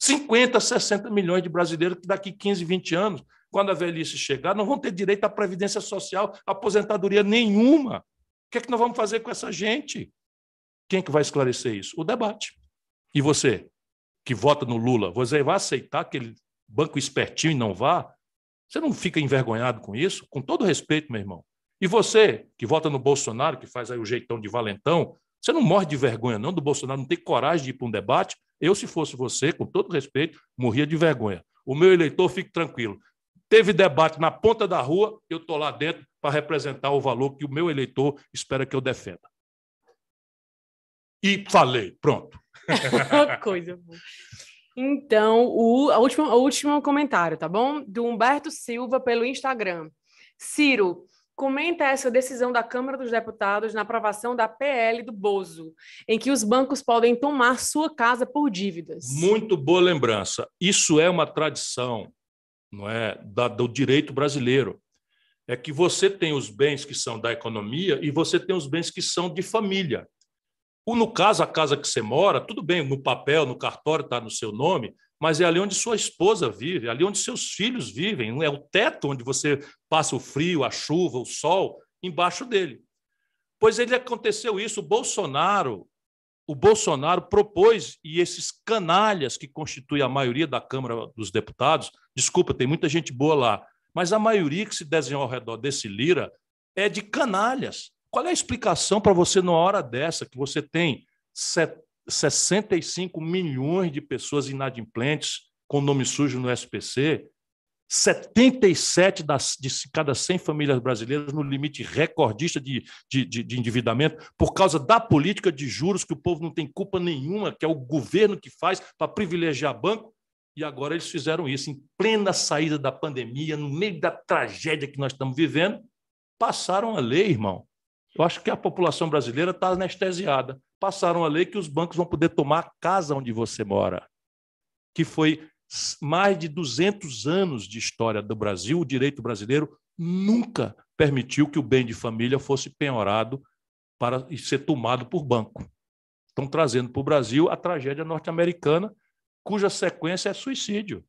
50, 60 milhões de brasileiros que daqui 15, 20 anos, quando a velhice chegar, não vão ter direito à previdência social, aposentadoria nenhuma. O que é que nós vamos fazer com essa gente? Quem é que vai esclarecer isso? O debate. E você, que vota no Lula, você vai aceitar aquele banco espertinho e não vá? Você não fica envergonhado com isso? Com todo respeito, meu irmão. E você, que vota no Bolsonaro, que faz aí o jeitão de valentão, você não morre de vergonha, não, do Bolsonaro, não tem coragem de ir para um debate. Eu, se fosse você, com todo respeito, morria de vergonha. O meu eleitor, fique tranquilo. Teve debate na ponta da rua, eu estou lá dentro para representar o valor que o meu eleitor espera que eu defenda. E falei, pronto. Coisa boa. Então, o último, o último comentário, tá bom? Do Humberto Silva pelo Instagram. Ciro, comenta essa decisão da Câmara dos Deputados na aprovação da PL do Bozo, em que os bancos podem tomar sua casa por dívidas. Muito boa lembrança. Isso é uma tradição, não é, da, do direito brasileiro. É que você tem os bens que são da economia e você tem os bens que são de família. Ou no caso a casa que você mora, tudo bem, no papel, no cartório está no seu nome, mas é ali onde sua esposa vive, é ali onde seus filhos vivem, não é o teto onde você passa o frio, a chuva, o sol, embaixo dele. Pois ele aconteceu isso, o Bolsonaro, o Bolsonaro propôs e esses canalhas que constituem a maioria da Câmara dos Deputados, desculpa, tem muita gente boa lá, mas a maioria que se desenhou ao redor desse Lira é de canalhas. Qual é a explicação para você, numa hora dessa, que você tem set... 65 milhões de pessoas inadimplentes com nome sujo no SPC, 77 das, de cada 100 famílias brasileiras no limite recordista de, de, de, de, endividamento por causa da política de juros que o povo não tem culpa nenhuma, que é o governo que faz para privilegiar banco. E agora eles fizeram isso em plena saída da pandemia, no meio da tragédia que nós estamos vivendo, passaram a lei, irmão. Eu acho que a população brasileira está anestesiada passaram a lei que os bancos vão poder tomar a casa onde você mora, que foi mais de 200 anos de história do Brasil, o direito brasileiro nunca permitiu que o bem de família fosse penhorado para ser tomado por banco. Estão trazendo para o Brasil a tragédia norte-americana, cuja sequência é suicídio.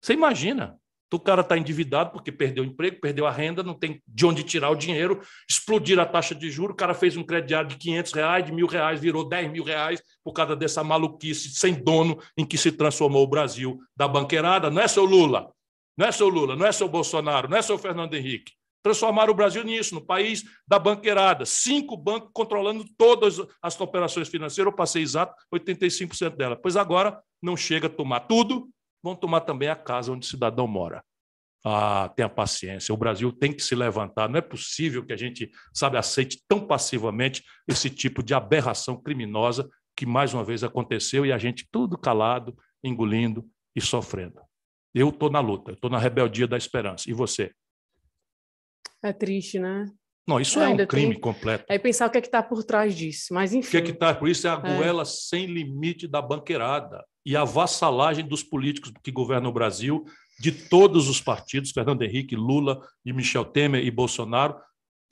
Você imagina? Então, o cara está endividado porque perdeu o emprego, perdeu a renda, não tem de onde tirar o dinheiro, explodir a taxa de juros, o cara fez um crediário de 500 reais, de mil reais, virou 10 mil reais por causa dessa maluquice sem dono em que se transformou o Brasil da banqueirada. Não é seu Lula, não é seu Lula, não é seu Bolsonaro, não é seu Fernando Henrique. Transformaram o Brasil nisso, no país da banqueirada. Cinco bancos controlando todas as operações financeiras, eu passei exato 85% dela. Pois agora não chega a tomar tudo, vão tomar também a casa onde o cidadão mora. Ah, tenha paciência. O Brasil tem que se levantar. Não é possível que a gente, sabe, aceite tão passivamente esse tipo de aberração criminosa que mais uma vez aconteceu e a gente tudo calado, engolindo e sofrendo. Eu estou na luta, estou na rebeldia da esperança. E você? É triste, né? Não, isso é um crime tem... completo. É pensar o que é que está por trás disso, mas enfim. O que é que está por isso é a é. goela é. sem limite da banqueirada e a vassalagem dos políticos que governam o Brasil, de todos os partidos, Fernando Henrique, Lula e Michel Temer e Bolsonaro,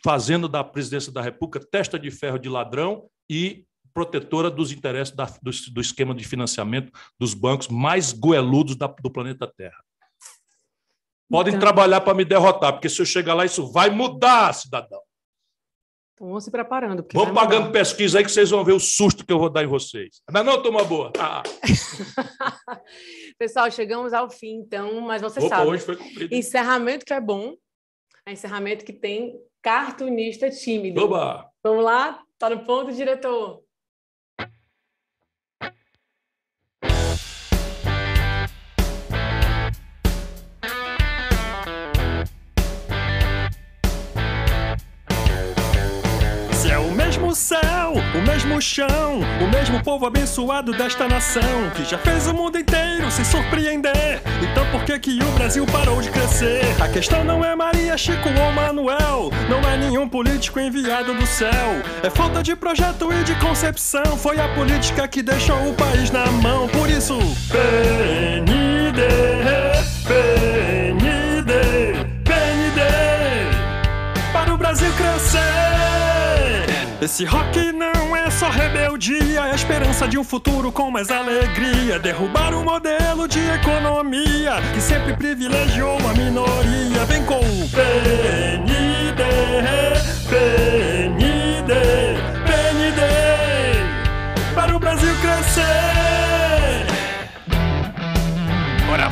fazendo da presidência da República testa de ferro de ladrão e protetora dos interesses da, do, do, esquema de financiamento dos bancos mais goeludos da, do planeta Terra. Podem então... trabalhar para me derrotar, porque se eu chegar lá, isso vai mudar, cidadão. Então vão se preparando. Vamos pagando pesquisa aí que vocês vão ver o susto que eu vou dar em vocês. Mas não, toma boa. Ah. ah. Pessoal, chegamos ao fim, então, mas você Opa, sabe. Hoje foi cumprido. Encerramento que é bom. É encerramento que tem cartunista tímido. Oba! Vamos lá? Está no ponto, diretor? céu, o mesmo chão, o mesmo povo abençoado desta nação que já fez o mundo inteiro se surpreender. Então por que que o Brasil parou de crescer? A questão não é Maria, Chico ou Manuel, não é nenhum político enviado do céu. É falta de projeto e de concepção, foi a política que deixou o país na mão. Por isso, PND, PND. Esse rock não é só rebeldia, é a esperança de um futuro com mais alegria. Derrubar o um modelo de economia que sempre privilegiou a minoria. Vem com o PND, PND.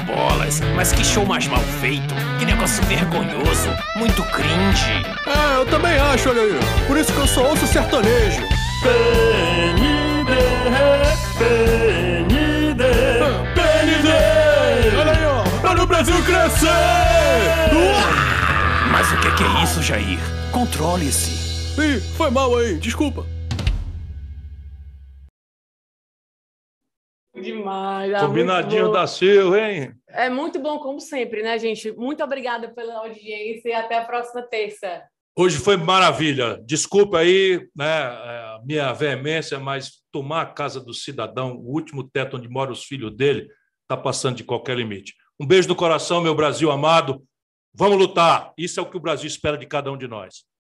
bolas, mas que show mais mal feito. Que negócio vergonhoso, muito cringe. É, eu também acho, olha aí. Por isso que eu só ouço sertanejo. PND, PND, PND. Olha aí, ó. Olha o Brasil crescer! Mas o que é isso, Jair? Controle-se. Ih, foi mal aí, desculpa. Demais. Combinadinho da Silva, hein? É muito bom, como sempre, né, gente? Muito obrigada pela audiência e até a próxima terça. Hoje foi maravilha. Desculpa aí né, é, a minha veemência, mas tomar a casa do cidadão, o último teto onde moram os filhos dele, está passando de qualquer limite. Um beijo no coração, meu Brasil amado. Vamos lutar. Isso é o que o Brasil espera de cada um de nós.